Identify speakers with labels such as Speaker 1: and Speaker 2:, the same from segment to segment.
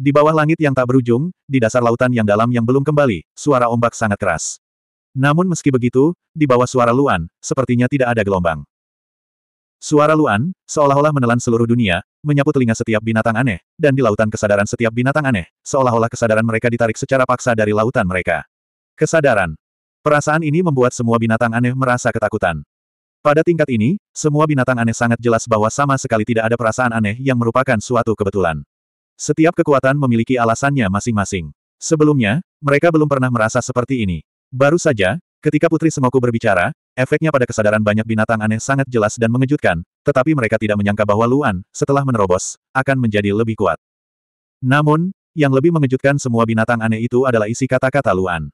Speaker 1: Di bawah langit yang tak berujung, di dasar lautan yang dalam yang belum kembali, suara ombak sangat keras. Namun meski begitu, di bawah suara Luan, sepertinya tidak ada gelombang. Suara Luan, seolah-olah menelan seluruh dunia, menyapu telinga setiap binatang aneh, dan di lautan kesadaran setiap binatang aneh, seolah-olah kesadaran mereka ditarik secara paksa dari lautan mereka. Kesadaran. Perasaan ini membuat semua binatang aneh merasa ketakutan. Pada tingkat ini, semua binatang aneh sangat jelas bahwa sama sekali tidak ada perasaan aneh yang merupakan suatu kebetulan. Setiap kekuatan memiliki alasannya masing-masing. Sebelumnya, mereka belum pernah merasa seperti ini. Baru saja, ketika Putri Semoku berbicara, efeknya pada kesadaran banyak binatang aneh sangat jelas dan mengejutkan, tetapi mereka tidak menyangka bahwa Luan, setelah menerobos, akan menjadi lebih kuat. Namun, yang lebih mengejutkan semua binatang aneh itu adalah isi kata-kata Luan.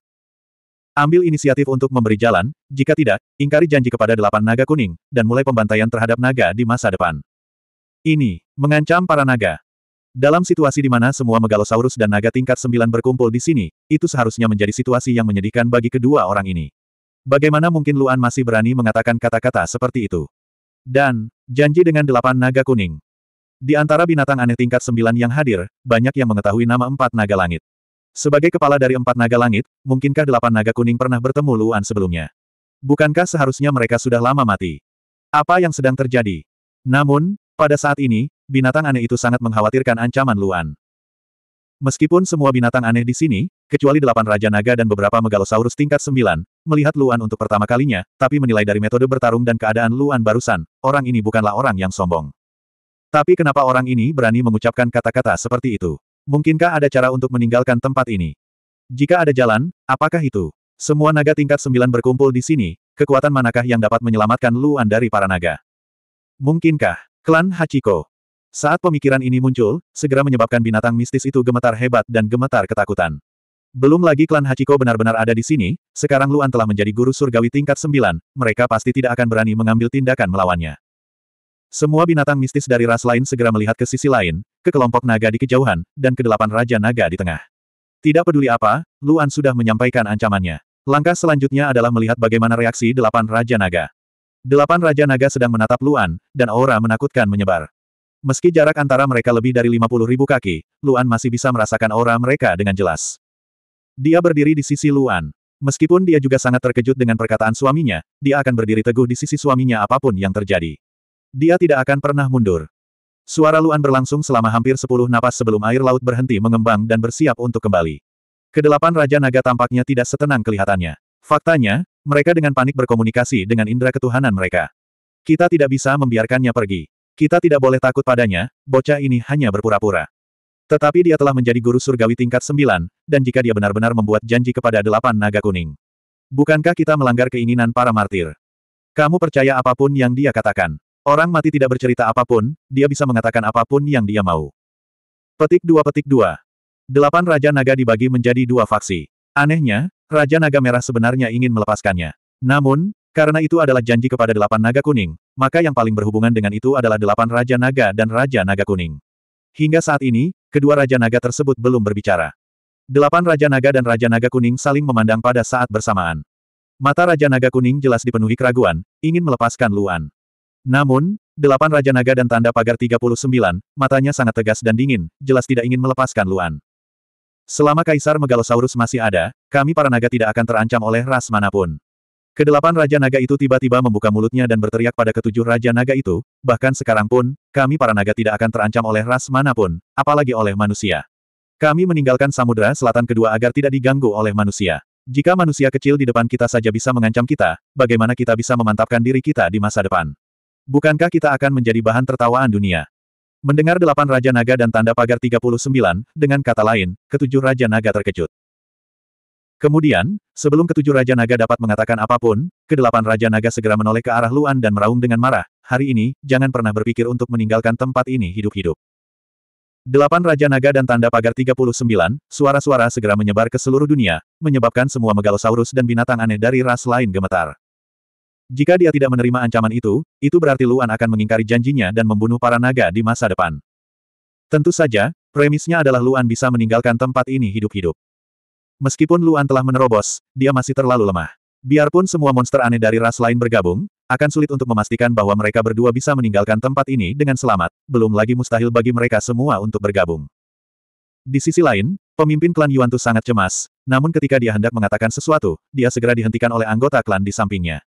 Speaker 1: Ambil inisiatif untuk memberi jalan, jika tidak, ingkari janji kepada delapan naga kuning, dan mulai pembantaian terhadap naga di masa depan. Ini, mengancam para naga. Dalam situasi di mana semua megalosaurus dan naga tingkat sembilan berkumpul di sini, itu seharusnya menjadi situasi yang menyedihkan bagi kedua orang ini. Bagaimana mungkin Luan masih berani mengatakan kata-kata seperti itu? Dan, janji dengan delapan naga kuning. Di antara binatang aneh tingkat sembilan yang hadir, banyak yang mengetahui nama empat naga langit. Sebagai kepala dari empat naga langit, mungkinkah delapan naga kuning pernah bertemu Luan sebelumnya? Bukankah seharusnya mereka sudah lama mati? Apa yang sedang terjadi? Namun, pada saat ini, binatang aneh itu sangat mengkhawatirkan ancaman Luan. Meskipun semua binatang aneh di sini, kecuali delapan Raja Naga dan beberapa Megalosaurus tingkat sembilan, melihat Luan untuk pertama kalinya, tapi menilai dari metode bertarung dan keadaan Luan barusan, orang ini bukanlah orang yang sombong. Tapi kenapa orang ini berani mengucapkan kata-kata seperti itu? Mungkinkah ada cara untuk meninggalkan tempat ini? Jika ada jalan, apakah itu? Semua naga tingkat sembilan berkumpul di sini, kekuatan manakah yang dapat menyelamatkan Luan dari para naga? Mungkinkah? Klan Hachiko, saat pemikiran ini muncul, segera menyebabkan binatang mistis itu gemetar hebat dan gemetar ketakutan. Belum lagi klan Hachiko benar-benar ada di sini, sekarang Luan telah menjadi guru surgawi tingkat sembilan, mereka pasti tidak akan berani mengambil tindakan melawannya. Semua binatang mistis dari ras lain segera melihat ke sisi lain, ke kelompok naga di kejauhan, dan ke delapan raja naga di tengah. Tidak peduli apa, Luan sudah menyampaikan ancamannya. Langkah selanjutnya adalah melihat bagaimana reaksi delapan raja naga. Delapan raja naga sedang menatap Luan, dan aura menakutkan menyebar. Meski jarak antara mereka lebih dari 50 ribu kaki, Luan masih bisa merasakan aura mereka dengan jelas. Dia berdiri di sisi Luan. Meskipun dia juga sangat terkejut dengan perkataan suaminya, dia akan berdiri teguh di sisi suaminya apapun yang terjadi. Dia tidak akan pernah mundur. Suara Luan berlangsung selama hampir sepuluh napas sebelum air laut berhenti mengembang dan bersiap untuk kembali. Kedelapan Raja Naga tampaknya tidak setenang kelihatannya. Faktanya, mereka dengan panik berkomunikasi dengan indera ketuhanan mereka. Kita tidak bisa membiarkannya pergi. Kita tidak boleh takut padanya, bocah ini hanya berpura-pura. Tetapi dia telah menjadi guru surgawi tingkat sembilan, dan jika dia benar-benar membuat janji kepada delapan naga kuning. Bukankah kita melanggar keinginan para martir? Kamu percaya apapun yang dia katakan. Orang mati tidak bercerita apapun, dia bisa mengatakan apapun yang dia mau. Petik dua petik dua. Delapan Raja Naga dibagi menjadi dua faksi. Anehnya, Raja Naga Merah sebenarnya ingin melepaskannya. Namun, karena itu adalah janji kepada delapan naga kuning, maka yang paling berhubungan dengan itu adalah delapan Raja Naga dan Raja Naga Kuning. Hingga saat ini, kedua Raja Naga tersebut belum berbicara. Delapan Raja Naga dan Raja Naga Kuning saling memandang pada saat bersamaan. Mata Raja Naga Kuning jelas dipenuhi keraguan, ingin melepaskan Luan. Namun, delapan Raja Naga dan tanda pagar 39, matanya sangat tegas dan dingin, jelas tidak ingin melepaskan Luan. Selama Kaisar Megalosaurus masih ada, kami para naga tidak akan terancam oleh ras manapun. Kedelapan Raja Naga itu tiba-tiba membuka mulutnya dan berteriak pada ketujuh Raja Naga itu, bahkan sekarang pun, kami para naga tidak akan terancam oleh ras manapun, apalagi oleh manusia. Kami meninggalkan samudra selatan kedua agar tidak diganggu oleh manusia. Jika manusia kecil di depan kita saja bisa mengancam kita, bagaimana kita bisa memantapkan diri kita di masa depan? Bukankah kita akan menjadi bahan tertawaan dunia? Mendengar delapan Raja Naga dan tanda pagar 39, dengan kata lain, ketujuh Raja Naga terkejut. Kemudian, sebelum ketujuh Raja Naga dapat mengatakan apapun, kedelapan Raja Naga segera menoleh ke arah Luan dan meraung dengan marah, hari ini, jangan pernah berpikir untuk meninggalkan tempat ini hidup-hidup. Delapan Raja Naga dan tanda pagar 39, suara-suara segera menyebar ke seluruh dunia, menyebabkan semua megalosaurus dan binatang aneh dari ras lain gemetar. Jika dia tidak menerima ancaman itu, itu berarti Luan akan mengingkari janjinya dan membunuh para naga di masa depan. Tentu saja, premisnya adalah Luan bisa meninggalkan tempat ini hidup-hidup. Meskipun Luan telah menerobos, dia masih terlalu lemah. Biarpun semua monster aneh dari ras lain bergabung, akan sulit untuk memastikan bahwa mereka berdua bisa meninggalkan tempat ini dengan selamat, belum lagi mustahil bagi mereka semua untuk bergabung. Di sisi lain, pemimpin klan Yuan Tu sangat cemas, namun ketika dia hendak mengatakan sesuatu, dia segera dihentikan oleh anggota klan di sampingnya.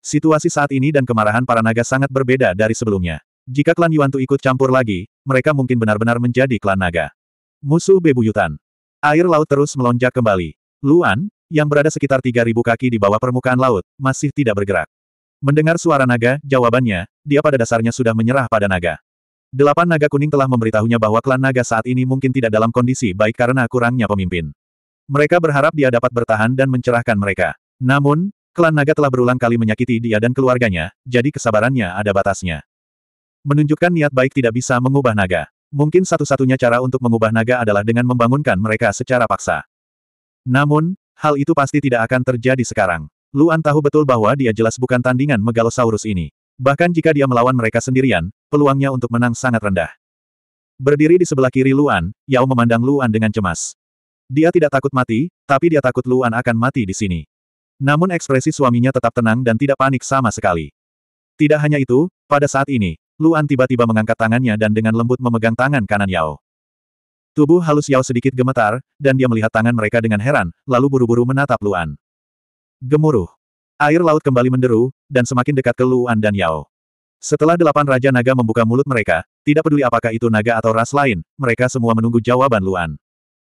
Speaker 1: Situasi saat ini dan kemarahan para naga sangat berbeda dari sebelumnya. Jika klan Yuan Tu ikut campur lagi, mereka mungkin benar-benar menjadi klan naga. Musuh bebuyutan. Air laut terus melonjak kembali. Luan, yang berada sekitar 3.000 kaki di bawah permukaan laut, masih tidak bergerak. Mendengar suara naga, jawabannya, dia pada dasarnya sudah menyerah pada naga. Delapan naga kuning telah memberitahunya bahwa klan naga saat ini mungkin tidak dalam kondisi baik karena kurangnya pemimpin. Mereka berharap dia dapat bertahan dan mencerahkan mereka. Namun, klan naga telah berulang kali menyakiti dia dan keluarganya, jadi kesabarannya ada batasnya. Menunjukkan niat baik tidak bisa mengubah naga. Mungkin satu-satunya cara untuk mengubah naga adalah dengan membangunkan mereka secara paksa. Namun, hal itu pasti tidak akan terjadi sekarang. Luan tahu betul bahwa dia jelas bukan tandingan megalosaurus ini. Bahkan jika dia melawan mereka sendirian, peluangnya untuk menang sangat rendah. Berdiri di sebelah kiri Luan, Yao memandang Luan dengan cemas. Dia tidak takut mati, tapi dia takut Luan akan mati di sini. Namun ekspresi suaminya tetap tenang dan tidak panik sama sekali. Tidak hanya itu, pada saat ini, Luan tiba-tiba mengangkat tangannya dan dengan lembut memegang tangan kanan Yao. Tubuh halus Yao sedikit gemetar, dan dia melihat tangan mereka dengan heran, lalu buru-buru menatap Luan. Gemuruh. Air laut kembali menderu, dan semakin dekat ke Luan dan Yao. Setelah delapan Raja Naga membuka mulut mereka, tidak peduli apakah itu naga atau ras lain, mereka semua menunggu jawaban Luan.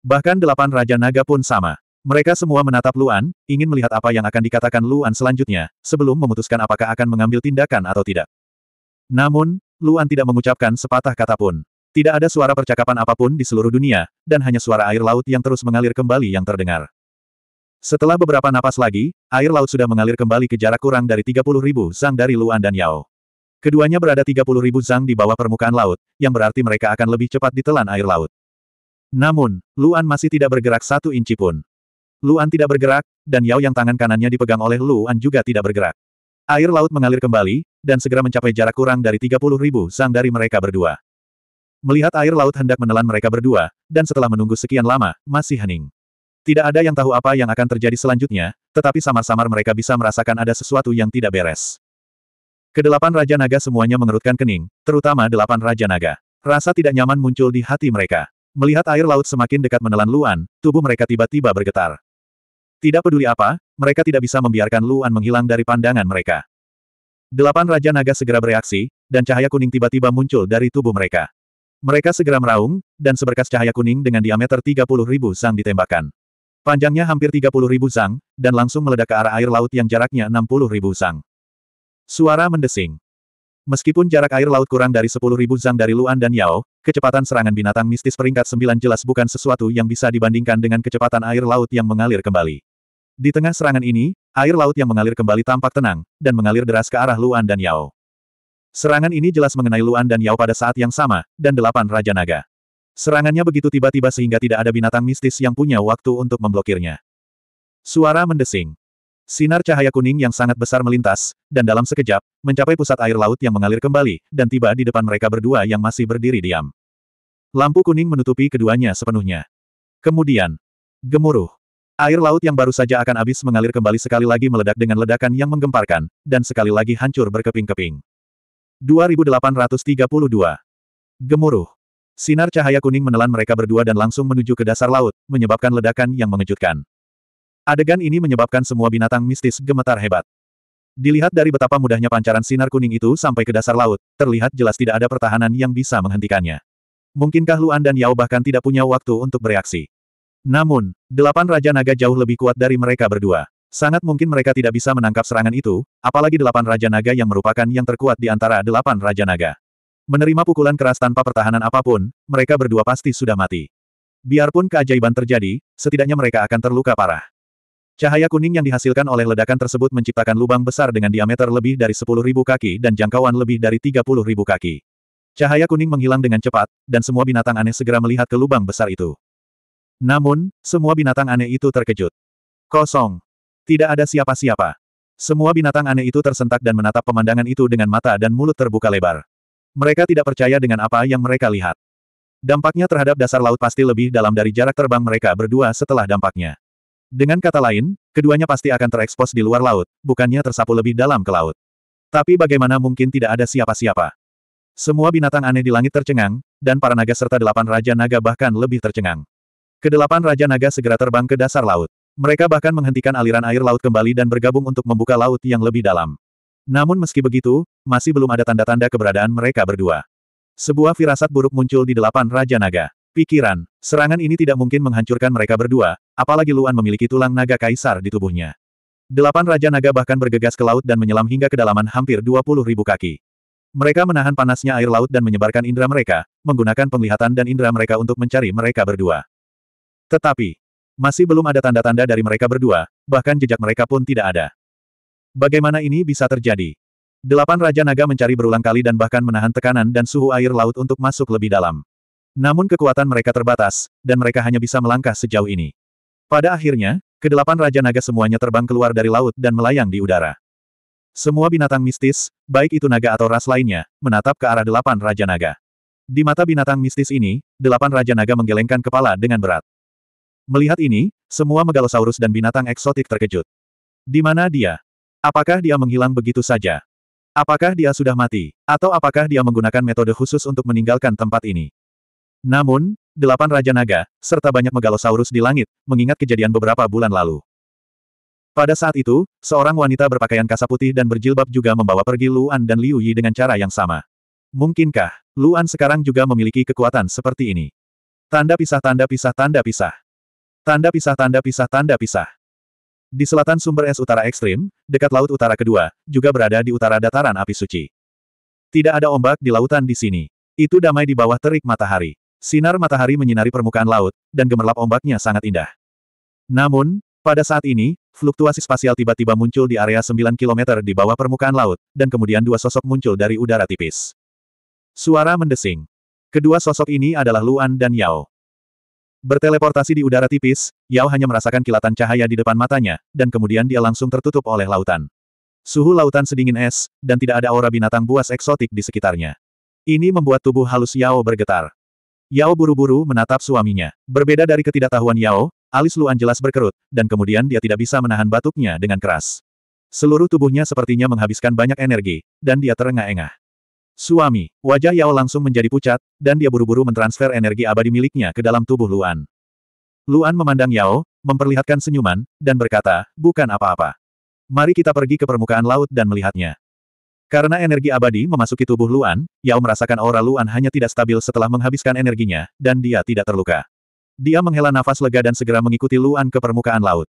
Speaker 1: Bahkan delapan Raja Naga pun sama. Mereka semua menatap Luan, ingin melihat apa yang akan dikatakan Luan selanjutnya, sebelum memutuskan apakah akan mengambil tindakan atau tidak. Namun, Luan tidak mengucapkan sepatah kata pun. Tidak ada suara percakapan apapun di seluruh dunia, dan hanya suara air laut yang terus mengalir kembali yang terdengar. Setelah beberapa napas lagi, air laut sudah mengalir kembali ke jarak kurang dari 30 ribu zang dari Luan dan Yao. Keduanya berada 30 ribu zang di bawah permukaan laut, yang berarti mereka akan lebih cepat ditelan air laut. Namun, Luan masih tidak bergerak satu inci pun. Luan tidak bergerak, dan Yao yang tangan kanannya dipegang oleh Luan juga tidak bergerak. Air laut mengalir kembali, dan segera mencapai jarak kurang dari 30 ribu sang dari mereka berdua. Melihat air laut hendak menelan mereka berdua, dan setelah menunggu sekian lama, masih hening. Tidak ada yang tahu apa yang akan terjadi selanjutnya, tetapi samar-samar mereka bisa merasakan ada sesuatu yang tidak beres. Kedelapan Raja Naga semuanya mengerutkan kening, terutama delapan Raja Naga. Rasa tidak nyaman muncul di hati mereka. Melihat air laut semakin dekat menelan Luan, tubuh mereka tiba-tiba bergetar. Tidak peduli apa, mereka tidak bisa membiarkan Luan menghilang dari pandangan mereka. Delapan Raja Naga segera bereaksi, dan cahaya kuning tiba-tiba muncul dari tubuh mereka. Mereka segera meraung, dan seberkas cahaya kuning dengan diameter 30 ribu sang ditembakkan. Panjangnya hampir 30 ribu sang, dan langsung meledak ke arah air laut yang jaraknya 60 ribu sang. Suara mendesing. Meskipun jarak air laut kurang dari ribu zang dari Luan dan Yao, kecepatan serangan binatang mistis peringkat 9 jelas bukan sesuatu yang bisa dibandingkan dengan kecepatan air laut yang mengalir kembali. Di tengah serangan ini, air laut yang mengalir kembali tampak tenang, dan mengalir deras ke arah Luan dan Yao. Serangan ini jelas mengenai Luan dan Yao pada saat yang sama, dan delapan Raja Naga. Serangannya begitu tiba-tiba sehingga tidak ada binatang mistis yang punya waktu untuk memblokirnya. Suara mendesing. Sinar cahaya kuning yang sangat besar melintas, dan dalam sekejap, mencapai pusat air laut yang mengalir kembali, dan tiba di depan mereka berdua yang masih berdiri diam. Lampu kuning menutupi keduanya sepenuhnya. Kemudian, gemuruh. Air laut yang baru saja akan habis mengalir kembali sekali lagi meledak dengan ledakan yang menggemparkan, dan sekali lagi hancur berkeping-keping. 2832. Gemuruh. Sinar cahaya kuning menelan mereka berdua dan langsung menuju ke dasar laut, menyebabkan ledakan yang mengejutkan. Adegan ini menyebabkan semua binatang mistis gemetar hebat. Dilihat dari betapa mudahnya pancaran sinar kuning itu sampai ke dasar laut, terlihat jelas tidak ada pertahanan yang bisa menghentikannya. Mungkinkah Luan dan Yao bahkan tidak punya waktu untuk bereaksi? Namun, delapan Raja Naga jauh lebih kuat dari mereka berdua. Sangat mungkin mereka tidak bisa menangkap serangan itu, apalagi delapan Raja Naga yang merupakan yang terkuat di antara delapan Raja Naga. Menerima pukulan keras tanpa pertahanan apapun, mereka berdua pasti sudah mati. Biarpun keajaiban terjadi, setidaknya mereka akan terluka parah. Cahaya kuning yang dihasilkan oleh ledakan tersebut menciptakan lubang besar dengan diameter lebih dari 10.000 kaki dan jangkauan lebih dari 30.000 kaki. Cahaya kuning menghilang dengan cepat, dan semua binatang aneh segera melihat ke lubang besar itu. Namun, semua binatang aneh itu terkejut. Kosong. Tidak ada siapa-siapa. Semua binatang aneh itu tersentak dan menatap pemandangan itu dengan mata dan mulut terbuka lebar. Mereka tidak percaya dengan apa yang mereka lihat. Dampaknya terhadap dasar laut pasti lebih dalam dari jarak terbang mereka berdua setelah dampaknya. Dengan kata lain, keduanya pasti akan terekspos di luar laut, bukannya tersapu lebih dalam ke laut. Tapi bagaimana mungkin tidak ada siapa-siapa? Semua binatang aneh di langit tercengang, dan para naga serta delapan raja naga bahkan lebih tercengang. Kedelapan Raja Naga segera terbang ke dasar laut. Mereka bahkan menghentikan aliran air laut kembali dan bergabung untuk membuka laut yang lebih dalam. Namun meski begitu, masih belum ada tanda-tanda keberadaan mereka berdua. Sebuah firasat buruk muncul di delapan Raja Naga. Pikiran, serangan ini tidak mungkin menghancurkan mereka berdua, apalagi Luan memiliki tulang naga kaisar di tubuhnya. Delapan Raja Naga bahkan bergegas ke laut dan menyelam hingga kedalaman hampir ribu kaki. Mereka menahan panasnya air laut dan menyebarkan indera mereka, menggunakan penglihatan dan indera mereka untuk mencari mereka berdua. Tetapi, masih belum ada tanda-tanda dari mereka berdua, bahkan jejak mereka pun tidak ada. Bagaimana ini bisa terjadi? Delapan Raja Naga mencari berulang kali dan bahkan menahan tekanan dan suhu air laut untuk masuk lebih dalam. Namun kekuatan mereka terbatas, dan mereka hanya bisa melangkah sejauh ini. Pada akhirnya, kedelapan Raja Naga semuanya terbang keluar dari laut dan melayang di udara. Semua binatang mistis, baik itu naga atau ras lainnya, menatap ke arah delapan Raja Naga. Di mata binatang mistis ini, delapan Raja Naga menggelengkan kepala dengan berat. Melihat ini, semua megalosaurus dan binatang eksotik terkejut. Di mana dia? Apakah dia menghilang begitu saja? Apakah dia sudah mati? Atau apakah dia menggunakan metode khusus untuk meninggalkan tempat ini? Namun, delapan Raja Naga, serta banyak megalosaurus di langit, mengingat kejadian beberapa bulan lalu. Pada saat itu, seorang wanita berpakaian kasa putih dan berjilbab juga membawa pergi Luan dan Liu Yi dengan cara yang sama. Mungkinkah, Luan sekarang juga memiliki kekuatan seperti ini? Tanda pisah tanda pisah tanda pisah. Tanda pisah tanda pisah tanda pisah. Di selatan sumber es utara ekstrim, dekat laut utara kedua, juga berada di utara dataran api suci. Tidak ada ombak di lautan di sini. Itu damai di bawah terik matahari. Sinar matahari menyinari permukaan laut, dan gemerlap ombaknya sangat indah. Namun, pada saat ini, fluktuasi spasial tiba-tiba muncul di area 9 km di bawah permukaan laut, dan kemudian dua sosok muncul dari udara tipis. Suara mendesing. Kedua sosok ini adalah Luan dan Yao. Berteleportasi di udara tipis, Yao hanya merasakan kilatan cahaya di depan matanya, dan kemudian dia langsung tertutup oleh lautan. Suhu lautan sedingin es, dan tidak ada aura binatang buas eksotik di sekitarnya. Ini membuat tubuh halus Yao bergetar. Yao buru-buru menatap suaminya. Berbeda dari ketidaktahuan Yao, alis Luan jelas berkerut, dan kemudian dia tidak bisa menahan batuknya dengan keras. Seluruh tubuhnya sepertinya menghabiskan banyak energi, dan dia terengah-engah. Suami, wajah Yao langsung menjadi pucat, dan dia buru-buru mentransfer energi abadi miliknya ke dalam tubuh Luan. Luan memandang Yao, memperlihatkan senyuman, dan berkata, bukan apa-apa. Mari kita pergi ke permukaan laut dan melihatnya. Karena energi abadi memasuki tubuh Luan, Yao merasakan aura Luan hanya tidak stabil setelah menghabiskan energinya, dan dia tidak terluka. Dia menghela nafas lega dan segera mengikuti Luan ke permukaan laut.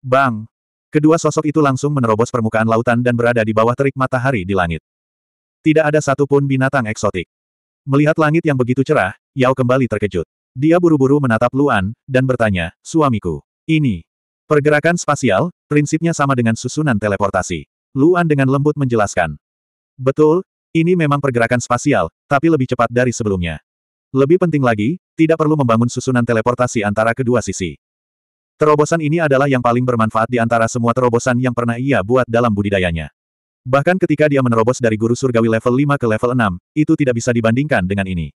Speaker 1: Bang! Kedua sosok itu langsung menerobos permukaan lautan dan berada di bawah terik matahari di langit. Tidak ada satupun binatang eksotik. Melihat langit yang begitu cerah, Yao kembali terkejut. Dia buru-buru menatap Luan, dan bertanya, suamiku, ini. Pergerakan spasial, prinsipnya sama dengan susunan teleportasi. Luan dengan lembut menjelaskan. Betul, ini memang pergerakan spasial, tapi lebih cepat dari sebelumnya. Lebih penting lagi, tidak perlu membangun susunan teleportasi antara kedua sisi. Terobosan ini adalah yang paling bermanfaat di antara semua terobosan yang pernah ia buat dalam budidayanya. Bahkan ketika dia menerobos dari guru surgawi level 5 ke level 6, itu tidak bisa dibandingkan dengan ini.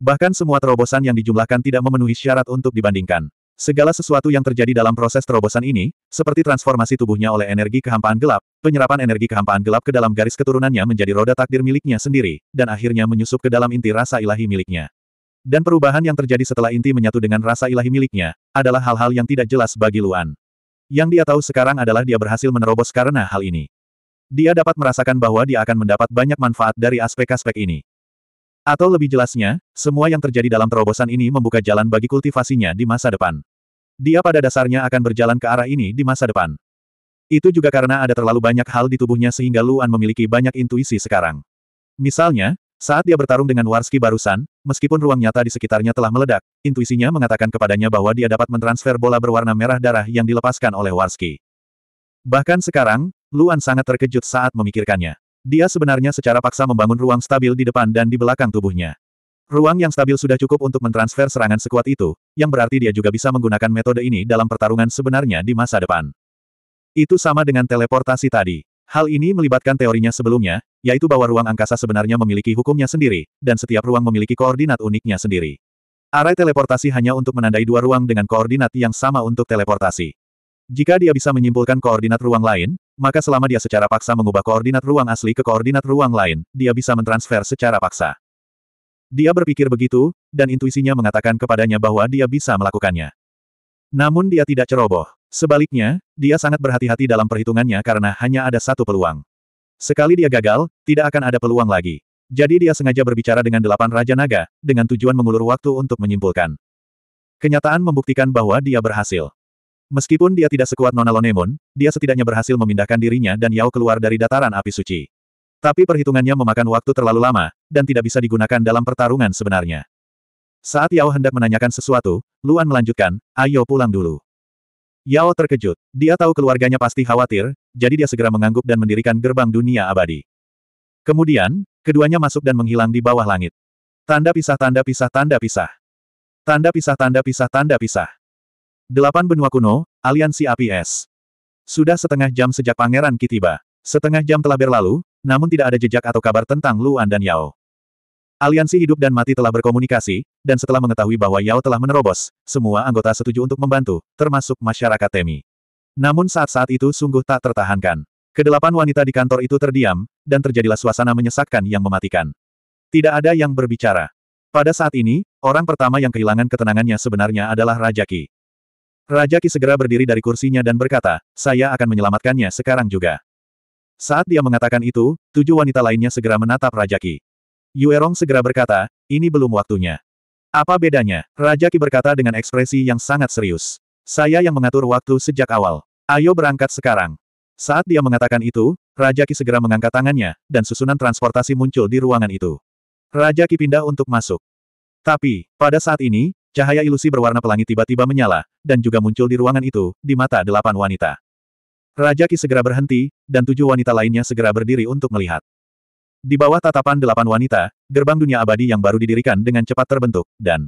Speaker 1: Bahkan semua terobosan yang dijumlahkan tidak memenuhi syarat untuk dibandingkan. Segala sesuatu yang terjadi dalam proses terobosan ini, seperti transformasi tubuhnya oleh energi kehampaan gelap, penyerapan energi kehampaan gelap ke dalam garis keturunannya menjadi roda takdir miliknya sendiri, dan akhirnya menyusup ke dalam inti rasa ilahi miliknya. Dan perubahan yang terjadi setelah inti menyatu dengan rasa ilahi miliknya, adalah hal-hal yang tidak jelas bagi Luan. Yang dia tahu sekarang adalah dia berhasil menerobos karena hal ini dia dapat merasakan bahwa dia akan mendapat banyak manfaat dari aspek-aspek ini. Atau lebih jelasnya, semua yang terjadi dalam terobosan ini membuka jalan bagi kultivasinya di masa depan. Dia pada dasarnya akan berjalan ke arah ini di masa depan. Itu juga karena ada terlalu banyak hal di tubuhnya sehingga Luan memiliki banyak intuisi sekarang. Misalnya, saat dia bertarung dengan Warski barusan, meskipun ruang nyata di sekitarnya telah meledak, intuisinya mengatakan kepadanya bahwa dia dapat mentransfer bola berwarna merah darah yang dilepaskan oleh Warski. Bahkan sekarang, Luan sangat terkejut saat memikirkannya. Dia sebenarnya secara paksa membangun ruang stabil di depan dan di belakang tubuhnya. Ruang yang stabil sudah cukup untuk mentransfer serangan sekuat itu, yang berarti dia juga bisa menggunakan metode ini dalam pertarungan sebenarnya di masa depan. Itu sama dengan teleportasi tadi. Hal ini melibatkan teorinya sebelumnya, yaitu bahwa ruang angkasa sebenarnya memiliki hukumnya sendiri, dan setiap ruang memiliki koordinat uniknya sendiri. Arai teleportasi hanya untuk menandai dua ruang dengan koordinat yang sama untuk teleportasi. Jika dia bisa menyimpulkan koordinat ruang lain, maka selama dia secara paksa mengubah koordinat ruang asli ke koordinat ruang lain, dia bisa mentransfer secara paksa. Dia berpikir begitu, dan intuisinya mengatakan kepadanya bahwa dia bisa melakukannya. Namun dia tidak ceroboh. Sebaliknya, dia sangat berhati-hati dalam perhitungannya karena hanya ada satu peluang. Sekali dia gagal, tidak akan ada peluang lagi. Jadi dia sengaja berbicara dengan delapan Raja Naga, dengan tujuan mengulur waktu untuk menyimpulkan. Kenyataan membuktikan bahwa dia berhasil. Meskipun dia tidak sekuat Nona Lonemon, dia setidaknya berhasil memindahkan dirinya dan Yao keluar dari dataran api suci. Tapi perhitungannya memakan waktu terlalu lama, dan tidak bisa digunakan dalam pertarungan sebenarnya. Saat Yao hendak menanyakan sesuatu, Luan melanjutkan, ayo pulang dulu. Yao terkejut. Dia tahu keluarganya pasti khawatir, jadi dia segera mengangguk dan mendirikan gerbang dunia abadi. Kemudian, keduanya masuk dan menghilang di bawah langit. Tanda pisah tanda pisah tanda pisah. Tanda pisah tanda pisah tanda pisah. Delapan benua kuno, aliansi APS. Sudah setengah jam sejak Pangeran kiti tiba. Setengah jam telah berlalu, namun tidak ada jejak atau kabar tentang Luan dan Yao. Aliansi hidup dan mati telah berkomunikasi, dan setelah mengetahui bahwa Yao telah menerobos, semua anggota setuju untuk membantu, termasuk masyarakat Temi. Namun saat-saat itu sungguh tak tertahankan. Kedelapan wanita di kantor itu terdiam, dan terjadilah suasana menyesakkan yang mematikan. Tidak ada yang berbicara. Pada saat ini, orang pertama yang kehilangan ketenangannya sebenarnya adalah Raja Ki. Raja Ki segera berdiri dari kursinya dan berkata, saya akan menyelamatkannya sekarang juga. Saat dia mengatakan itu, tujuh wanita lainnya segera menatap Raja Ki. Yuerong segera berkata, ini belum waktunya. Apa bedanya? Raja Ki berkata dengan ekspresi yang sangat serius. Saya yang mengatur waktu sejak awal. Ayo berangkat sekarang. Saat dia mengatakan itu, Raja Ki segera mengangkat tangannya, dan susunan transportasi muncul di ruangan itu. Raja Ki pindah untuk masuk. Tapi, pada saat ini, Cahaya ilusi berwarna pelangi tiba-tiba menyala, dan juga muncul di ruangan itu, di mata delapan wanita. Raja Ki segera berhenti, dan tujuh wanita lainnya segera berdiri untuk melihat. Di bawah tatapan delapan wanita, gerbang dunia abadi yang baru didirikan dengan cepat terbentuk, dan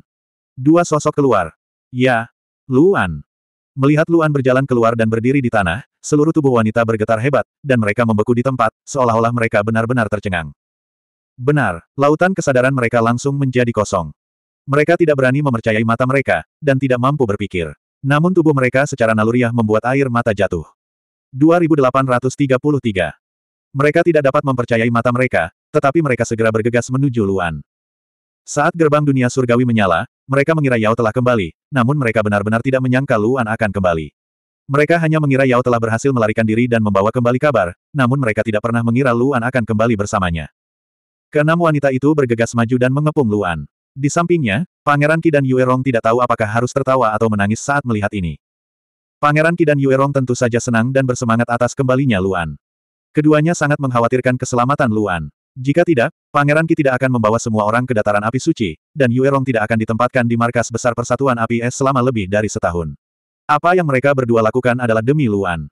Speaker 1: dua sosok keluar. Ya, Luan. Melihat Luan berjalan keluar dan berdiri di tanah, seluruh tubuh wanita bergetar hebat, dan mereka membeku di tempat, seolah-olah mereka benar-benar tercengang. Benar, lautan kesadaran mereka langsung menjadi kosong. Mereka tidak berani mempercayai mata mereka, dan tidak mampu berpikir. Namun tubuh mereka secara naluriah membuat air mata jatuh. 2833 Mereka tidak dapat mempercayai mata mereka, tetapi mereka segera bergegas menuju Luan. Saat gerbang dunia surgawi menyala, mereka mengira Yao telah kembali, namun mereka benar-benar tidak menyangka Luan akan kembali. Mereka hanya mengira Yao telah berhasil melarikan diri dan membawa kembali kabar, namun mereka tidak pernah mengira Luan akan kembali bersamanya. Keenam wanita itu bergegas maju dan mengepung Luan. Di sampingnya, Pangeran Ki dan Yue Rong tidak tahu apakah harus tertawa atau menangis saat melihat ini. Pangeran Ki dan Yue Rong tentu saja senang dan bersemangat atas kembalinya Luan. Keduanya sangat mengkhawatirkan keselamatan Luan. Jika tidak, Pangeran Ki tidak akan membawa semua orang ke dataran api suci, dan Yue Rong tidak akan ditempatkan di markas besar Persatuan Api Es selama lebih dari setahun. Apa yang mereka berdua lakukan adalah demi Luan.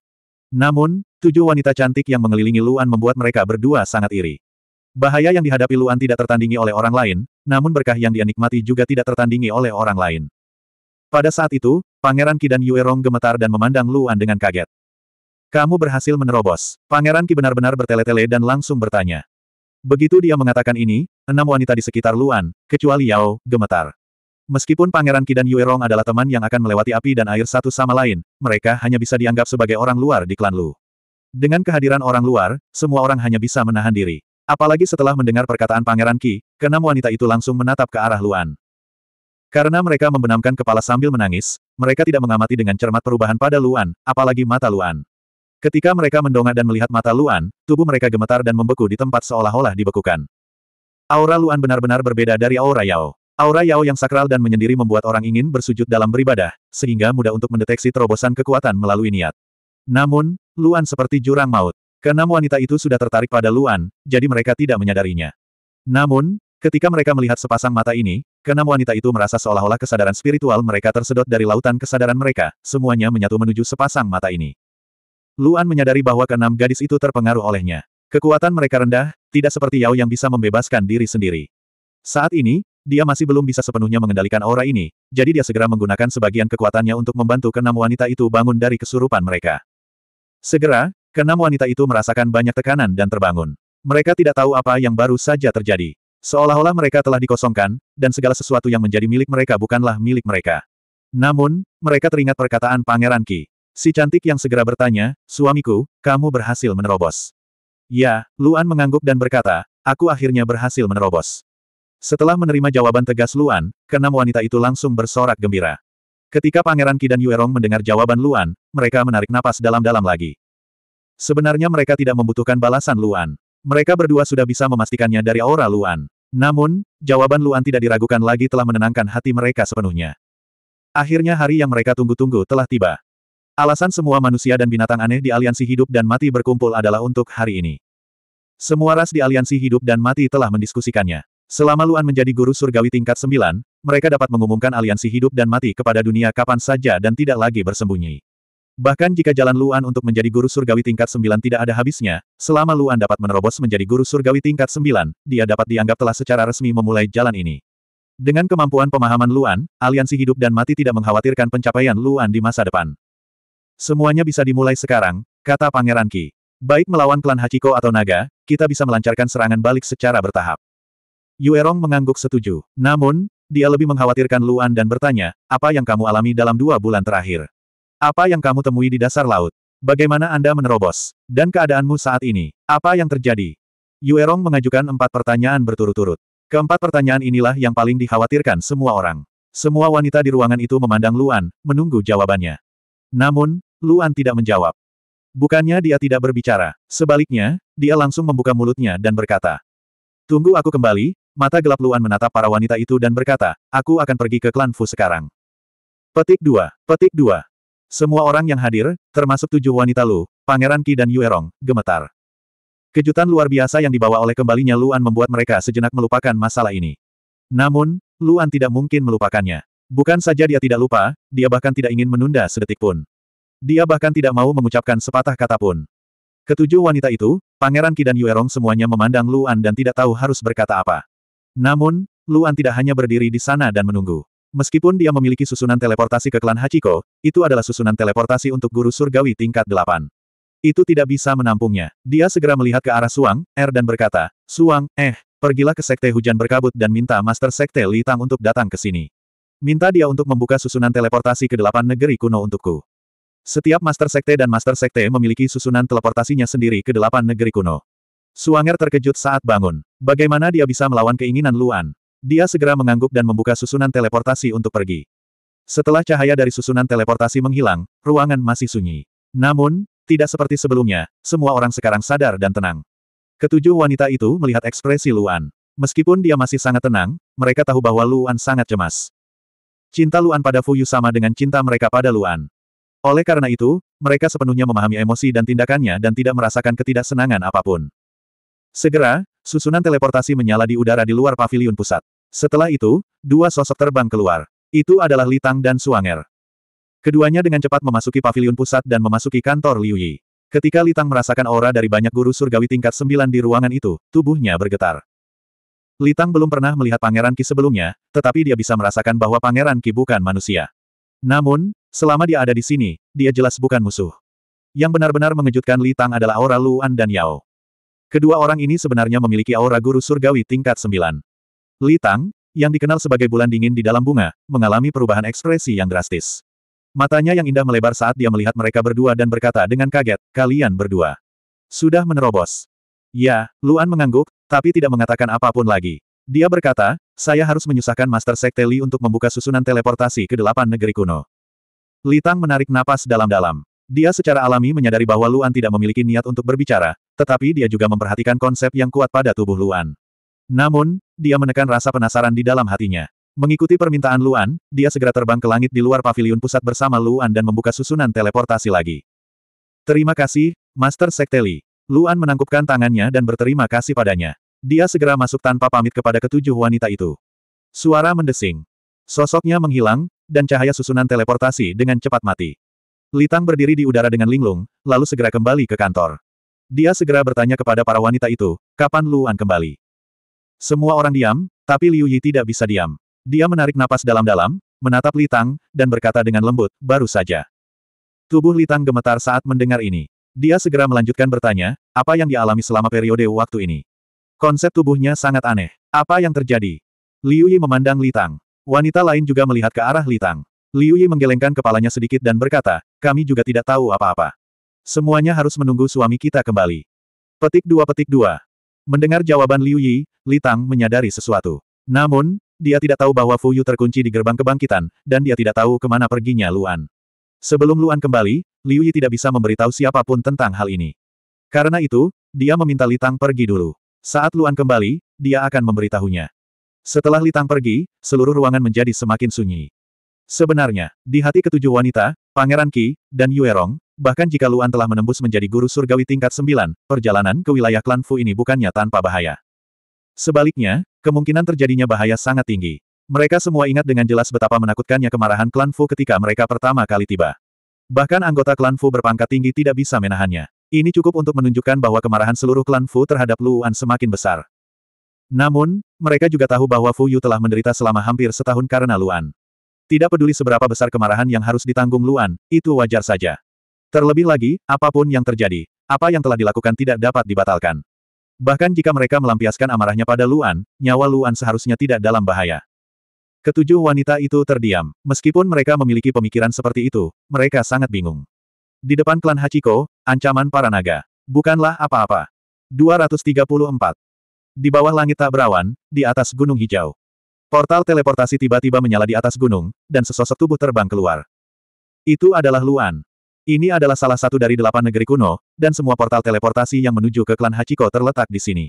Speaker 1: Namun, tujuh wanita cantik yang mengelilingi Luan membuat mereka berdua sangat iri. Bahaya yang dihadapi Luan tidak tertandingi oleh orang lain, namun berkah yang dia nikmati juga tidak tertandingi oleh orang lain. Pada saat itu, Pangeran Qi dan Yue Rong gemetar dan memandang Luan dengan kaget. Kamu berhasil menerobos. Pangeran Ki benar-benar bertele-tele dan langsung bertanya. Begitu dia mengatakan ini, enam wanita di sekitar Luan, kecuali Yao, gemetar. Meskipun Pangeran Qi dan Yue Rong adalah teman yang akan melewati api dan air satu sama lain, mereka hanya bisa dianggap sebagai orang luar di klan Lu. Dengan kehadiran orang luar, semua orang hanya bisa menahan diri. Apalagi setelah mendengar perkataan Pangeran Ki, keenam wanita itu langsung menatap ke arah Luan. Karena mereka membenamkan kepala sambil menangis, mereka tidak mengamati dengan cermat perubahan pada Luan, apalagi mata Luan. Ketika mereka mendongak dan melihat mata Luan, tubuh mereka gemetar dan membeku di tempat seolah-olah dibekukan. Aura Luan benar-benar berbeda dari aura Yao. Aura Yao yang sakral dan menyendiri membuat orang ingin bersujud dalam beribadah, sehingga mudah untuk mendeteksi terobosan kekuatan melalui niat. Namun, Luan seperti jurang maut. Keenam wanita itu sudah tertarik pada Luan, jadi mereka tidak menyadarinya. Namun, ketika mereka melihat sepasang mata ini, keenam wanita itu merasa seolah-olah kesadaran spiritual mereka tersedot dari lautan kesadaran mereka, semuanya menyatu menuju sepasang mata ini. Luan menyadari bahwa keenam gadis itu terpengaruh olehnya. Kekuatan mereka rendah, tidak seperti Yao yang bisa membebaskan diri sendiri. Saat ini, dia masih belum bisa sepenuhnya mengendalikan aura ini, jadi dia segera menggunakan sebagian kekuatannya untuk membantu keenam wanita itu bangun dari kesurupan mereka. Segera, Kenam wanita itu merasakan banyak tekanan dan terbangun. Mereka tidak tahu apa yang baru saja terjadi. Seolah-olah mereka telah dikosongkan, dan segala sesuatu yang menjadi milik mereka bukanlah milik mereka. Namun, mereka teringat perkataan Pangeran Ki. Si cantik yang segera bertanya, suamiku, kamu berhasil menerobos. Ya, Luan mengangguk dan berkata, aku akhirnya berhasil menerobos. Setelah menerima jawaban tegas Luan, keenam wanita itu langsung bersorak gembira. Ketika Pangeran Ki dan Yuerong mendengar jawaban Luan, mereka menarik napas dalam-dalam lagi. Sebenarnya mereka tidak membutuhkan balasan Luan. Mereka berdua sudah bisa memastikannya dari aura Luan. Namun, jawaban Luan tidak diragukan lagi telah menenangkan hati mereka sepenuhnya. Akhirnya hari yang mereka tunggu-tunggu telah tiba. Alasan semua manusia dan binatang aneh di aliansi hidup dan mati berkumpul adalah untuk hari ini. Semua ras di aliansi hidup dan mati telah mendiskusikannya. Selama Luan menjadi guru surgawi tingkat 9, mereka dapat mengumumkan aliansi hidup dan mati kepada dunia kapan saja dan tidak lagi bersembunyi. Bahkan jika jalan Luan untuk menjadi guru surgawi tingkat 9 tidak ada habisnya, selama Luan dapat menerobos menjadi guru surgawi tingkat 9, dia dapat dianggap telah secara resmi memulai jalan ini. Dengan kemampuan pemahaman Luan, aliansi hidup dan mati tidak mengkhawatirkan pencapaian Luan di masa depan. Semuanya bisa dimulai sekarang, kata Pangeran Ki. Baik melawan klan Hachiko atau Naga, kita bisa melancarkan serangan balik secara bertahap. Yuerong mengangguk setuju. Namun, dia lebih mengkhawatirkan Luan dan bertanya, apa yang kamu alami dalam dua bulan terakhir? Apa yang kamu temui di dasar laut? Bagaimana Anda menerobos? Dan keadaanmu saat ini? Apa yang terjadi? Yuerong mengajukan empat pertanyaan berturut-turut. Keempat pertanyaan inilah yang paling dikhawatirkan semua orang. Semua wanita di ruangan itu memandang Luan, menunggu jawabannya. Namun, Luan tidak menjawab. Bukannya dia tidak berbicara, sebaliknya, dia langsung membuka mulutnya dan berkata. Tunggu aku kembali, mata gelap Luan menatap para wanita itu dan berkata, aku akan pergi ke klan Fu sekarang. Petik 2, petik 2, semua orang yang hadir, termasuk tujuh wanita Lu, Pangeran Qi dan Yuerong, gemetar. Kejutan luar biasa yang dibawa oleh kembalinya Luan membuat mereka sejenak melupakan masalah ini. Namun, Luan tidak mungkin melupakannya. Bukan saja dia tidak lupa, dia bahkan tidak ingin menunda sedetik pun. Dia bahkan tidak mau mengucapkan sepatah kata pun. Ketujuh wanita itu, Pangeran Qi dan Yuerong semuanya memandang Luan dan tidak tahu harus berkata apa. Namun, Luan tidak hanya berdiri di sana dan menunggu. Meskipun dia memiliki susunan teleportasi ke klan Hachiko, itu adalah susunan teleportasi untuk guru surgawi tingkat delapan. Itu tidak bisa menampungnya. Dia segera melihat ke arah Suang, Er dan berkata, Suang, eh, pergilah ke Sekte Hujan Berkabut dan minta Master Sekte Li Tang untuk datang ke sini. Minta dia untuk membuka susunan teleportasi ke delapan negeri kuno untukku. Setiap Master Sekte dan Master Sekte memiliki susunan teleportasinya sendiri ke delapan negeri kuno. Suanger terkejut saat bangun. Bagaimana dia bisa melawan keinginan Luan? Dia segera mengangguk dan membuka susunan teleportasi untuk pergi. Setelah cahaya dari susunan teleportasi menghilang, ruangan masih sunyi. Namun, tidak seperti sebelumnya, semua orang sekarang sadar dan tenang. Ketujuh wanita itu melihat ekspresi Luan. Meskipun dia masih sangat tenang, mereka tahu bahwa Luan sangat cemas. Cinta Luan pada Fuyu sama dengan cinta mereka pada Luan. Oleh karena itu, mereka sepenuhnya memahami emosi dan tindakannya dan tidak merasakan ketidaksenangan apapun. Segera, Susunan teleportasi menyala di udara di luar pavilion pusat. Setelah itu, dua sosok terbang keluar. Itu adalah Litang dan Suanger. Keduanya dengan cepat memasuki pavilion pusat dan memasuki kantor Liu Yi. Ketika Litang merasakan aura dari banyak guru surgawi tingkat sembilan di ruangan itu, tubuhnya bergetar. Litang belum pernah melihat Pangeran Ki sebelumnya, tetapi dia bisa merasakan bahwa Pangeran Ki bukan manusia. Namun, selama dia ada di sini, dia jelas bukan musuh. Yang benar-benar mengejutkan Litang adalah aura Luan dan Yao. Kedua orang ini sebenarnya memiliki aura guru surgawi tingkat 9. Li Tang, yang dikenal sebagai bulan dingin di dalam bunga, mengalami perubahan ekspresi yang drastis. Matanya yang indah melebar saat dia melihat mereka berdua dan berkata dengan kaget, kalian berdua. Sudah menerobos. Ya, Luan mengangguk, tapi tidak mengatakan apapun lagi. Dia berkata, saya harus menyusahkan Master Sekte Li untuk membuka susunan teleportasi ke delapan negeri kuno. Li Tang menarik napas dalam-dalam. Dia secara alami menyadari bahwa Luan tidak memiliki niat untuk berbicara, tetapi dia juga memperhatikan konsep yang kuat pada tubuh Luan. Namun, dia menekan rasa penasaran di dalam hatinya. Mengikuti permintaan Luan, dia segera terbang ke langit di luar pavilion pusat bersama Luan dan membuka susunan teleportasi lagi. Terima kasih, Master Sekteli. Luan menangkupkan tangannya dan berterima kasih padanya. Dia segera masuk tanpa pamit kepada ketujuh wanita itu. Suara mendesing. Sosoknya menghilang, dan cahaya susunan teleportasi dengan cepat mati. Litang berdiri di udara dengan linglung, lalu segera kembali ke kantor. Dia segera bertanya kepada para wanita itu, kapan Luan kembali? Semua orang diam, tapi Liu Yi tidak bisa diam. Dia menarik napas dalam-dalam, menatap Litang, dan berkata dengan lembut, baru saja. Tubuh Litang gemetar saat mendengar ini. Dia segera melanjutkan bertanya, apa yang dialami selama periode waktu ini? Konsep tubuhnya sangat aneh. Apa yang terjadi? Liu Yi memandang Litang. Wanita lain juga melihat ke arah Litang. Liu Yi menggelengkan kepalanya sedikit dan berkata, kami juga tidak tahu apa-apa. Semuanya harus menunggu suami kita kembali. Petik dua petik dua. Mendengar jawaban Liu Yi, Li Tang menyadari sesuatu. Namun, dia tidak tahu bahwa Fu Yu terkunci di gerbang kebangkitan, dan dia tidak tahu kemana perginya Luan. Sebelum Luan kembali, Liu Yi tidak bisa memberitahu siapapun tentang hal ini. Karena itu, dia meminta Li Tang pergi dulu. Saat Luan kembali, dia akan memberitahunya. Setelah Li Tang pergi, seluruh ruangan menjadi semakin sunyi. Sebenarnya, di hati ketujuh wanita, Pangeran Qi, dan Yue Rong. Bahkan jika Luan telah menembus menjadi guru surgawi tingkat 9, perjalanan ke wilayah klan Fu ini bukannya tanpa bahaya. Sebaliknya, kemungkinan terjadinya bahaya sangat tinggi. Mereka semua ingat dengan jelas betapa menakutkannya kemarahan klan Fu ketika mereka pertama kali tiba. Bahkan anggota klan Fu berpangkat tinggi tidak bisa menahannya. Ini cukup untuk menunjukkan bahwa kemarahan seluruh klan Fu terhadap Luan semakin besar. Namun, mereka juga tahu bahwa Fu Yu telah menderita selama hampir setahun karena Luan. Tidak peduli seberapa besar kemarahan yang harus ditanggung Luan, itu wajar saja. Terlebih lagi, apapun yang terjadi, apa yang telah dilakukan tidak dapat dibatalkan. Bahkan jika mereka melampiaskan amarahnya pada Luan, nyawa Luan seharusnya tidak dalam bahaya. Ketujuh wanita itu terdiam. Meskipun mereka memiliki pemikiran seperti itu, mereka sangat bingung. Di depan klan Hachiko, ancaman para naga. Bukanlah apa-apa. 234. Di bawah langit tak berawan, di atas gunung hijau. Portal teleportasi tiba-tiba menyala di atas gunung, dan sesosok tubuh terbang keluar. Itu adalah Luan. Ini adalah salah satu dari delapan negeri kuno, dan semua portal teleportasi yang menuju ke klan Hachiko terletak di sini.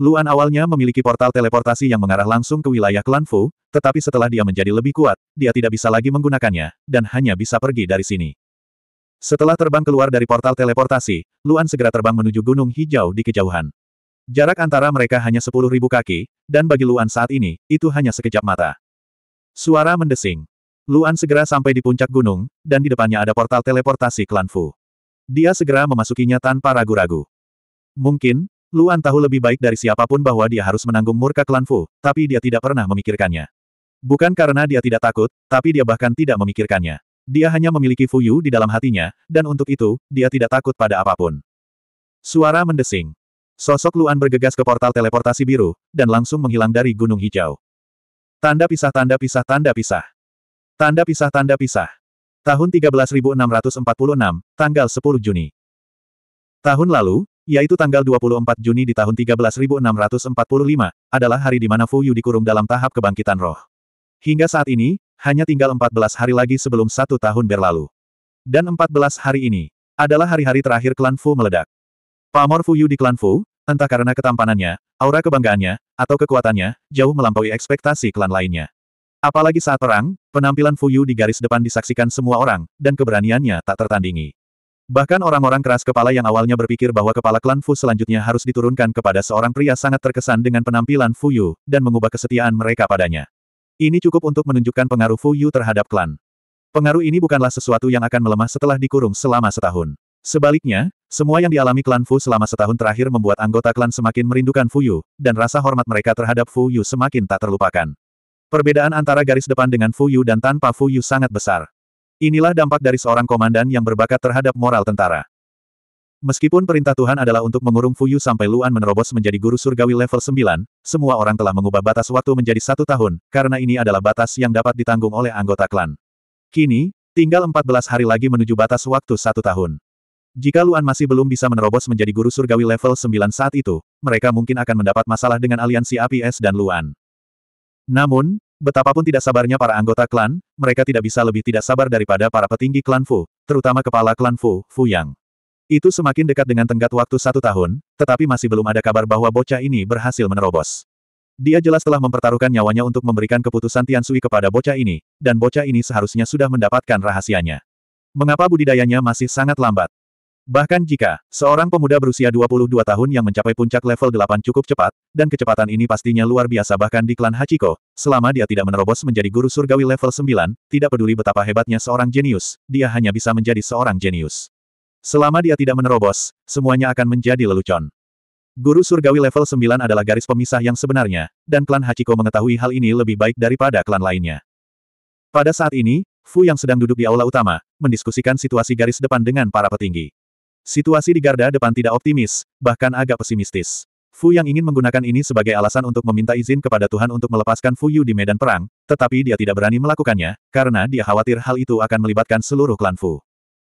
Speaker 1: Luan awalnya memiliki portal teleportasi yang mengarah langsung ke wilayah klan Fu, tetapi setelah dia menjadi lebih kuat, dia tidak bisa lagi menggunakannya, dan hanya bisa pergi dari sini. Setelah terbang keluar dari portal teleportasi, Luan segera terbang menuju Gunung Hijau di kejauhan. Jarak antara mereka hanya 10.000 kaki, dan bagi Luan saat ini, itu hanya sekejap mata. Suara mendesing. Luan segera sampai di puncak gunung, dan di depannya ada portal teleportasi klan Fu. Dia segera memasukinya tanpa ragu-ragu. Mungkin, Luan tahu lebih baik dari siapapun bahwa dia harus menanggung murka klan Fu, tapi dia tidak pernah memikirkannya. Bukan karena dia tidak takut, tapi dia bahkan tidak memikirkannya. Dia hanya memiliki Fu Yu di dalam hatinya, dan untuk itu, dia tidak takut pada apapun. Suara mendesing. Sosok Luan bergegas ke portal teleportasi biru, dan langsung menghilang dari gunung hijau. Tanda pisah tanda pisah tanda pisah. Tanda pisah Tanda pisah. Tahun 13646, tanggal 10 Juni. Tahun lalu, yaitu tanggal 24 Juni di tahun 13645, adalah hari di mana Fu Yu dikurung dalam tahap kebangkitan roh. Hingga saat ini, hanya tinggal 14 hari lagi sebelum satu tahun berlalu. Dan 14 hari ini, adalah hari-hari terakhir klan Fu meledak. Pamor Fu Yu di klan Fu, entah karena ketampanannya, aura kebanggaannya, atau kekuatannya, jauh melampaui ekspektasi klan lainnya. Apalagi saat perang, penampilan Fuyu di garis depan disaksikan semua orang, dan keberaniannya tak tertandingi. Bahkan orang-orang keras kepala yang awalnya berpikir bahwa kepala klan Fu selanjutnya harus diturunkan kepada seorang pria sangat terkesan dengan penampilan Fuyu, dan mengubah kesetiaan mereka padanya. Ini cukup untuk menunjukkan pengaruh Fuyu terhadap klan. Pengaruh ini bukanlah sesuatu yang akan melemah setelah dikurung selama setahun. Sebaliknya, semua yang dialami klan Fu selama setahun terakhir membuat anggota klan semakin merindukan Fuyu, dan rasa hormat mereka terhadap Fuyu semakin tak terlupakan. Perbedaan antara garis depan dengan Fu Yu dan tanpa Fu Yu sangat besar. Inilah dampak dari seorang komandan yang berbakat terhadap moral tentara. Meskipun perintah Tuhan adalah untuk mengurung Fu Yu sampai Luan menerobos menjadi guru surgawi level 9, semua orang telah mengubah batas waktu menjadi satu tahun, karena ini adalah batas yang dapat ditanggung oleh anggota klan. Kini, tinggal 14 hari lagi menuju batas waktu satu tahun. Jika Luan masih belum bisa menerobos menjadi guru surgawi level 9 saat itu, mereka mungkin akan mendapat masalah dengan aliansi APS dan Luan. Namun, Betapapun tidak sabarnya para anggota klan, mereka tidak bisa lebih tidak sabar daripada para petinggi klan Fu, terutama kepala klan Fu, Fu Yang. Itu semakin dekat dengan tenggat waktu satu tahun, tetapi masih belum ada kabar bahwa bocah ini berhasil menerobos. Dia jelas telah mempertaruhkan nyawanya untuk memberikan keputusan Tian Sui kepada bocah ini, dan bocah ini seharusnya sudah mendapatkan rahasianya. Mengapa budidayanya masih sangat lambat? Bahkan jika seorang pemuda berusia 22 tahun yang mencapai puncak level 8 cukup cepat, dan kecepatan ini pastinya luar biasa bahkan di klan Hachiko, selama dia tidak menerobos menjadi guru surgawi level 9, tidak peduli betapa hebatnya seorang jenius, dia hanya bisa menjadi seorang jenius. Selama dia tidak menerobos, semuanya akan menjadi lelucon. Guru surgawi level 9 adalah garis pemisah yang sebenarnya, dan klan Hachiko mengetahui hal ini lebih baik daripada klan lainnya. Pada saat ini, Fu yang sedang duduk di aula utama, mendiskusikan situasi garis depan dengan para petinggi. Situasi di garda depan tidak optimis, bahkan agak pesimistis. Fu yang ingin menggunakan ini sebagai alasan untuk meminta izin kepada Tuhan untuk melepaskan Fu Yu di medan perang, tetapi dia tidak berani melakukannya, karena dia khawatir hal itu akan melibatkan seluruh klan Fu.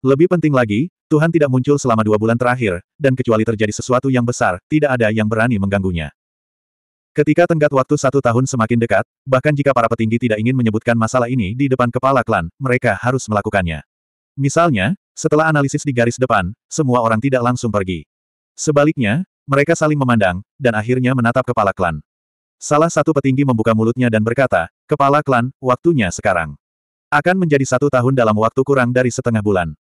Speaker 1: Lebih penting lagi, Tuhan tidak muncul selama dua bulan terakhir, dan kecuali terjadi sesuatu yang besar, tidak ada yang berani mengganggunya. Ketika tenggat waktu satu tahun semakin dekat, bahkan jika para petinggi tidak ingin menyebutkan masalah ini di depan kepala klan, mereka harus melakukannya. Misalnya, setelah analisis di garis depan, semua orang tidak langsung pergi. Sebaliknya, mereka saling memandang, dan akhirnya menatap kepala klan. Salah satu petinggi membuka mulutnya dan berkata, Kepala klan, waktunya sekarang. Akan menjadi satu tahun dalam waktu kurang dari setengah bulan.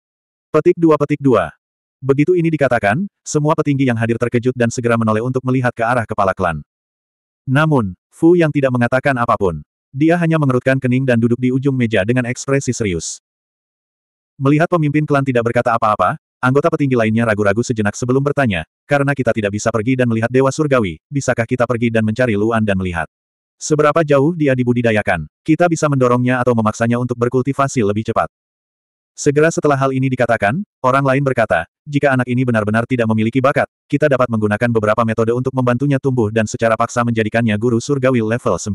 Speaker 1: Petik dua petik dua. Begitu ini dikatakan, semua petinggi yang hadir terkejut dan segera menoleh untuk melihat ke arah kepala klan. Namun, Fu yang tidak mengatakan apapun. Dia hanya mengerutkan kening dan duduk di ujung meja dengan ekspresi serius. Melihat pemimpin klan tidak berkata apa-apa, anggota petinggi lainnya ragu-ragu sejenak sebelum bertanya, karena kita tidak bisa pergi dan melihat Dewa Surgawi, bisakah kita pergi dan mencari Luan dan melihat? Seberapa jauh dia dibudidayakan, kita bisa mendorongnya atau memaksanya untuk berkultivasi lebih cepat. Segera setelah hal ini dikatakan, orang lain berkata, jika anak ini benar-benar tidak memiliki bakat, kita dapat menggunakan beberapa metode untuk membantunya tumbuh dan secara paksa menjadikannya guru surgawi level 9.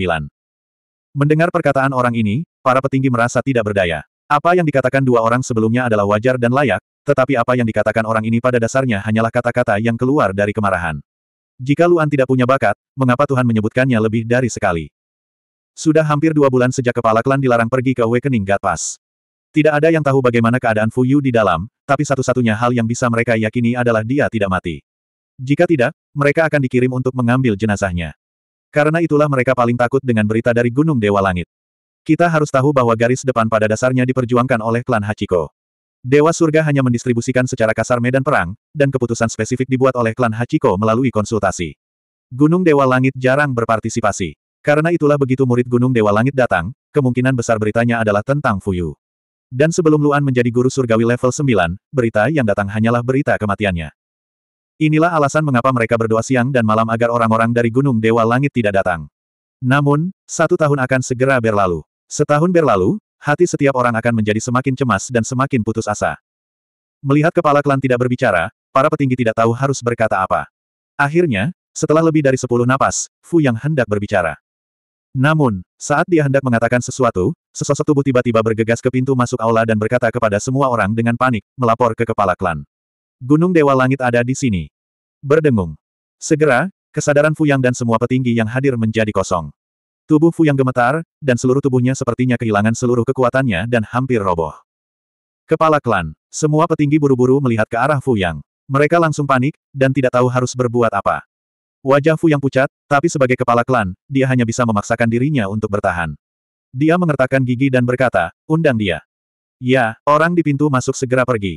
Speaker 1: Mendengar perkataan orang ini, para petinggi merasa tidak berdaya. Apa yang dikatakan dua orang sebelumnya adalah wajar dan layak, tetapi apa yang dikatakan orang ini pada dasarnya hanyalah kata-kata yang keluar dari kemarahan. Jika Luan tidak punya bakat, mengapa Tuhan menyebutkannya lebih dari sekali? Sudah hampir dua bulan sejak kepala klan dilarang pergi ke Awakening God Pass. Tidak ada yang tahu bagaimana keadaan Fu Yu di dalam, tapi satu-satunya hal yang bisa mereka yakini adalah dia tidak mati. Jika tidak, mereka akan dikirim untuk mengambil jenazahnya. Karena itulah mereka paling takut dengan berita dari Gunung Dewa Langit. Kita harus tahu bahwa garis depan pada dasarnya diperjuangkan oleh klan Hachiko. Dewa Surga hanya mendistribusikan secara kasar medan perang, dan keputusan spesifik dibuat oleh klan Hachiko melalui konsultasi. Gunung Dewa Langit jarang berpartisipasi. Karena itulah begitu murid Gunung Dewa Langit datang, kemungkinan besar beritanya adalah tentang Fuyu. Dan sebelum Luan menjadi guru surgawi level 9, berita yang datang hanyalah berita kematiannya. Inilah alasan mengapa mereka berdoa siang dan malam agar orang-orang dari Gunung Dewa Langit tidak datang. Namun, satu tahun akan segera berlalu. Setahun berlalu, hati setiap orang akan menjadi semakin cemas dan semakin putus asa. Melihat kepala klan tidak berbicara, para petinggi tidak tahu harus berkata apa. Akhirnya, setelah lebih dari sepuluh napas, Fu Yang hendak berbicara. Namun, saat dia hendak mengatakan sesuatu, sesosok tubuh tiba-tiba bergegas ke pintu masuk aula dan berkata kepada semua orang dengan panik, melapor ke kepala klan. Gunung Dewa Langit ada di sini. Berdengung. Segera, kesadaran Fu Yang dan semua petinggi yang hadir menjadi kosong. Tubuh Fuyang gemetar, dan seluruh tubuhnya sepertinya kehilangan seluruh kekuatannya dan hampir roboh. Kepala klan, semua petinggi buru-buru melihat ke arah Fuyang. Mereka langsung panik, dan tidak tahu harus berbuat apa. Wajah Fuyang pucat, tapi sebagai kepala klan, dia hanya bisa memaksakan dirinya untuk bertahan. Dia mengertakkan gigi dan berkata, undang dia. Ya, orang di pintu masuk segera pergi.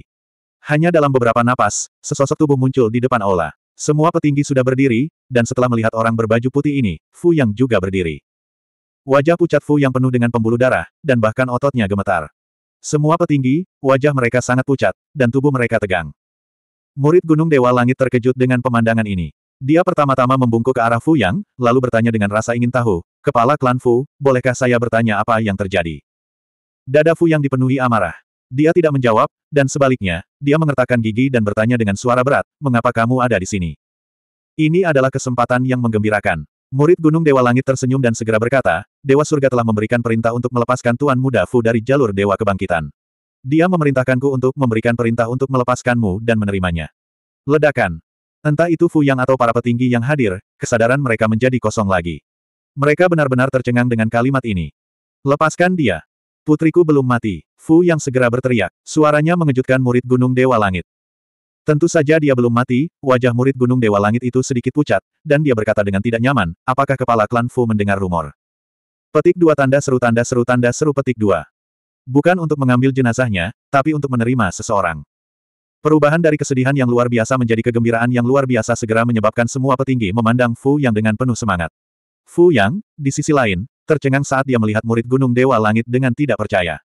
Speaker 1: Hanya dalam beberapa napas, sesosok tubuh muncul di depan Ola. Semua petinggi sudah berdiri, dan setelah melihat orang berbaju putih ini, Fu Yang juga berdiri. Wajah pucat Fu yang penuh dengan pembuluh darah, dan bahkan ototnya gemetar. Semua petinggi, wajah mereka sangat pucat, dan tubuh mereka tegang. Murid Gunung Dewa Langit terkejut dengan pemandangan ini. Dia pertama-tama membungkuk ke arah Fu Yang, lalu bertanya dengan rasa ingin tahu, Kepala Klan Fu, bolehkah saya bertanya apa yang terjadi? Dada Fu Yang dipenuhi amarah. Dia tidak menjawab, dan sebaliknya, dia mengertakkan gigi dan bertanya dengan suara berat, mengapa kamu ada di sini? Ini adalah kesempatan yang menggembirakan. Murid Gunung Dewa Langit tersenyum dan segera berkata, Dewa Surga telah memberikan perintah untuk melepaskan Tuan Muda Fu dari jalur Dewa Kebangkitan. Dia memerintahkanku untuk memberikan perintah untuk melepaskanmu dan menerimanya. Ledakan. Entah itu Fu Yang atau para petinggi yang hadir, kesadaran mereka menjadi kosong lagi. Mereka benar-benar tercengang dengan kalimat ini. Lepaskan dia. Putriku belum mati. Fu Yang segera berteriak. Suaranya mengejutkan murid Gunung Dewa Langit. Tentu saja dia belum mati, wajah murid Gunung Dewa Langit itu sedikit pucat, dan dia berkata dengan tidak nyaman, apakah kepala klan Fu mendengar rumor? Petik dua tanda seru tanda seru tanda seru petik dua. Bukan untuk mengambil jenazahnya, tapi untuk menerima seseorang. Perubahan dari kesedihan yang luar biasa menjadi kegembiraan yang luar biasa segera menyebabkan semua petinggi memandang Fu Yang dengan penuh semangat. Fu Yang, di sisi lain, tercengang saat dia melihat murid Gunung Dewa Langit dengan tidak percaya.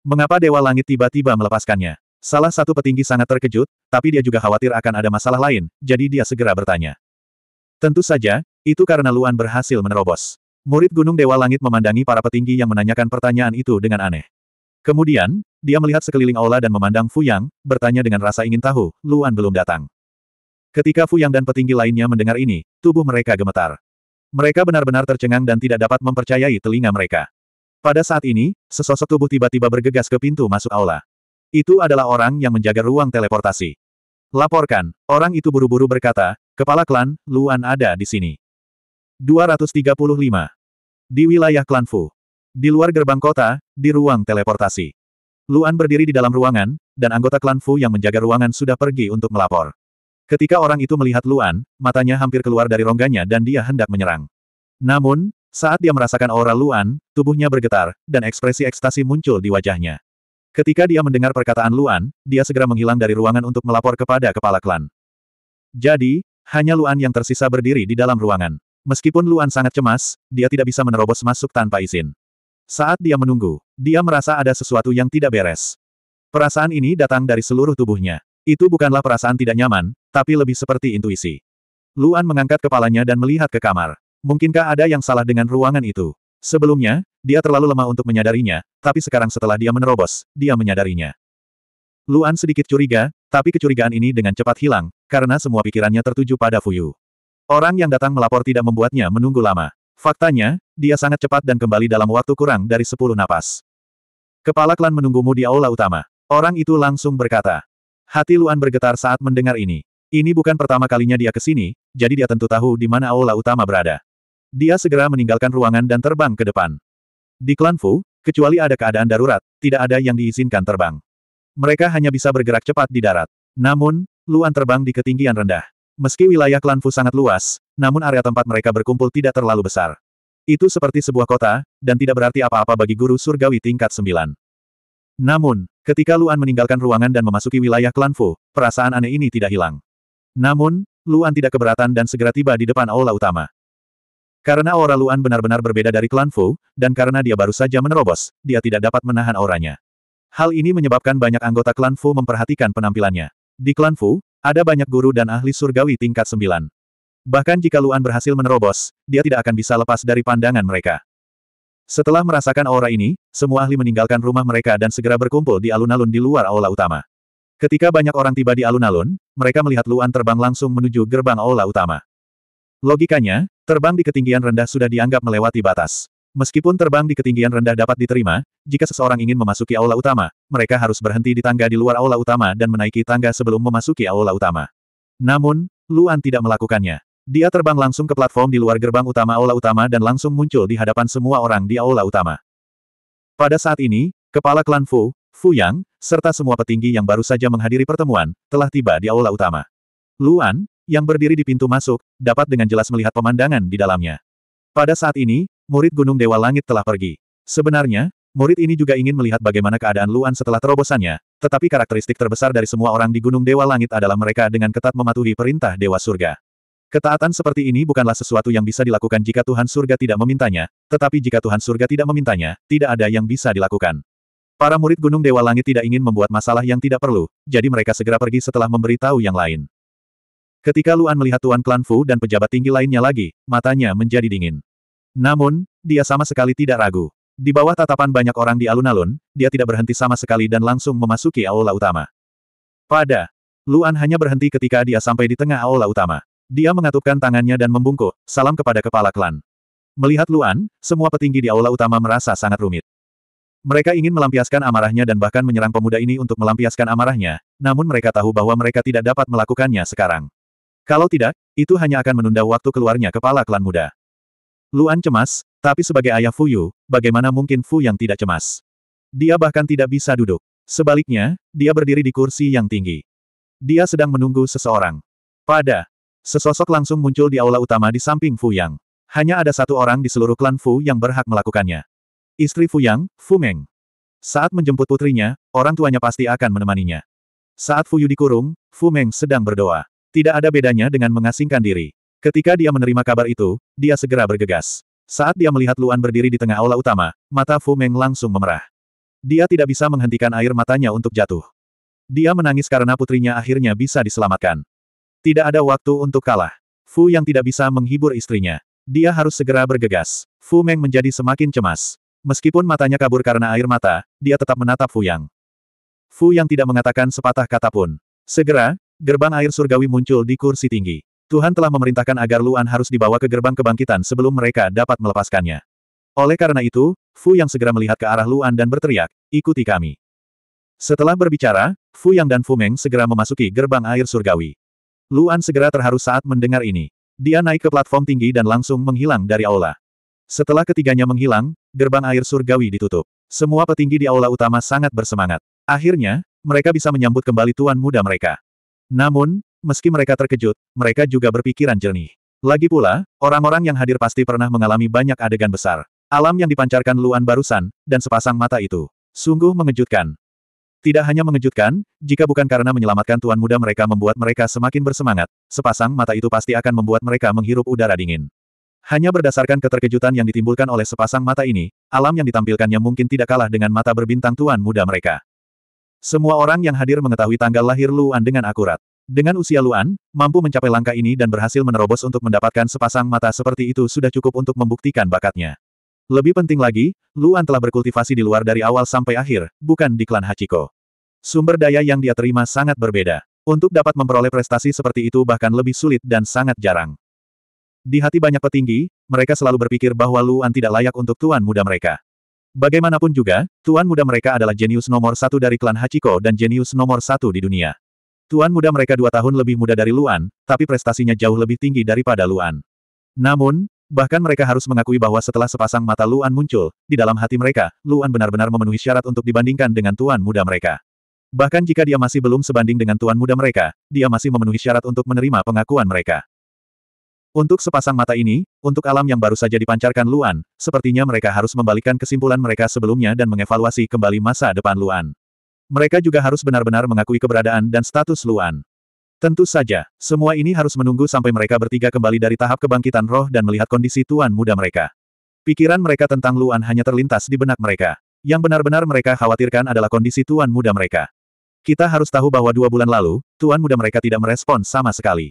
Speaker 1: Mengapa Dewa Langit tiba-tiba melepaskannya? Salah satu petinggi sangat terkejut, tapi dia juga khawatir akan ada masalah lain, jadi dia segera bertanya. Tentu saja, itu karena Luan berhasil menerobos. Murid Gunung Dewa Langit memandangi para petinggi yang menanyakan pertanyaan itu dengan aneh. Kemudian, dia melihat sekeliling aula dan memandang Fu Yang, bertanya dengan rasa ingin tahu, Luan belum datang. Ketika Fu Yang dan petinggi lainnya mendengar ini, tubuh mereka gemetar. Mereka benar-benar tercengang dan tidak dapat mempercayai telinga mereka. Pada saat ini, sesosok tubuh tiba-tiba bergegas ke pintu masuk aula. Itu adalah orang yang menjaga ruang teleportasi. Laporkan, orang itu buru-buru berkata, kepala klan, Luan ada di sini. 235. Di wilayah klan Fu. Di luar gerbang kota, di ruang teleportasi. Luan berdiri di dalam ruangan, dan anggota klan Fu yang menjaga ruangan sudah pergi untuk melapor. Ketika orang itu melihat Luan, matanya hampir keluar dari rongganya dan dia hendak menyerang. Namun, saat dia merasakan aura Luan, tubuhnya bergetar, dan ekspresi ekstasi muncul di wajahnya. Ketika dia mendengar perkataan Luan, dia segera menghilang dari ruangan untuk melapor kepada kepala klan. Jadi, hanya Luan yang tersisa berdiri di dalam ruangan. Meskipun Luan sangat cemas, dia tidak bisa menerobos masuk tanpa izin. Saat dia menunggu, dia merasa ada sesuatu yang tidak beres. Perasaan ini datang dari seluruh tubuhnya. Itu bukanlah perasaan tidak nyaman, tapi lebih seperti intuisi. Luan mengangkat kepalanya dan melihat ke kamar. Mungkinkah ada yang salah dengan ruangan itu? Sebelumnya, dia terlalu lemah untuk menyadarinya, tapi sekarang setelah dia menerobos, dia menyadarinya. Luan sedikit curiga, tapi kecurigaan ini dengan cepat hilang, karena semua pikirannya tertuju pada Fuyu. Orang yang datang melapor tidak membuatnya menunggu lama. Faktanya, dia sangat cepat dan kembali dalam waktu kurang dari sepuluh napas. Kepala klan menunggumu di aula utama. Orang itu langsung berkata. Hati Luan bergetar saat mendengar ini. Ini bukan pertama kalinya dia ke sini, jadi dia tentu tahu di mana aula utama berada. Dia segera meninggalkan ruangan dan terbang ke depan. Di klan Fu, kecuali ada keadaan darurat, tidak ada yang diizinkan terbang. Mereka hanya bisa bergerak cepat di darat. Namun, Luan terbang di ketinggian rendah. Meski wilayah klan Fu sangat luas, namun area tempat mereka berkumpul tidak terlalu besar. Itu seperti sebuah kota, dan tidak berarti apa-apa bagi guru surgawi tingkat 9. Namun, ketika Luan meninggalkan ruangan dan memasuki wilayah klan Fu, perasaan aneh ini tidak hilang. Namun, Luan tidak keberatan dan segera tiba di depan aula utama. Karena aura Luan benar-benar berbeda dari klan Fu, dan karena dia baru saja menerobos, dia tidak dapat menahan auranya. Hal ini menyebabkan banyak anggota klan Fu memperhatikan penampilannya. Di klan Fu, ada banyak guru dan ahli surgawi tingkat sembilan. Bahkan jika Luan berhasil menerobos, dia tidak akan bisa lepas dari pandangan mereka. Setelah merasakan aura ini, semua ahli meninggalkan rumah mereka dan segera berkumpul di alun-alun di luar aula utama. Ketika banyak orang tiba di alun-alun, mereka melihat Luan terbang langsung menuju gerbang aula utama. Logikanya, terbang di ketinggian rendah sudah dianggap melewati batas. Meskipun terbang di ketinggian rendah dapat diterima, jika seseorang ingin memasuki aula utama, mereka harus berhenti di tangga di luar aula utama dan menaiki tangga sebelum memasuki aula utama. Namun, Luan tidak melakukannya. Dia terbang langsung ke platform di luar gerbang utama aula utama dan langsung muncul di hadapan semua orang di aula utama. Pada saat ini, kepala klan Fu, Fu Yang, serta semua petinggi yang baru saja menghadiri pertemuan, telah tiba di aula utama. Luan, yang berdiri di pintu masuk, dapat dengan jelas melihat pemandangan di dalamnya. Pada saat ini, murid Gunung Dewa Langit telah pergi. Sebenarnya, murid ini juga ingin melihat bagaimana keadaan Luan setelah terobosannya, tetapi karakteristik terbesar dari semua orang di Gunung Dewa Langit adalah mereka dengan ketat mematuhi perintah Dewa Surga. Ketaatan seperti ini bukanlah sesuatu yang bisa dilakukan jika Tuhan Surga tidak memintanya, tetapi jika Tuhan Surga tidak memintanya, tidak ada yang bisa dilakukan. Para murid Gunung Dewa Langit tidak ingin membuat masalah yang tidak perlu, jadi mereka segera pergi setelah memberitahu yang lain. Ketika Luan melihat Tuan Klan Fu dan pejabat tinggi lainnya lagi, matanya menjadi dingin. Namun, dia sama sekali tidak ragu. Di bawah tatapan banyak orang di alun-alun, dia tidak berhenti sama sekali dan langsung memasuki aula utama. Pada, Luan hanya berhenti ketika dia sampai di tengah aula utama. Dia mengatupkan tangannya dan membungkuk, salam kepada kepala klan. Melihat Luan, semua petinggi di aula utama merasa sangat rumit. Mereka ingin melampiaskan amarahnya dan bahkan menyerang pemuda ini untuk melampiaskan amarahnya, namun mereka tahu bahwa mereka tidak dapat melakukannya sekarang. Kalau tidak, itu hanya akan menunda waktu keluarnya kepala klan muda. Luan cemas, tapi sebagai ayah Fu Yu, bagaimana mungkin Fu yang tidak cemas? Dia bahkan tidak bisa duduk. Sebaliknya, dia berdiri di kursi yang tinggi. Dia sedang menunggu seseorang. Pada, sesosok langsung muncul di aula utama di samping Fu Yang. Hanya ada satu orang di seluruh klan Fu yang berhak melakukannya. Istri Fu Yang, Fu Meng. Saat menjemput putrinya, orang tuanya pasti akan menemaninya. Saat Fu Yu dikurung, Fu Meng sedang berdoa. Tidak ada bedanya dengan mengasingkan diri. Ketika dia menerima kabar itu, dia segera bergegas. Saat dia melihat Luan berdiri di tengah aula utama, mata Fu Meng langsung memerah. Dia tidak bisa menghentikan air matanya untuk jatuh. Dia menangis karena putrinya akhirnya bisa diselamatkan. Tidak ada waktu untuk kalah. Fu yang tidak bisa menghibur istrinya. Dia harus segera bergegas. Fu Meng menjadi semakin cemas. Meskipun matanya kabur karena air mata, dia tetap menatap Fu Yang. Fu Yang tidak mengatakan sepatah kata pun. Segera, Gerbang air surgawi muncul di kursi tinggi. Tuhan telah memerintahkan agar Luan harus dibawa ke gerbang kebangkitan sebelum mereka dapat melepaskannya. Oleh karena itu, Fu yang segera melihat ke arah Luan dan berteriak, ikuti kami. Setelah berbicara, Fu yang dan Fu Meng segera memasuki gerbang air surgawi. Luan segera terharu saat mendengar ini. Dia naik ke platform tinggi dan langsung menghilang dari aula. Setelah ketiganya menghilang, gerbang air surgawi ditutup. Semua petinggi di aula utama sangat bersemangat. Akhirnya, mereka bisa menyambut kembali tuan muda mereka. Namun, meski mereka terkejut, mereka juga berpikiran jernih. Lagi pula, orang-orang yang hadir pasti pernah mengalami banyak adegan besar. Alam yang dipancarkan Luan barusan, dan sepasang mata itu. Sungguh mengejutkan. Tidak hanya mengejutkan, jika bukan karena menyelamatkan tuan muda mereka membuat mereka semakin bersemangat, sepasang mata itu pasti akan membuat mereka menghirup udara dingin. Hanya berdasarkan keterkejutan yang ditimbulkan oleh sepasang mata ini, alam yang ditampilkannya mungkin tidak kalah dengan mata berbintang tuan muda mereka. Semua orang yang hadir mengetahui tanggal lahir Luan dengan akurat. Dengan usia Luan, mampu mencapai langkah ini dan berhasil menerobos untuk mendapatkan sepasang mata seperti itu sudah cukup untuk membuktikan bakatnya. Lebih penting lagi, Luan telah berkultivasi di luar dari awal sampai akhir, bukan di klan Hachiko. Sumber daya yang dia terima sangat berbeda. Untuk dapat memperoleh prestasi seperti itu bahkan lebih sulit dan sangat jarang. Di hati banyak petinggi, mereka selalu berpikir bahwa Luan tidak layak untuk tuan muda mereka. Bagaimanapun juga, tuan muda mereka adalah jenius nomor satu dari klan Hachiko dan jenius nomor satu di dunia. Tuan muda mereka dua tahun lebih muda dari Luan, tapi prestasinya jauh lebih tinggi daripada Luan. Namun, bahkan mereka harus mengakui bahwa setelah sepasang mata Luan muncul, di dalam hati mereka, Luan benar-benar memenuhi syarat untuk dibandingkan dengan tuan muda mereka. Bahkan jika dia masih belum sebanding dengan tuan muda mereka, dia masih memenuhi syarat untuk menerima pengakuan mereka. Untuk sepasang mata ini, untuk alam yang baru saja dipancarkan Luan, sepertinya mereka harus membalikkan kesimpulan mereka sebelumnya dan mengevaluasi kembali masa depan Luan. Mereka juga harus benar-benar mengakui keberadaan dan status Luan. Tentu saja, semua ini harus menunggu sampai mereka bertiga kembali dari tahap kebangkitan roh dan melihat kondisi tuan muda mereka. Pikiran mereka tentang Luan hanya terlintas di benak mereka. Yang benar-benar mereka khawatirkan adalah kondisi tuan muda mereka. Kita harus tahu bahwa dua bulan lalu, tuan muda mereka tidak merespon sama sekali.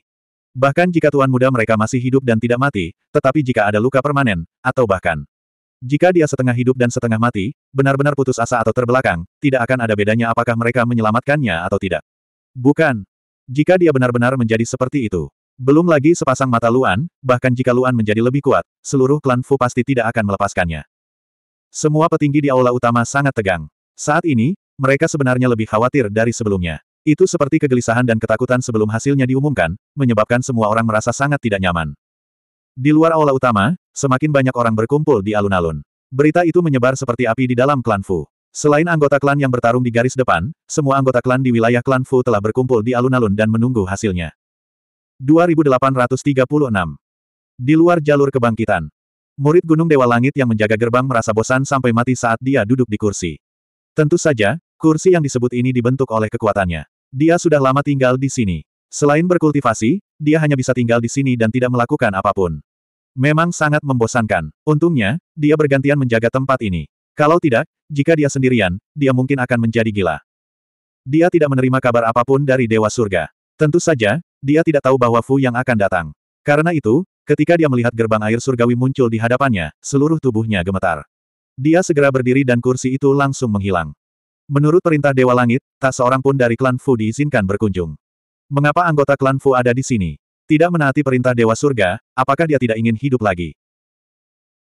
Speaker 1: Bahkan jika tuan muda mereka masih hidup dan tidak mati, tetapi jika ada luka permanen, atau bahkan jika dia setengah hidup dan setengah mati, benar-benar putus asa atau terbelakang, tidak akan ada bedanya apakah mereka menyelamatkannya atau tidak. Bukan. Jika dia benar-benar menjadi seperti itu. Belum lagi sepasang mata Luan, bahkan jika Luan menjadi lebih kuat, seluruh klan Fu pasti tidak akan melepaskannya. Semua petinggi di aula utama sangat tegang. Saat ini, mereka sebenarnya lebih khawatir dari sebelumnya. Itu seperti kegelisahan dan ketakutan sebelum hasilnya diumumkan, menyebabkan semua orang merasa sangat tidak nyaman. Di luar aula utama, semakin banyak orang berkumpul di alun-alun. Berita itu menyebar seperti api di dalam klan Fu. Selain anggota klan yang bertarung di garis depan, semua anggota klan di wilayah klan Fu telah berkumpul di alun-alun dan menunggu hasilnya. 2836 Di luar jalur kebangkitan, murid Gunung Dewa Langit yang menjaga gerbang merasa bosan sampai mati saat dia duduk di kursi. Tentu saja, Kursi yang disebut ini dibentuk oleh kekuatannya. Dia sudah lama tinggal di sini. Selain berkultivasi, dia hanya bisa tinggal di sini dan tidak melakukan apapun. Memang sangat membosankan. Untungnya, dia bergantian menjaga tempat ini. Kalau tidak, jika dia sendirian, dia mungkin akan menjadi gila. Dia tidak menerima kabar apapun dari Dewa Surga. Tentu saja, dia tidak tahu bahwa Fu yang akan datang. Karena itu, ketika dia melihat gerbang air surgawi muncul di hadapannya, seluruh tubuhnya gemetar. Dia segera berdiri dan kursi itu langsung menghilang. Menurut perintah Dewa Langit, tak seorang pun dari klan Fu diizinkan berkunjung. Mengapa anggota klan Fu ada di sini? Tidak menaati perintah Dewa Surga, apakah dia tidak ingin hidup lagi?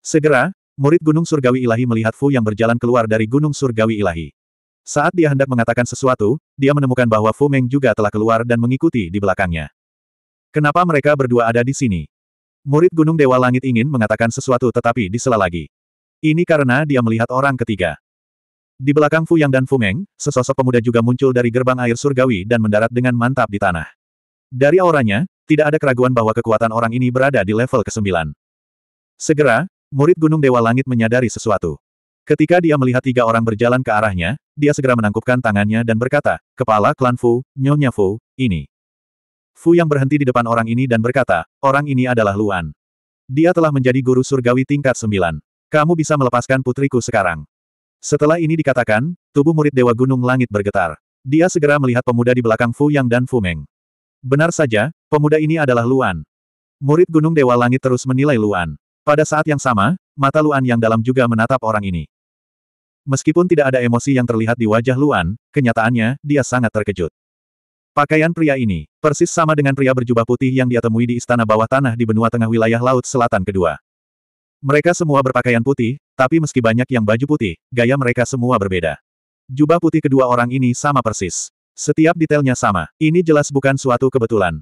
Speaker 1: Segera, murid Gunung Surgawi Ilahi melihat Fu yang berjalan keluar dari Gunung Surgawi Ilahi. Saat dia hendak mengatakan sesuatu, dia menemukan bahwa Fu Meng juga telah keluar dan mengikuti di belakangnya. Kenapa mereka berdua ada di sini? Murid Gunung Dewa Langit ingin mengatakan sesuatu tetapi disela lagi. Ini karena dia melihat orang ketiga. Di belakang Fu Yang dan Fu Meng, sesosok pemuda juga muncul dari gerbang air surgawi dan mendarat dengan mantap di tanah. Dari auranya, tidak ada keraguan bahwa kekuatan orang ini berada di level ke-9. Segera, murid Gunung Dewa Langit menyadari sesuatu. Ketika dia melihat tiga orang berjalan ke arahnya, dia segera menangkupkan tangannya dan berkata, Kepala klan Fu, Nyonya Fu, ini. Fu yang berhenti di depan orang ini dan berkata, orang ini adalah Luan. Dia telah menjadi guru surgawi tingkat 9. Kamu bisa melepaskan putriku sekarang. Setelah ini dikatakan, tubuh murid Dewa Gunung Langit bergetar. Dia segera melihat pemuda di belakang Fu Yang dan Fu Meng. Benar saja, pemuda ini adalah Luan. Murid Gunung Dewa Langit terus menilai Luan. Pada saat yang sama, mata Luan yang dalam juga menatap orang ini. Meskipun tidak ada emosi yang terlihat di wajah Luan, kenyataannya, dia sangat terkejut. Pakaian pria ini, persis sama dengan pria berjubah putih yang dia temui di istana bawah tanah di benua tengah wilayah Laut Selatan kedua. Mereka semua berpakaian putih, tapi meski banyak yang baju putih, gaya mereka semua berbeda. Jubah putih kedua orang ini sama persis. Setiap detailnya sama. Ini jelas bukan suatu kebetulan.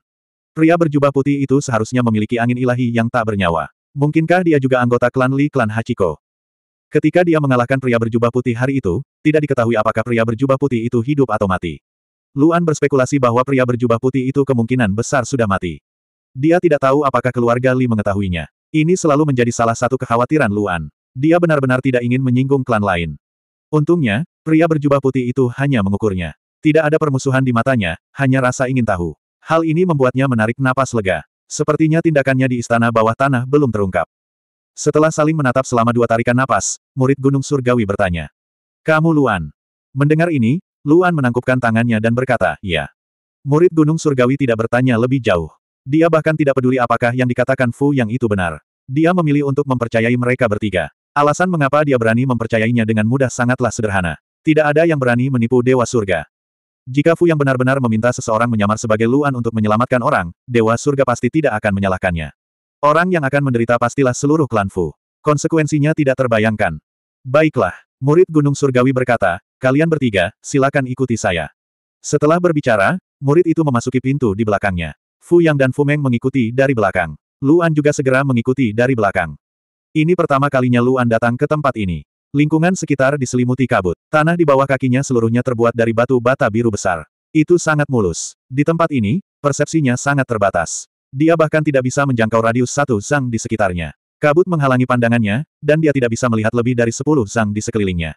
Speaker 1: Pria berjubah putih itu seharusnya memiliki angin ilahi yang tak bernyawa. Mungkinkah dia juga anggota klan Li klan Hachiko? Ketika dia mengalahkan pria berjubah putih hari itu, tidak diketahui apakah pria berjubah putih itu hidup atau mati. Luan berspekulasi bahwa pria berjubah putih itu kemungkinan besar sudah mati. Dia tidak tahu apakah keluarga Li mengetahuinya. Ini selalu menjadi salah satu kekhawatiran Luan. Dia benar-benar tidak ingin menyinggung klan lain. Untungnya, pria berjubah putih itu hanya mengukurnya. Tidak ada permusuhan di matanya, hanya rasa ingin tahu. Hal ini membuatnya menarik napas lega. Sepertinya tindakannya di istana bawah tanah belum terungkap. Setelah saling menatap selama dua tarikan napas, murid Gunung Surgawi bertanya. Kamu Luan. Mendengar ini, Luan menangkupkan tangannya dan berkata, ya. Murid Gunung Surgawi tidak bertanya lebih jauh. Dia bahkan tidak peduli apakah yang dikatakan Fu yang itu benar. Dia memilih untuk mempercayai mereka bertiga. Alasan mengapa dia berani mempercayainya dengan mudah sangatlah sederhana. Tidak ada yang berani menipu Dewa Surga. Jika Fu yang benar-benar meminta seseorang menyamar sebagai Luan untuk menyelamatkan orang, Dewa Surga pasti tidak akan menyalahkannya. Orang yang akan menderita pastilah seluruh klan Fu. Konsekuensinya tidak terbayangkan. Baiklah, murid Gunung Surgawi berkata, kalian bertiga, silakan ikuti saya. Setelah berbicara, murid itu memasuki pintu di belakangnya. Fu Yang dan Fu Meng mengikuti dari belakang. Luan juga segera mengikuti dari belakang. Ini pertama kalinya Luan datang ke tempat ini. Lingkungan sekitar diselimuti kabut. Tanah di bawah kakinya seluruhnya terbuat dari batu bata biru besar. Itu sangat mulus. Di tempat ini, persepsinya sangat terbatas. Dia bahkan tidak bisa menjangkau radius satu zang di sekitarnya. Kabut menghalangi pandangannya, dan dia tidak bisa melihat lebih dari sepuluh zang di sekelilingnya.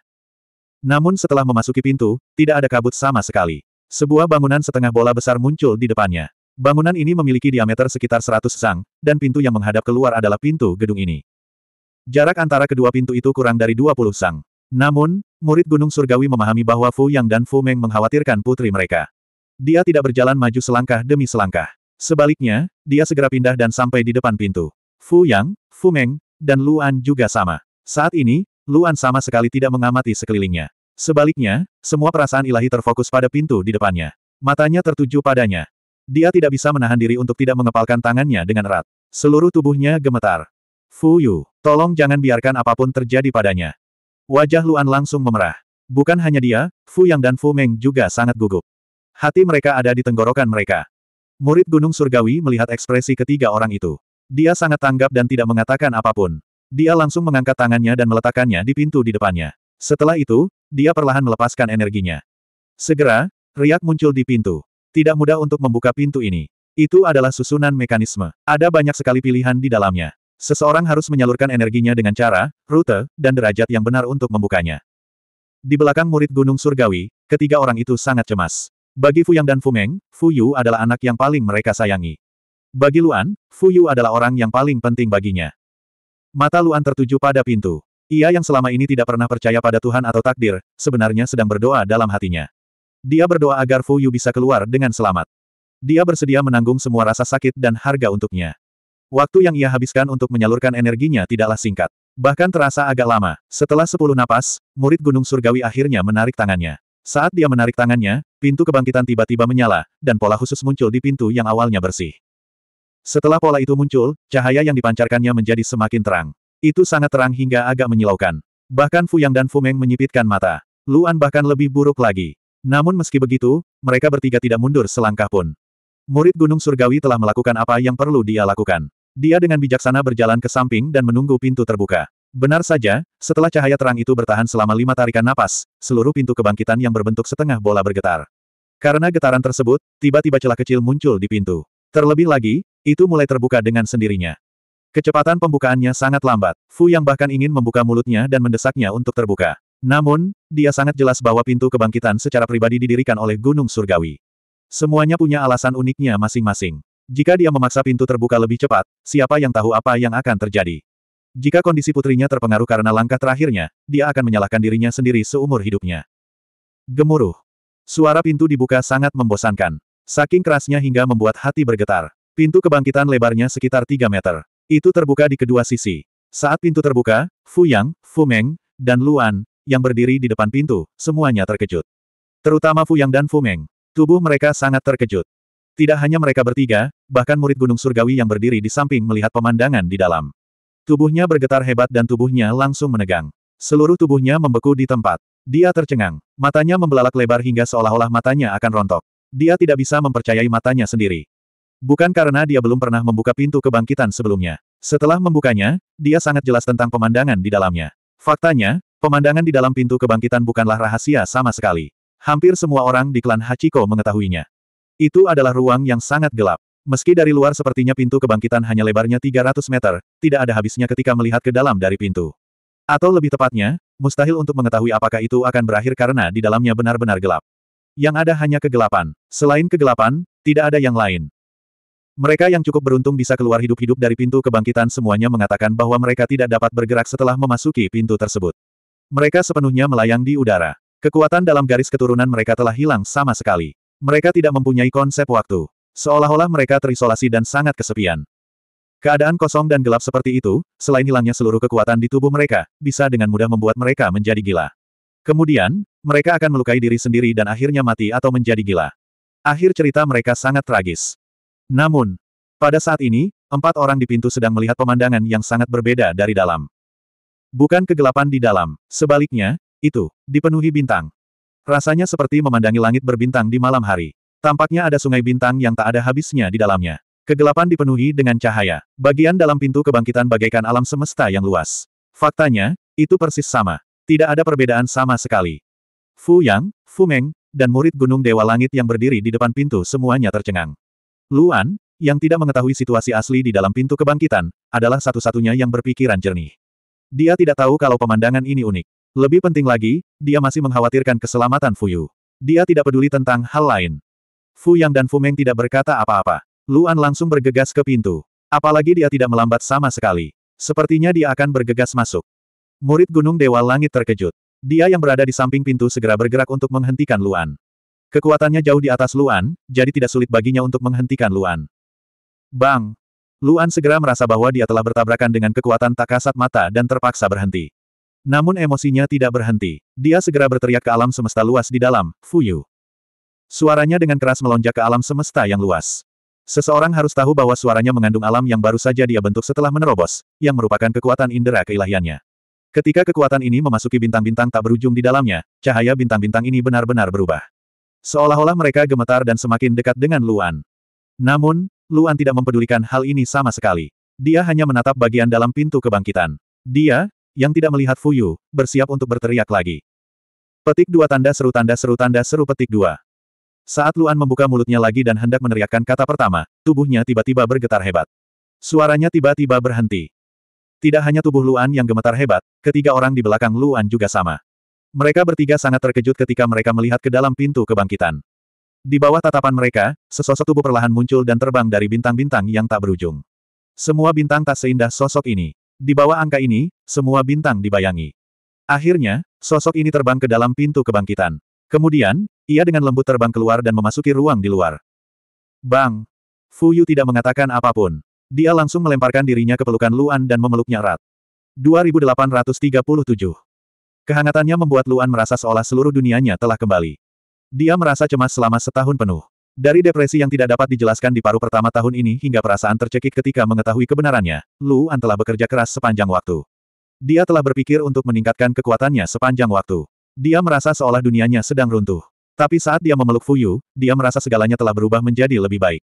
Speaker 1: Namun setelah memasuki pintu, tidak ada kabut sama sekali. Sebuah bangunan setengah bola besar muncul di depannya. Bangunan ini memiliki diameter sekitar 100 zang, dan pintu yang menghadap keluar adalah pintu gedung ini. Jarak antara kedua pintu itu kurang dari 20 sang. Namun, murid Gunung Surgawi memahami bahwa Fu Yang dan Fu Meng mengkhawatirkan putri mereka. Dia tidak berjalan maju selangkah demi selangkah. Sebaliknya, dia segera pindah dan sampai di depan pintu. Fu Yang, Fu Meng, dan Luan juga sama. Saat ini, Luan sama sekali tidak mengamati sekelilingnya. Sebaliknya, semua perasaan ilahi terfokus pada pintu di depannya. Matanya tertuju padanya. Dia tidak bisa menahan diri untuk tidak mengepalkan tangannya dengan erat. Seluruh tubuhnya gemetar. Fu Yu. Tolong jangan biarkan apapun terjadi padanya. Wajah Luan langsung memerah. Bukan hanya dia, Fu Yang dan Fu Meng juga sangat gugup. Hati mereka ada di tenggorokan mereka. Murid Gunung Surgawi melihat ekspresi ketiga orang itu. Dia sangat tanggap dan tidak mengatakan apapun. Dia langsung mengangkat tangannya dan meletakkannya di pintu di depannya. Setelah itu, dia perlahan melepaskan energinya. Segera, riak muncul di pintu. Tidak mudah untuk membuka pintu ini. Itu adalah susunan mekanisme. Ada banyak sekali pilihan di dalamnya. Seseorang harus menyalurkan energinya dengan cara, rute, dan derajat yang benar untuk membukanya. Di belakang murid Gunung Surgawi, ketiga orang itu sangat cemas. Bagi Fu Yang dan Fu Meng, Fu Yu adalah anak yang paling mereka sayangi. Bagi Luan, Fu Yu adalah orang yang paling penting baginya. Mata Luan tertuju pada pintu. Ia yang selama ini tidak pernah percaya pada Tuhan atau takdir, sebenarnya sedang berdoa dalam hatinya. Dia berdoa agar Fu Yu bisa keluar dengan selamat. Dia bersedia menanggung semua rasa sakit dan harga untuknya. Waktu yang ia habiskan untuk menyalurkan energinya tidaklah singkat. Bahkan terasa agak lama. Setelah sepuluh napas, murid Gunung Surgawi akhirnya menarik tangannya. Saat dia menarik tangannya, pintu kebangkitan tiba-tiba menyala, dan pola khusus muncul di pintu yang awalnya bersih. Setelah pola itu muncul, cahaya yang dipancarkannya menjadi semakin terang. Itu sangat terang hingga agak menyilaukan. Bahkan Fu Yang dan Fu Meng menyipitkan mata. Luan bahkan lebih buruk lagi. Namun meski begitu, mereka bertiga tidak mundur selangkah pun. Murid Gunung Surgawi telah melakukan apa yang perlu dia lakukan. Dia dengan bijaksana berjalan ke samping dan menunggu pintu terbuka. Benar saja, setelah cahaya terang itu bertahan selama lima tarikan napas, seluruh pintu kebangkitan yang berbentuk setengah bola bergetar. Karena getaran tersebut, tiba-tiba celah kecil muncul di pintu. Terlebih lagi, itu mulai terbuka dengan sendirinya. Kecepatan pembukaannya sangat lambat. Fu yang bahkan ingin membuka mulutnya dan mendesaknya untuk terbuka. Namun, dia sangat jelas bahwa pintu kebangkitan secara pribadi didirikan oleh Gunung Surgawi. Semuanya punya alasan uniknya masing-masing. Jika dia memaksa pintu terbuka lebih cepat, siapa yang tahu apa yang akan terjadi. Jika kondisi putrinya terpengaruh karena langkah terakhirnya, dia akan menyalahkan dirinya sendiri seumur hidupnya. Gemuruh. Suara pintu dibuka sangat membosankan. Saking kerasnya hingga membuat hati bergetar. Pintu kebangkitan lebarnya sekitar 3 meter. Itu terbuka di kedua sisi. Saat pintu terbuka, Fu Yang, Fu Meng, dan Luan, yang berdiri di depan pintu, semuanya terkejut. Terutama Fu Yang dan Fu Meng. Tubuh mereka sangat terkejut. Tidak hanya mereka bertiga, bahkan murid Gunung Surgawi yang berdiri di samping melihat pemandangan di dalam. Tubuhnya bergetar hebat dan tubuhnya langsung menegang. Seluruh tubuhnya membeku di tempat. Dia tercengang. Matanya membelalak lebar hingga seolah-olah matanya akan rontok. Dia tidak bisa mempercayai matanya sendiri. Bukan karena dia belum pernah membuka pintu kebangkitan sebelumnya. Setelah membukanya, dia sangat jelas tentang pemandangan di dalamnya. Faktanya, pemandangan di dalam pintu kebangkitan bukanlah rahasia sama sekali. Hampir semua orang di klan Hachiko mengetahuinya. Itu adalah ruang yang sangat gelap. Meski dari luar sepertinya pintu kebangkitan hanya lebarnya 300 meter, tidak ada habisnya ketika melihat ke dalam dari pintu. Atau lebih tepatnya, mustahil untuk mengetahui apakah itu akan berakhir karena di dalamnya benar-benar gelap. Yang ada hanya kegelapan. Selain kegelapan, tidak ada yang lain. Mereka yang cukup beruntung bisa keluar hidup-hidup dari pintu kebangkitan semuanya mengatakan bahwa mereka tidak dapat bergerak setelah memasuki pintu tersebut. Mereka sepenuhnya melayang di udara. Kekuatan dalam garis keturunan mereka telah hilang sama sekali. Mereka tidak mempunyai konsep waktu. Seolah-olah mereka terisolasi dan sangat kesepian. Keadaan kosong dan gelap seperti itu, selain hilangnya seluruh kekuatan di tubuh mereka, bisa dengan mudah membuat mereka menjadi gila. Kemudian, mereka akan melukai diri sendiri dan akhirnya mati atau menjadi gila. Akhir cerita mereka sangat tragis. Namun, pada saat ini, empat orang di pintu sedang melihat pemandangan yang sangat berbeda dari dalam. Bukan kegelapan di dalam, sebaliknya, itu dipenuhi bintang. Rasanya seperti memandangi langit berbintang di malam hari. Tampaknya ada sungai bintang yang tak ada habisnya di dalamnya. Kegelapan dipenuhi dengan cahaya. Bagian dalam pintu kebangkitan bagaikan alam semesta yang luas. Faktanya, itu persis sama. Tidak ada perbedaan sama sekali. Fu Yang, Fu Meng, dan murid Gunung Dewa Langit yang berdiri di depan pintu semuanya tercengang. Luan, yang tidak mengetahui situasi asli di dalam pintu kebangkitan, adalah satu-satunya yang berpikiran jernih. Dia tidak tahu kalau pemandangan ini unik. Lebih penting lagi, dia masih mengkhawatirkan keselamatan Fuyu. Dia tidak peduli tentang hal lain. Fu Yang dan Fu Meng tidak berkata apa-apa. Luan langsung bergegas ke pintu. Apalagi dia tidak melambat sama sekali. Sepertinya dia akan bergegas masuk. Murid Gunung Dewa Langit terkejut. Dia yang berada di samping pintu segera bergerak untuk menghentikan Luan. Kekuatannya jauh di atas Luan, jadi tidak sulit baginya untuk menghentikan Luan. Bang! Luan segera merasa bahwa dia telah bertabrakan dengan kekuatan tak kasat mata dan terpaksa berhenti. Namun emosinya tidak berhenti. Dia segera berteriak ke alam semesta luas di dalam, Fuyu. Suaranya dengan keras melonjak ke alam semesta yang luas. Seseorang harus tahu bahwa suaranya mengandung alam yang baru saja dia bentuk setelah menerobos, yang merupakan kekuatan indera keilahiannya. Ketika kekuatan ini memasuki bintang-bintang tak berujung di dalamnya, cahaya bintang-bintang ini benar-benar berubah. Seolah-olah mereka gemetar dan semakin dekat dengan Luan. Namun, Luan tidak mempedulikan hal ini sama sekali. Dia hanya menatap bagian dalam pintu kebangkitan. Dia, yang tidak melihat Fuyu, bersiap untuk berteriak lagi. Petik dua tanda seru tanda seru tanda seru petik dua. Saat Luan membuka mulutnya lagi dan hendak meneriakkan kata pertama, tubuhnya tiba-tiba bergetar hebat. Suaranya tiba-tiba berhenti. Tidak hanya tubuh Luan yang gemetar hebat, ketiga orang di belakang Luan juga sama. Mereka bertiga sangat terkejut ketika mereka melihat ke dalam pintu kebangkitan. Di bawah tatapan mereka, sesosok tubuh perlahan muncul dan terbang dari bintang-bintang yang tak berujung. Semua bintang tak seindah sosok ini. Di bawah angka ini, semua bintang dibayangi. Akhirnya, sosok ini terbang ke dalam pintu kebangkitan. Kemudian, ia dengan lembut terbang keluar dan memasuki ruang di luar. Bang! Fu Yu tidak mengatakan apapun. Dia langsung melemparkan dirinya ke pelukan Luan dan memeluknya erat. 2837 Kehangatannya membuat Luan merasa seolah seluruh dunianya telah kembali. Dia merasa cemas selama setahun penuh. Dari depresi yang tidak dapat dijelaskan di paruh pertama tahun ini hingga perasaan tercekik ketika mengetahui kebenarannya, Lu An telah bekerja keras sepanjang waktu. Dia telah berpikir untuk meningkatkan kekuatannya sepanjang waktu. Dia merasa seolah dunianya sedang runtuh. Tapi saat dia memeluk Fuyu, dia merasa segalanya telah berubah menjadi lebih baik.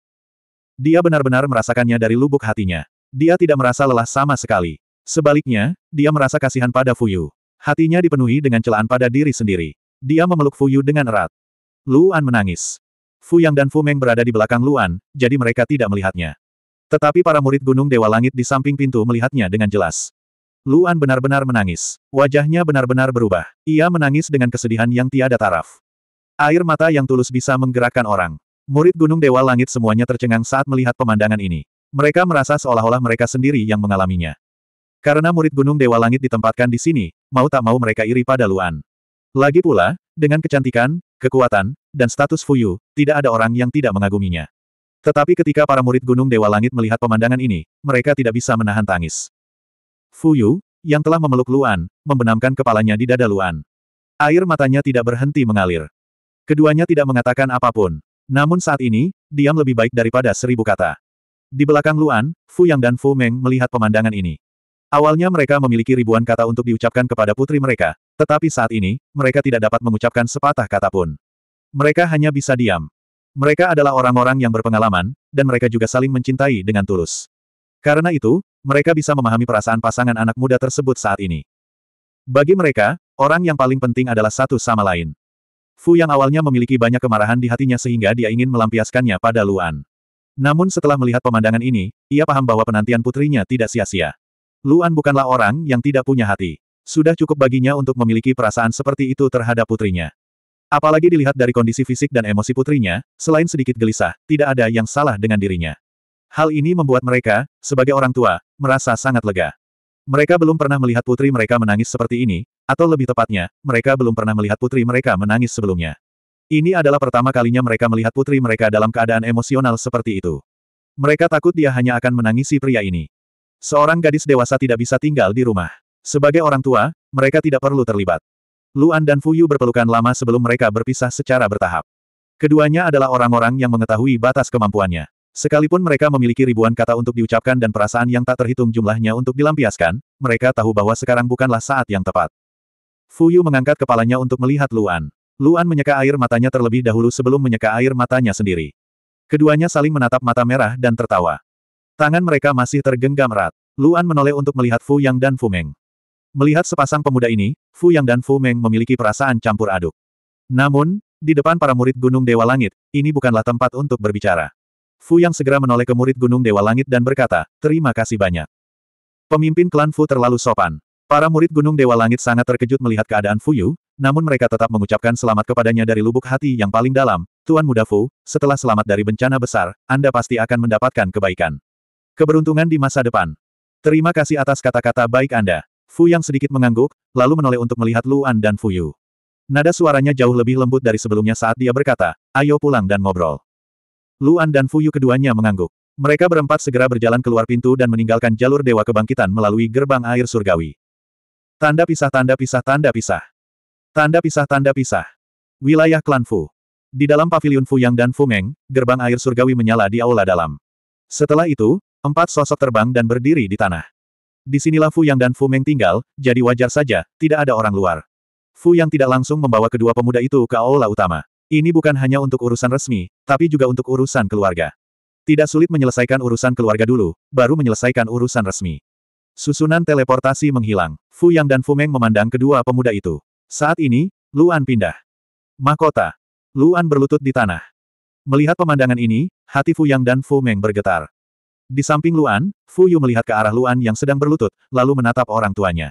Speaker 1: Dia benar-benar merasakannya dari lubuk hatinya. Dia tidak merasa lelah sama sekali. Sebaliknya, dia merasa kasihan pada Fuyu. Hatinya dipenuhi dengan celaan pada diri sendiri. Dia memeluk Fuyu dengan erat. Lu An menangis. Fu Yang dan Fu Meng berada di belakang Luan, jadi mereka tidak melihatnya. Tetapi para murid Gunung Dewa Langit di samping pintu melihatnya dengan jelas. Luan benar-benar menangis. Wajahnya benar-benar berubah. Ia menangis dengan kesedihan yang tiada taraf. Air mata yang tulus bisa menggerakkan orang. Murid Gunung Dewa Langit semuanya tercengang saat melihat pemandangan ini. Mereka merasa seolah-olah mereka sendiri yang mengalaminya. Karena murid Gunung Dewa Langit ditempatkan di sini, mau tak mau mereka iri pada Luan. Lagi pula, dengan kecantikan, kekuatan, dan status Fuyu, tidak ada orang yang tidak mengaguminya. Tetapi ketika para murid Gunung Dewa Langit melihat pemandangan ini, mereka tidak bisa menahan tangis. Fuyu, yang telah memeluk Luan, membenamkan kepalanya di dada Luan. Air matanya tidak berhenti mengalir. Keduanya tidak mengatakan apapun. Namun saat ini, diam lebih baik daripada seribu kata. Di belakang Luan, Fu Yang dan Fu Meng melihat pemandangan ini. Awalnya mereka memiliki ribuan kata untuk diucapkan kepada putri mereka, tetapi saat ini, mereka tidak dapat mengucapkan sepatah kata pun. Mereka hanya bisa diam. Mereka adalah orang-orang yang berpengalaman, dan mereka juga saling mencintai dengan tulus. Karena itu, mereka bisa memahami perasaan pasangan anak muda tersebut saat ini. Bagi mereka, orang yang paling penting adalah satu sama lain. Fu yang awalnya memiliki banyak kemarahan di hatinya sehingga dia ingin melampiaskannya pada Luan. Namun setelah melihat pemandangan ini, ia paham bahwa penantian putrinya tidak sia-sia. Luan bukanlah orang yang tidak punya hati. Sudah cukup baginya untuk memiliki perasaan seperti itu terhadap putrinya. Apalagi dilihat dari kondisi fisik dan emosi putrinya, selain sedikit gelisah, tidak ada yang salah dengan dirinya. Hal ini membuat mereka, sebagai orang tua, merasa sangat lega. Mereka belum pernah melihat putri mereka menangis seperti ini, atau lebih tepatnya, mereka belum pernah melihat putri mereka menangis sebelumnya. Ini adalah pertama kalinya mereka melihat putri mereka dalam keadaan emosional seperti itu. Mereka takut dia hanya akan menangisi pria ini. Seorang gadis dewasa tidak bisa tinggal di rumah. Sebagai orang tua, mereka tidak perlu terlibat. Luan dan Fuyu berpelukan lama sebelum mereka berpisah secara bertahap. Keduanya adalah orang-orang yang mengetahui batas kemampuannya. Sekalipun mereka memiliki ribuan kata untuk diucapkan dan perasaan yang tak terhitung jumlahnya untuk dilampiaskan, mereka tahu bahwa sekarang bukanlah saat yang tepat. Fuyu mengangkat kepalanya untuk melihat Luan. Luan menyeka air matanya terlebih dahulu sebelum menyeka air matanya sendiri. Keduanya saling menatap mata merah dan tertawa. Tangan mereka masih tergenggam erat. Luan menoleh untuk melihat Fu Yang dan Fu Meng. Melihat sepasang pemuda ini, Fu Yang dan Fu Meng memiliki perasaan campur aduk. Namun, di depan para murid Gunung Dewa Langit, ini bukanlah tempat untuk berbicara. Fu Yang segera menoleh ke murid Gunung Dewa Langit dan berkata, terima kasih banyak. Pemimpin klan Fu terlalu sopan. Para murid Gunung Dewa Langit sangat terkejut melihat keadaan Fu Yu, namun mereka tetap mengucapkan selamat kepadanya dari lubuk hati yang paling dalam, Tuan Muda Fu, setelah selamat dari bencana besar, Anda pasti akan mendapatkan kebaikan. Keberuntungan di masa depan. Terima kasih atas kata-kata baik Anda. Fu yang sedikit mengangguk, lalu menoleh untuk melihat Luan dan Fuyu. Nada suaranya jauh lebih lembut dari sebelumnya saat dia berkata, ayo pulang dan ngobrol. Luan dan Fuyu keduanya mengangguk. Mereka berempat segera berjalan keluar pintu dan meninggalkan jalur Dewa Kebangkitan melalui gerbang air surgawi. Tanda pisah tanda pisah tanda pisah. Tanda pisah tanda pisah. Wilayah klan Fu. Di dalam pavilion Fu Yang dan Fu Meng, gerbang air surgawi menyala di aula dalam. Setelah itu, Empat sosok terbang dan berdiri di tanah. Di sinilah Fu Yang dan Fu Meng tinggal, jadi wajar saja, tidak ada orang luar. Fu Yang tidak langsung membawa kedua pemuda itu ke aula utama. Ini bukan hanya untuk urusan resmi, tapi juga untuk urusan keluarga. Tidak sulit menyelesaikan urusan keluarga dulu, baru menyelesaikan urusan resmi. Susunan teleportasi menghilang. Fu Yang dan Fu Meng memandang kedua pemuda itu. Saat ini, Luan pindah. Mahkota. Luan berlutut di tanah. Melihat pemandangan ini, hati Fu Yang dan Fu Meng bergetar. Di samping Luan, Fu Yu melihat ke arah Luan yang sedang berlutut, lalu menatap orang tuanya.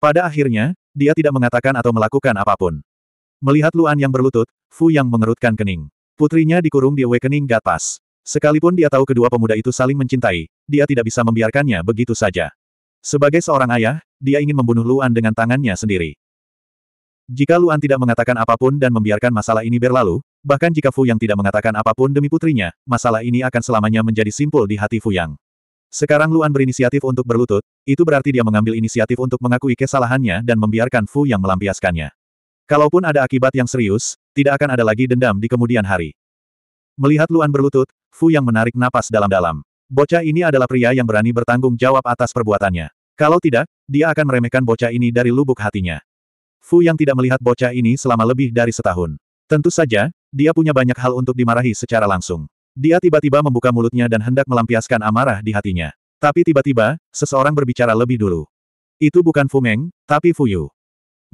Speaker 1: Pada akhirnya, dia tidak mengatakan atau melakukan apapun. Melihat Luan yang berlutut, Fu Yang mengerutkan kening. Putrinya dikurung di Awakening God pas. Sekalipun dia tahu kedua pemuda itu saling mencintai, dia tidak bisa membiarkannya begitu saja. Sebagai seorang ayah, dia ingin membunuh Luan dengan tangannya sendiri. Jika Luan tidak mengatakan apapun dan membiarkan masalah ini berlalu, Bahkan jika Fu Yang tidak mengatakan apapun demi putrinya, masalah ini akan selamanya menjadi simpul di hati Fu Yang. Sekarang Luan berinisiatif untuk berlutut, itu berarti dia mengambil inisiatif untuk mengakui kesalahannya dan membiarkan Fu Yang melampiaskannya. Kalaupun ada akibat yang serius, tidak akan ada lagi dendam di kemudian hari. Melihat Luan berlutut, Fu Yang menarik napas dalam-dalam. Bocah ini adalah pria yang berani bertanggung jawab atas perbuatannya. Kalau tidak, dia akan meremehkan bocah ini dari lubuk hatinya. Fu Yang tidak melihat bocah ini selama lebih dari setahun. Tentu saja, dia punya banyak hal untuk dimarahi secara langsung. Dia tiba-tiba membuka mulutnya dan hendak melampiaskan amarah di hatinya. Tapi tiba-tiba, seseorang berbicara lebih dulu. Itu bukan Fu Meng, tapi Fu Yu.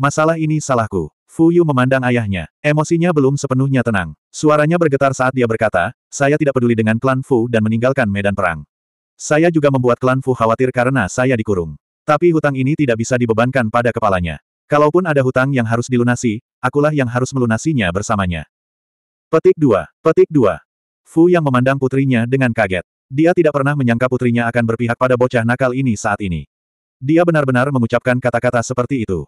Speaker 1: Masalah ini salahku. Fu Yu memandang ayahnya. Emosinya belum sepenuhnya tenang. Suaranya bergetar saat dia berkata, saya tidak peduli dengan klan Fu dan meninggalkan medan perang. Saya juga membuat klan Fu khawatir karena saya dikurung. Tapi hutang ini tidak bisa dibebankan pada kepalanya. Kalaupun ada hutang yang harus dilunasi, akulah yang harus melunasinya bersamanya. Petik 2. Petik 2. Fu yang memandang putrinya dengan kaget. Dia tidak pernah menyangka putrinya akan berpihak pada bocah nakal ini saat ini. Dia benar-benar mengucapkan kata-kata seperti itu.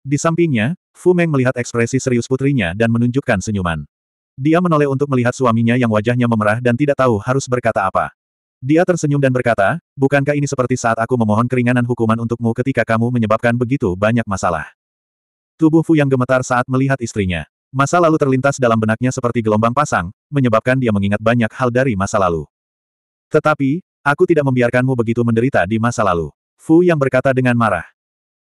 Speaker 1: Di sampingnya, Fu Meng melihat ekspresi serius putrinya dan menunjukkan senyuman. Dia menoleh untuk melihat suaminya yang wajahnya memerah dan tidak tahu harus berkata apa. Dia tersenyum dan berkata, bukankah ini seperti saat aku memohon keringanan hukuman untukmu ketika kamu menyebabkan begitu banyak masalah. Tubuh Fu yang gemetar saat melihat istrinya. Masa lalu terlintas dalam benaknya seperti gelombang pasang, menyebabkan dia mengingat banyak hal dari masa lalu. Tetapi, aku tidak membiarkanmu begitu menderita di masa lalu. Fu yang berkata dengan marah.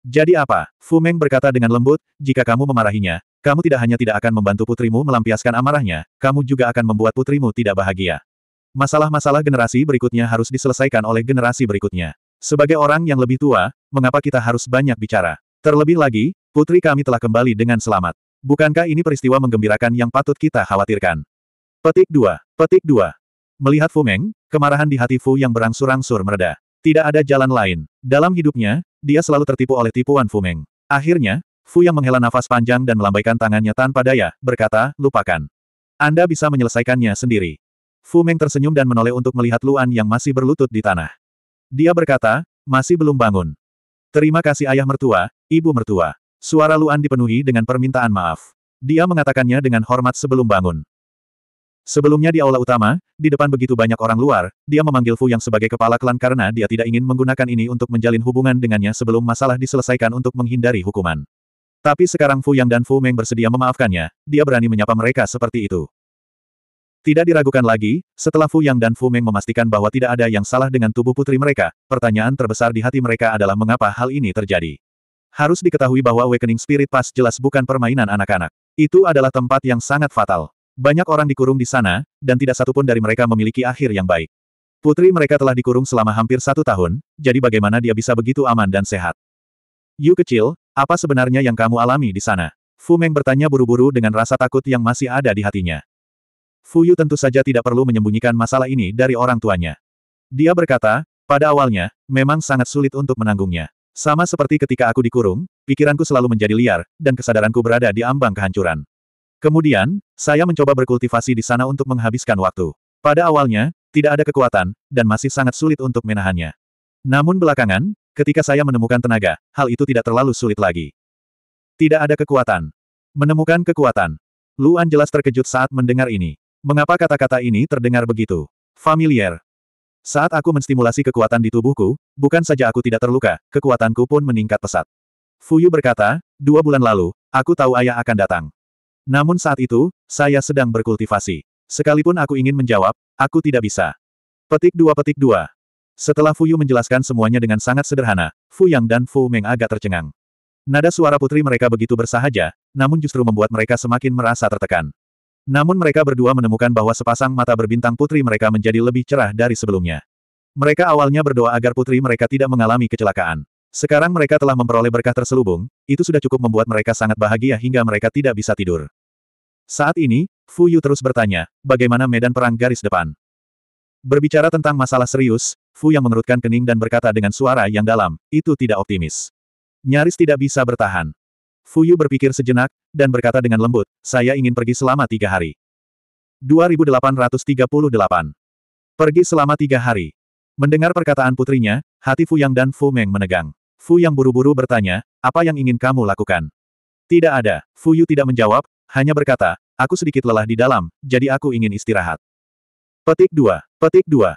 Speaker 1: Jadi apa? Fu Meng berkata dengan lembut, jika kamu memarahinya, kamu tidak hanya tidak akan membantu putrimu melampiaskan amarahnya, kamu juga akan membuat putrimu tidak bahagia. Masalah-masalah generasi berikutnya harus diselesaikan oleh generasi berikutnya. Sebagai orang yang lebih tua, mengapa kita harus banyak bicara? Terlebih lagi, putri kami telah kembali dengan selamat. Bukankah ini peristiwa menggembirakan yang patut kita khawatirkan? Petik 2. Petik 2. Melihat Fumeng, kemarahan di hati Fu yang berangsur-angsur mereda. Tidak ada jalan lain. Dalam hidupnya, dia selalu tertipu oleh tipuan Fu Meng. Akhirnya, Fu yang menghela nafas panjang dan melambaikan tangannya tanpa daya, berkata, lupakan. Anda bisa menyelesaikannya sendiri. Fu Meng tersenyum dan menoleh untuk melihat Luan yang masih berlutut di tanah. Dia berkata, masih belum bangun. Terima kasih ayah mertua, ibu mertua. Suara Luan dipenuhi dengan permintaan maaf. Dia mengatakannya dengan hormat sebelum bangun. Sebelumnya di aula utama, di depan begitu banyak orang luar, dia memanggil Fu Yang sebagai kepala klan karena dia tidak ingin menggunakan ini untuk menjalin hubungan dengannya sebelum masalah diselesaikan untuk menghindari hukuman. Tapi sekarang Fu Yang dan Fu Meng bersedia memaafkannya, dia berani menyapa mereka seperti itu. Tidak diragukan lagi, setelah Fu Yang dan Fu Meng memastikan bahwa tidak ada yang salah dengan tubuh putri mereka, pertanyaan terbesar di hati mereka adalah mengapa hal ini terjadi. Harus diketahui bahwa Awakening Spirit Pass jelas bukan permainan anak-anak. Itu adalah tempat yang sangat fatal. Banyak orang dikurung di sana, dan tidak satupun dari mereka memiliki akhir yang baik. Putri mereka telah dikurung selama hampir satu tahun, jadi bagaimana dia bisa begitu aman dan sehat? Yu kecil, apa sebenarnya yang kamu alami di sana? Fu Meng bertanya buru-buru dengan rasa takut yang masih ada di hatinya. Fu Yu tentu saja tidak perlu menyembunyikan masalah ini dari orang tuanya. Dia berkata, pada awalnya, memang sangat sulit untuk menanggungnya. Sama seperti ketika aku dikurung, pikiranku selalu menjadi liar, dan kesadaranku berada di ambang kehancuran. Kemudian, saya mencoba berkultivasi di sana untuk menghabiskan waktu. Pada awalnya, tidak ada kekuatan, dan masih sangat sulit untuk menahannya. Namun belakangan, ketika saya menemukan tenaga, hal itu tidak terlalu sulit lagi. Tidak ada kekuatan. Menemukan kekuatan. Luan jelas terkejut saat mendengar ini. Mengapa kata-kata ini terdengar begitu familiar? Saat aku menstimulasi kekuatan di tubuhku, bukan saja aku tidak terluka, kekuatanku pun meningkat pesat. Fuyu berkata, dua bulan lalu, aku tahu ayah akan datang. Namun saat itu, saya sedang berkultivasi. Sekalipun aku ingin menjawab, aku tidak bisa. Petik dua petik dua. Setelah Fuyu menjelaskan semuanya dengan sangat sederhana, Fu Yang dan Fu Meng agak tercengang. Nada suara putri mereka begitu bersahaja, namun justru membuat mereka semakin merasa tertekan. Namun mereka berdua menemukan bahwa sepasang mata berbintang putri mereka menjadi lebih cerah dari sebelumnya. Mereka awalnya berdoa agar putri mereka tidak mengalami kecelakaan. Sekarang mereka telah memperoleh berkah terselubung, itu sudah cukup membuat mereka sangat bahagia hingga mereka tidak bisa tidur. Saat ini, Fu Yu terus bertanya, bagaimana medan perang garis depan? Berbicara tentang masalah serius, Fu yang mengerutkan kening dan berkata dengan suara yang dalam, itu tidak optimis. Nyaris tidak bisa bertahan. Fu Yu berpikir sejenak, dan berkata dengan lembut, saya ingin pergi selama tiga hari. 2838. Pergi selama tiga hari. Mendengar perkataan putrinya, hati Fu Yang dan Fu Meng menegang. Fu Yang buru-buru bertanya, apa yang ingin kamu lakukan? Tidak ada, Fu Yu tidak menjawab, hanya berkata, aku sedikit lelah di dalam, jadi aku ingin istirahat. Petik 2, petik 2.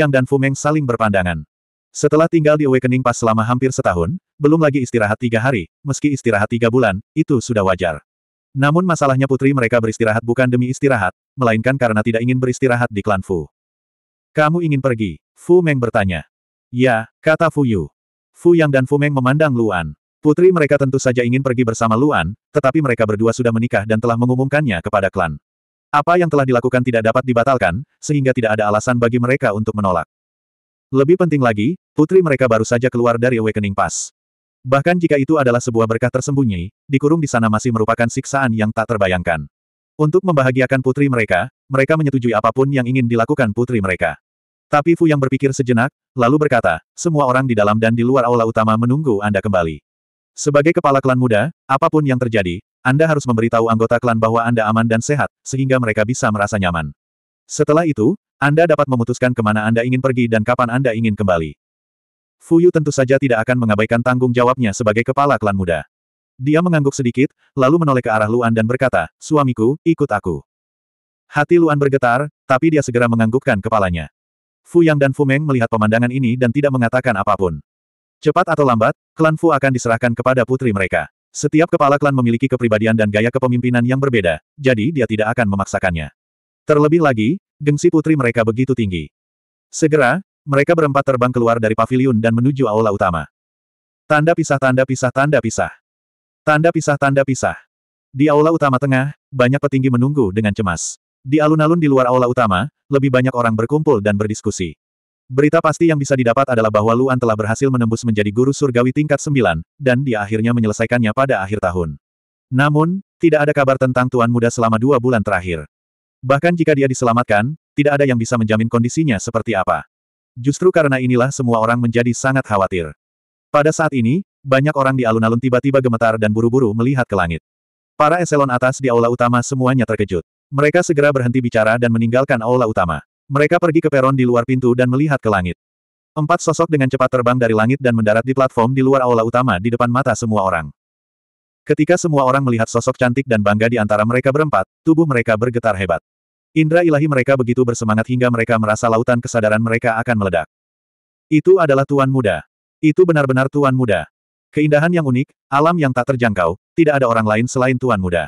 Speaker 1: Yang dan Fu Meng saling berpandangan. Setelah tinggal di Awakening Pas selama hampir setahun, belum lagi istirahat tiga hari, meski istirahat tiga bulan, itu sudah wajar. Namun masalahnya putri mereka beristirahat bukan demi istirahat, melainkan karena tidak ingin beristirahat di klan Fu. Kamu ingin pergi? Fu Meng bertanya. Ya, kata Fu Yu. Fu Yang dan Fu Meng memandang Luan. Putri mereka tentu saja ingin pergi bersama Luan, tetapi mereka berdua sudah menikah dan telah mengumumkannya kepada klan. Apa yang telah dilakukan tidak dapat dibatalkan, sehingga tidak ada alasan bagi mereka untuk menolak. Lebih penting lagi, putri mereka baru saja keluar dari Awakening Pass. Bahkan jika itu adalah sebuah berkah tersembunyi, dikurung di sana masih merupakan siksaan yang tak terbayangkan. Untuk membahagiakan putri mereka, mereka menyetujui apapun yang ingin dilakukan putri mereka. Tapi Fu yang berpikir sejenak, lalu berkata, semua orang di dalam dan di luar aula utama menunggu Anda kembali. Sebagai kepala klan muda, apapun yang terjadi, Anda harus memberitahu anggota klan bahwa Anda aman dan sehat, sehingga mereka bisa merasa nyaman. Setelah itu, Anda dapat memutuskan kemana Anda ingin pergi dan kapan Anda ingin kembali. Fuyu tentu saja tidak akan mengabaikan tanggung jawabnya sebagai kepala klan muda. Dia mengangguk sedikit, lalu menoleh ke arah Luan dan berkata, suamiku, ikut aku. Hati Luan bergetar, tapi dia segera menganggukkan kepalanya. Fu Yang dan Fu Meng melihat pemandangan ini dan tidak mengatakan apapun. Cepat atau lambat, klan Fu akan diserahkan kepada putri mereka. Setiap kepala klan memiliki kepribadian dan gaya kepemimpinan yang berbeda, jadi dia tidak akan memaksakannya. Terlebih lagi, gengsi putri mereka begitu tinggi. Segera, mereka berempat terbang keluar dari pavilion dan menuju aula utama. Tanda pisah tanda pisah tanda pisah. Tanda pisah tanda pisah. Di aula utama tengah, banyak petinggi menunggu dengan cemas. Di alun-alun di luar aula utama, lebih banyak orang berkumpul dan berdiskusi. Berita pasti yang bisa didapat adalah bahwa Luan telah berhasil menembus menjadi guru surgawi tingkat 9, dan dia akhirnya menyelesaikannya pada akhir tahun. Namun, tidak ada kabar tentang tuan muda selama dua bulan terakhir. Bahkan jika dia diselamatkan, tidak ada yang bisa menjamin kondisinya seperti apa. Justru karena inilah semua orang menjadi sangat khawatir. Pada saat ini, banyak orang di alun-alun tiba-tiba gemetar dan buru-buru melihat ke langit. Para eselon atas di aula utama semuanya terkejut. Mereka segera berhenti bicara dan meninggalkan aula utama. Mereka pergi ke peron di luar pintu dan melihat ke langit. Empat sosok dengan cepat terbang dari langit dan mendarat di platform di luar aula utama di depan mata semua orang. Ketika semua orang melihat sosok cantik dan bangga di antara mereka berempat, tubuh mereka bergetar hebat. Indra ilahi mereka begitu bersemangat hingga mereka merasa lautan kesadaran mereka akan meledak. Itu adalah Tuan Muda. Itu benar-benar Tuan Muda. Keindahan yang unik, alam yang tak terjangkau, tidak ada orang lain selain Tuan Muda.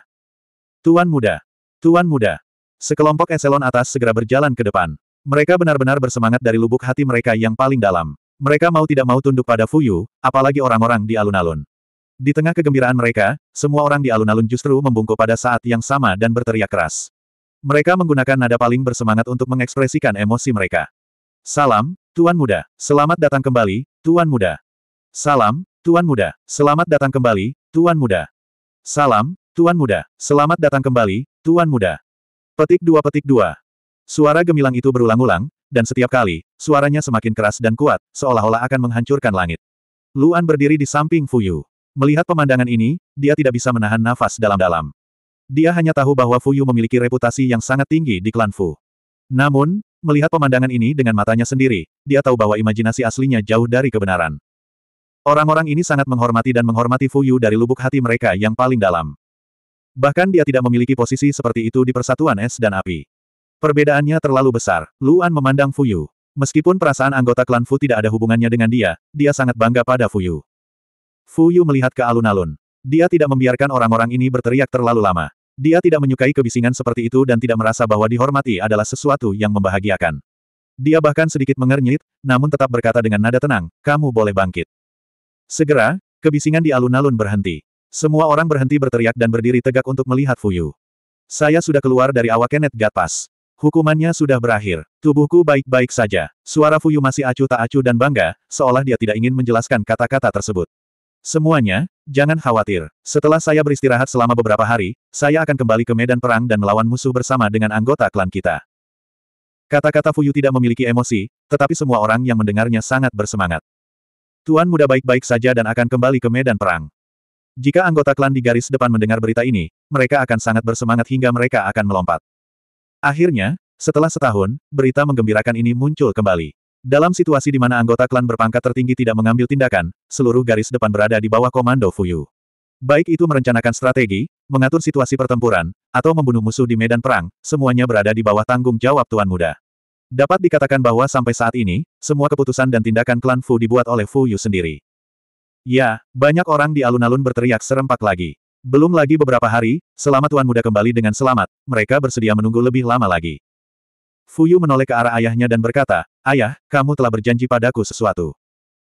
Speaker 1: Tuan Muda. Tuan Muda. Sekelompok eselon atas segera berjalan ke depan. Mereka benar-benar bersemangat dari lubuk hati mereka yang paling dalam. Mereka mau tidak mau tunduk pada Fuyu, apalagi orang-orang di alun-alun. Di tengah kegembiraan mereka, semua orang di alun-alun justru membungkuk pada saat yang sama dan berteriak keras. Mereka menggunakan nada paling bersemangat untuk mengekspresikan emosi mereka. Salam, Tuan Muda. Selamat datang kembali, Tuan Muda. Salam, Tuan Muda. Selamat datang kembali, Tuan Muda. Salam, Tuan Muda. Selamat datang kembali, Tuan Muda. Petik dua petik dua. Suara gemilang itu berulang-ulang, dan setiap kali, suaranya semakin keras dan kuat, seolah-olah akan menghancurkan langit. Luan berdiri di samping Fuyu. Melihat pemandangan ini, dia tidak bisa menahan nafas dalam-dalam. Dia hanya tahu bahwa Fuyu memiliki reputasi yang sangat tinggi di klan Fu. Namun, melihat pemandangan ini dengan matanya sendiri, dia tahu bahwa imajinasi aslinya jauh dari kebenaran. Orang-orang ini sangat menghormati dan menghormati Fuyu dari lubuk hati mereka yang paling dalam. Bahkan dia tidak memiliki posisi seperti itu di persatuan es dan api. Perbedaannya terlalu besar, Luan memandang Fuyu. Meskipun perasaan anggota klan Fu tidak ada hubungannya dengan dia, dia sangat bangga pada Fuyu. Fuyu melihat ke alun-alun. Dia tidak membiarkan orang-orang ini berteriak terlalu lama. Dia tidak menyukai kebisingan seperti itu dan tidak merasa bahwa dihormati adalah sesuatu yang membahagiakan. Dia bahkan sedikit mengernyit, namun tetap berkata dengan nada tenang, kamu boleh bangkit. Segera, kebisingan di alun-alun berhenti. Semua orang berhenti berteriak dan berdiri tegak untuk melihat Fuyu. Saya sudah keluar dari awak Kenneth Gatpas. Hukumannya sudah berakhir. Tubuhku baik-baik saja. Suara Fuyu masih acuh tak acuh dan bangga, seolah dia tidak ingin menjelaskan kata-kata tersebut. Semuanya, jangan khawatir. Setelah saya beristirahat selama beberapa hari, saya akan kembali ke medan perang dan melawan musuh bersama dengan anggota klan kita. Kata-kata Fuyu tidak memiliki emosi, tetapi semua orang yang mendengarnya sangat bersemangat. Tuan muda baik-baik saja dan akan kembali ke medan perang. Jika anggota klan di garis depan mendengar berita ini, mereka akan sangat bersemangat hingga mereka akan melompat. Akhirnya, setelah setahun, berita menggembirakan ini muncul kembali. Dalam situasi di mana anggota klan berpangkat tertinggi tidak mengambil tindakan, seluruh garis depan berada di bawah komando Fuyu. Baik itu merencanakan strategi, mengatur situasi pertempuran, atau membunuh musuh di medan perang, semuanya berada di bawah tanggung jawab Tuan Muda. Dapat dikatakan bahwa sampai saat ini, semua keputusan dan tindakan klan Fu dibuat oleh Fu Yu sendiri. Ya, banyak orang di alun-alun berteriak serempak lagi. Belum lagi beberapa hari, selama Tuan Muda kembali dengan selamat, mereka bersedia menunggu lebih lama lagi. Fuyu menoleh ke arah ayahnya dan berkata, Ayah, kamu telah berjanji padaku sesuatu.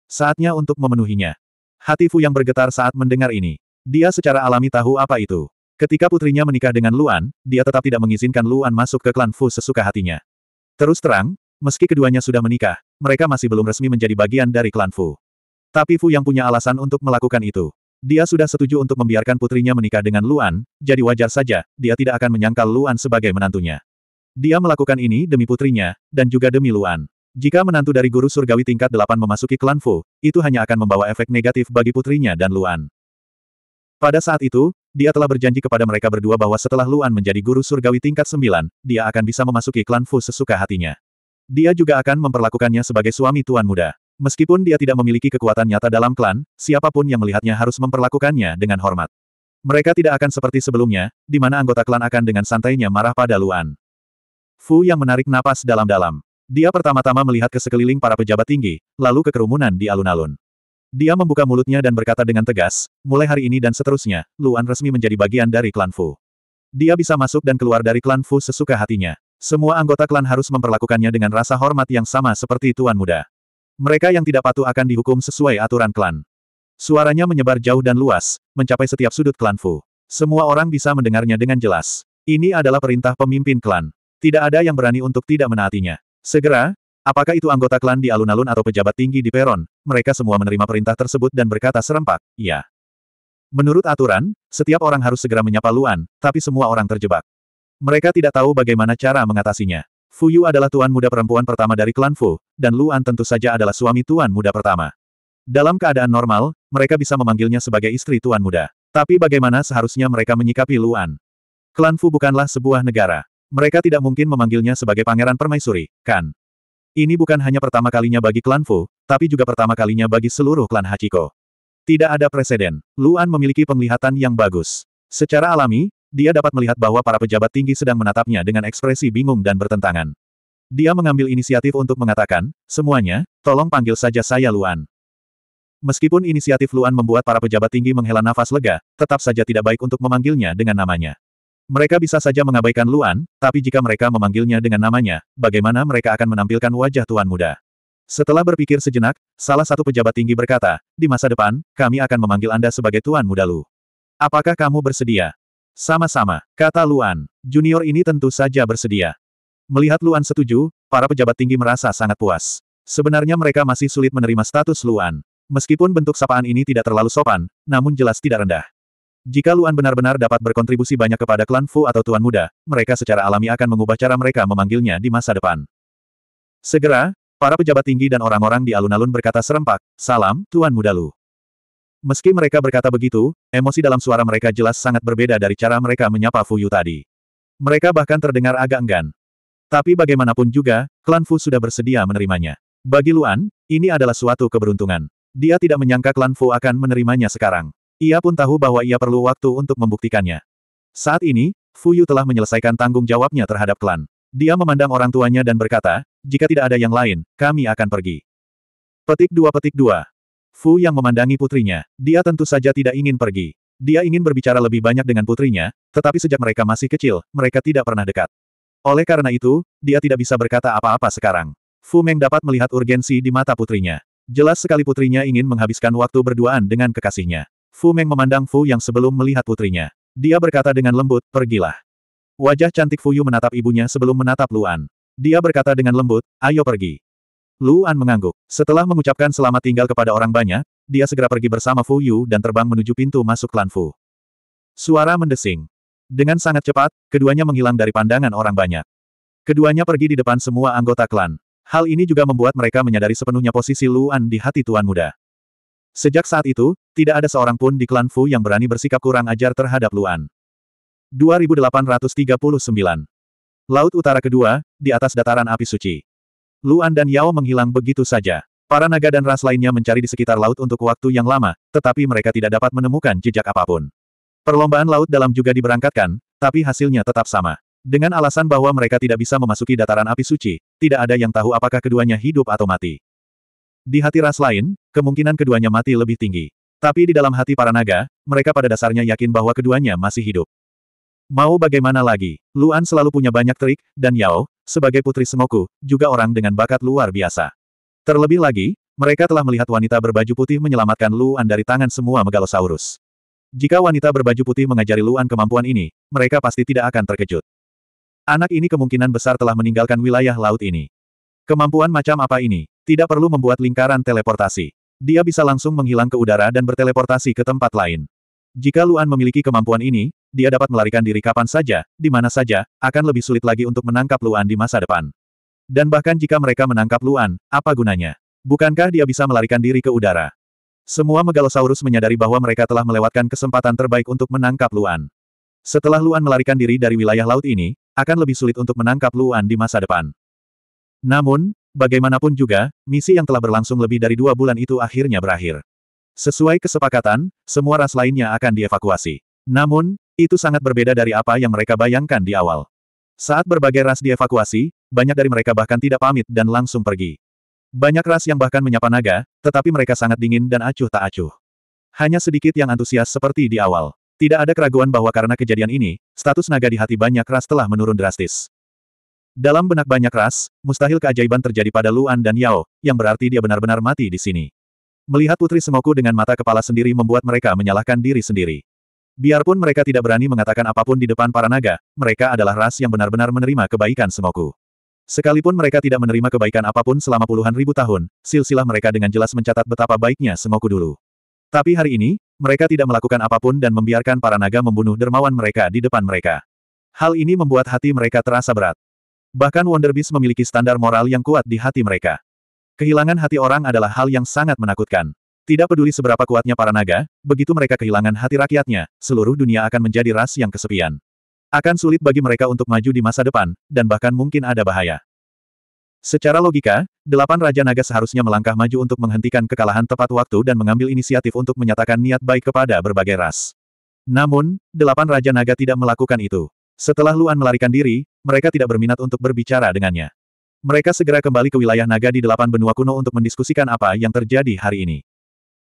Speaker 1: Saatnya untuk memenuhinya. Hati Fu yang bergetar saat mendengar ini. Dia secara alami tahu apa itu. Ketika putrinya menikah dengan Luan, dia tetap tidak mengizinkan Luan masuk ke klan Fu sesuka hatinya. Terus terang, meski keduanya sudah menikah, mereka masih belum resmi menjadi bagian dari klan Fu. Tapi Fu yang punya alasan untuk melakukan itu. Dia sudah setuju untuk membiarkan putrinya menikah dengan Luan, jadi wajar saja, dia tidak akan menyangkal Luan sebagai menantunya. Dia melakukan ini demi putrinya, dan juga demi Luan. Jika menantu dari guru surgawi tingkat delapan memasuki klan Fu, itu hanya akan membawa efek negatif bagi putrinya dan Luan. Pada saat itu, dia telah berjanji kepada mereka berdua bahwa setelah Luan menjadi guru surgawi tingkat sembilan, dia akan bisa memasuki klan Fu sesuka hatinya. Dia juga akan memperlakukannya sebagai suami tuan muda. Meskipun dia tidak memiliki kekuatan nyata dalam klan, siapapun yang melihatnya harus memperlakukannya dengan hormat. Mereka tidak akan seperti sebelumnya, di mana anggota klan akan dengan santainya marah pada Luan. Fu yang menarik napas dalam-dalam. Dia pertama-tama melihat ke sekeliling para pejabat tinggi, lalu ke kerumunan di alun-alun. Dia membuka mulutnya dan berkata dengan tegas, mulai hari ini dan seterusnya, Luan resmi menjadi bagian dari klan Fu. Dia bisa masuk dan keluar dari klan Fu sesuka hatinya. Semua anggota klan harus memperlakukannya dengan rasa hormat yang sama seperti tuan muda. Mereka yang tidak patuh akan dihukum sesuai aturan klan. Suaranya menyebar jauh dan luas, mencapai setiap sudut klan Fu. Semua orang bisa mendengarnya dengan jelas. Ini adalah perintah pemimpin klan. Tidak ada yang berani untuk tidak menaatinya. Segera, apakah itu anggota klan di alun-alun atau pejabat tinggi di peron, mereka semua menerima perintah tersebut dan berkata serempak, ya. Menurut aturan, setiap orang harus segera menyapa Luan, tapi semua orang terjebak. Mereka tidak tahu bagaimana cara mengatasinya. Fu Yu adalah tuan muda perempuan pertama dari klan Fu, dan Luan tentu saja adalah suami tuan muda pertama. Dalam keadaan normal, mereka bisa memanggilnya sebagai istri tuan muda. Tapi bagaimana seharusnya mereka menyikapi Luan? Klan Fu bukanlah sebuah negara. Mereka tidak mungkin memanggilnya sebagai pangeran permaisuri, kan? Ini bukan hanya pertama kalinya bagi klan Fu, tapi juga pertama kalinya bagi seluruh klan Hachiko. Tidak ada presiden, Luan memiliki penglihatan yang bagus. Secara alami, dia dapat melihat bahwa para pejabat tinggi sedang menatapnya dengan ekspresi bingung dan bertentangan. Dia mengambil inisiatif untuk mengatakan, semuanya, tolong panggil saja saya Luan. Meskipun inisiatif Luan membuat para pejabat tinggi menghela nafas lega, tetap saja tidak baik untuk memanggilnya dengan namanya. Mereka bisa saja mengabaikan Luan, tapi jika mereka memanggilnya dengan namanya, bagaimana mereka akan menampilkan wajah tuan muda? Setelah berpikir sejenak, salah satu pejabat tinggi berkata, di masa depan, kami akan memanggil Anda sebagai tuan muda Lu. Apakah kamu bersedia? Sama-sama, kata Luan. Junior ini tentu saja bersedia. Melihat Luan setuju, para pejabat tinggi merasa sangat puas. Sebenarnya mereka masih sulit menerima status Luan. Meskipun bentuk sapaan ini tidak terlalu sopan, namun jelas tidak rendah. Jika Luan benar-benar dapat berkontribusi banyak kepada klan Fu atau Tuan Muda, mereka secara alami akan mengubah cara mereka memanggilnya di masa depan. Segera, para pejabat tinggi dan orang-orang di alun-alun berkata serempak, Salam, Tuan Muda Lu. Meski mereka berkata begitu, emosi dalam suara mereka jelas sangat berbeda dari cara mereka menyapa Fu Yu tadi. Mereka bahkan terdengar agak enggan. Tapi bagaimanapun juga, klan Fu sudah bersedia menerimanya. Bagi Luan, ini adalah suatu keberuntungan. Dia tidak menyangka klan Fu akan menerimanya sekarang. Ia pun tahu bahwa ia perlu waktu untuk membuktikannya. Saat ini, Fuyu telah menyelesaikan tanggung jawabnya terhadap klan. Dia memandang orang tuanya dan berkata, jika tidak ada yang lain, kami akan pergi. Petik dua petik dua. Fu yang memandangi putrinya, dia tentu saja tidak ingin pergi. Dia ingin berbicara lebih banyak dengan putrinya, tetapi sejak mereka masih kecil, mereka tidak pernah dekat. Oleh karena itu, dia tidak bisa berkata apa-apa sekarang. Fu Meng dapat melihat urgensi di mata putrinya. Jelas sekali putrinya ingin menghabiskan waktu berduaan dengan kekasihnya. Fu Meng memandang Fu yang sebelum melihat putrinya. Dia berkata dengan lembut, pergilah. Wajah cantik Fu Yu menatap ibunya sebelum menatap Luan. Dia berkata dengan lembut, ayo pergi. Luan mengangguk. Setelah mengucapkan selamat tinggal kepada orang banyak, dia segera pergi bersama Fu Yu dan terbang menuju pintu masuk klan Fu. Suara mendesing. Dengan sangat cepat, keduanya menghilang dari pandangan orang banyak. Keduanya pergi di depan semua anggota klan. Hal ini juga membuat mereka menyadari sepenuhnya posisi Luan di hati Tuan Muda. Sejak saat itu, tidak ada seorang pun di klan Fu yang berani bersikap kurang ajar terhadap Luan. 2839. Laut Utara Kedua, di atas dataran api suci. Luan dan Yao menghilang begitu saja. Para naga dan ras lainnya mencari di sekitar laut untuk waktu yang lama, tetapi mereka tidak dapat menemukan jejak apapun. Perlombaan laut dalam juga diberangkatkan, tapi hasilnya tetap sama. Dengan alasan bahwa mereka tidak bisa memasuki dataran api suci, tidak ada yang tahu apakah keduanya hidup atau mati. Di hati ras lain, kemungkinan keduanya mati lebih tinggi. Tapi di dalam hati para naga, mereka pada dasarnya yakin bahwa keduanya masih hidup. Mau bagaimana lagi, Luan selalu punya banyak trik, dan Yao, sebagai putri Semoku, juga orang dengan bakat luar biasa. Terlebih lagi, mereka telah melihat wanita berbaju putih menyelamatkan Luan dari tangan semua megalosaurus. Jika wanita berbaju putih mengajari Luan kemampuan ini, mereka pasti tidak akan terkejut. Anak ini kemungkinan besar telah meninggalkan wilayah laut ini. Kemampuan macam apa ini? Tidak perlu membuat lingkaran teleportasi. Dia bisa langsung menghilang ke udara dan berteleportasi ke tempat lain. Jika Luan memiliki kemampuan ini, dia dapat melarikan diri kapan saja, di mana saja, akan lebih sulit lagi untuk menangkap Luan di masa depan. Dan bahkan jika mereka menangkap Luan, apa gunanya? Bukankah dia bisa melarikan diri ke udara? Semua megalosaurus menyadari bahwa mereka telah melewatkan kesempatan terbaik untuk menangkap Luan. Setelah Luan melarikan diri dari wilayah laut ini, akan lebih sulit untuk menangkap Luan di masa depan. Namun, Bagaimanapun juga, misi yang telah berlangsung lebih dari dua bulan itu akhirnya berakhir. Sesuai kesepakatan, semua ras lainnya akan dievakuasi. Namun, itu sangat berbeda dari apa yang mereka bayangkan di awal. Saat berbagai ras dievakuasi, banyak dari mereka bahkan tidak pamit dan langsung pergi. Banyak ras yang bahkan menyapa naga, tetapi mereka sangat dingin dan acuh tak acuh. Hanya sedikit yang antusias seperti di awal. Tidak ada keraguan bahwa karena kejadian ini, status naga di hati banyak ras telah menurun drastis. Dalam benak banyak ras, mustahil keajaiban terjadi pada Luan dan Yao, yang berarti dia benar-benar mati di sini. Melihat Putri Semoku dengan mata kepala sendiri membuat mereka menyalahkan diri sendiri. Biarpun mereka tidak berani mengatakan apapun di depan para naga, mereka adalah ras yang benar-benar menerima kebaikan Semoku. Sekalipun mereka tidak menerima kebaikan apapun selama puluhan ribu tahun, silsilah mereka dengan jelas mencatat betapa baiknya Semoku dulu. Tapi hari ini, mereka tidak melakukan apapun dan membiarkan para naga membunuh dermawan mereka di depan mereka. Hal ini membuat hati mereka terasa berat. Bahkan Wonder Beast memiliki standar moral yang kuat di hati mereka. Kehilangan hati orang adalah hal yang sangat menakutkan. Tidak peduli seberapa kuatnya para naga, begitu mereka kehilangan hati rakyatnya, seluruh dunia akan menjadi ras yang kesepian. Akan sulit bagi mereka untuk maju di masa depan, dan bahkan mungkin ada bahaya. Secara logika, delapan Raja Naga seharusnya melangkah maju untuk menghentikan kekalahan tepat waktu dan mengambil inisiatif untuk menyatakan niat baik kepada berbagai ras. Namun, delapan Raja Naga tidak melakukan itu. Setelah Luan melarikan diri, mereka tidak berminat untuk berbicara dengannya. Mereka segera kembali ke wilayah naga di delapan benua kuno untuk mendiskusikan apa yang terjadi hari ini.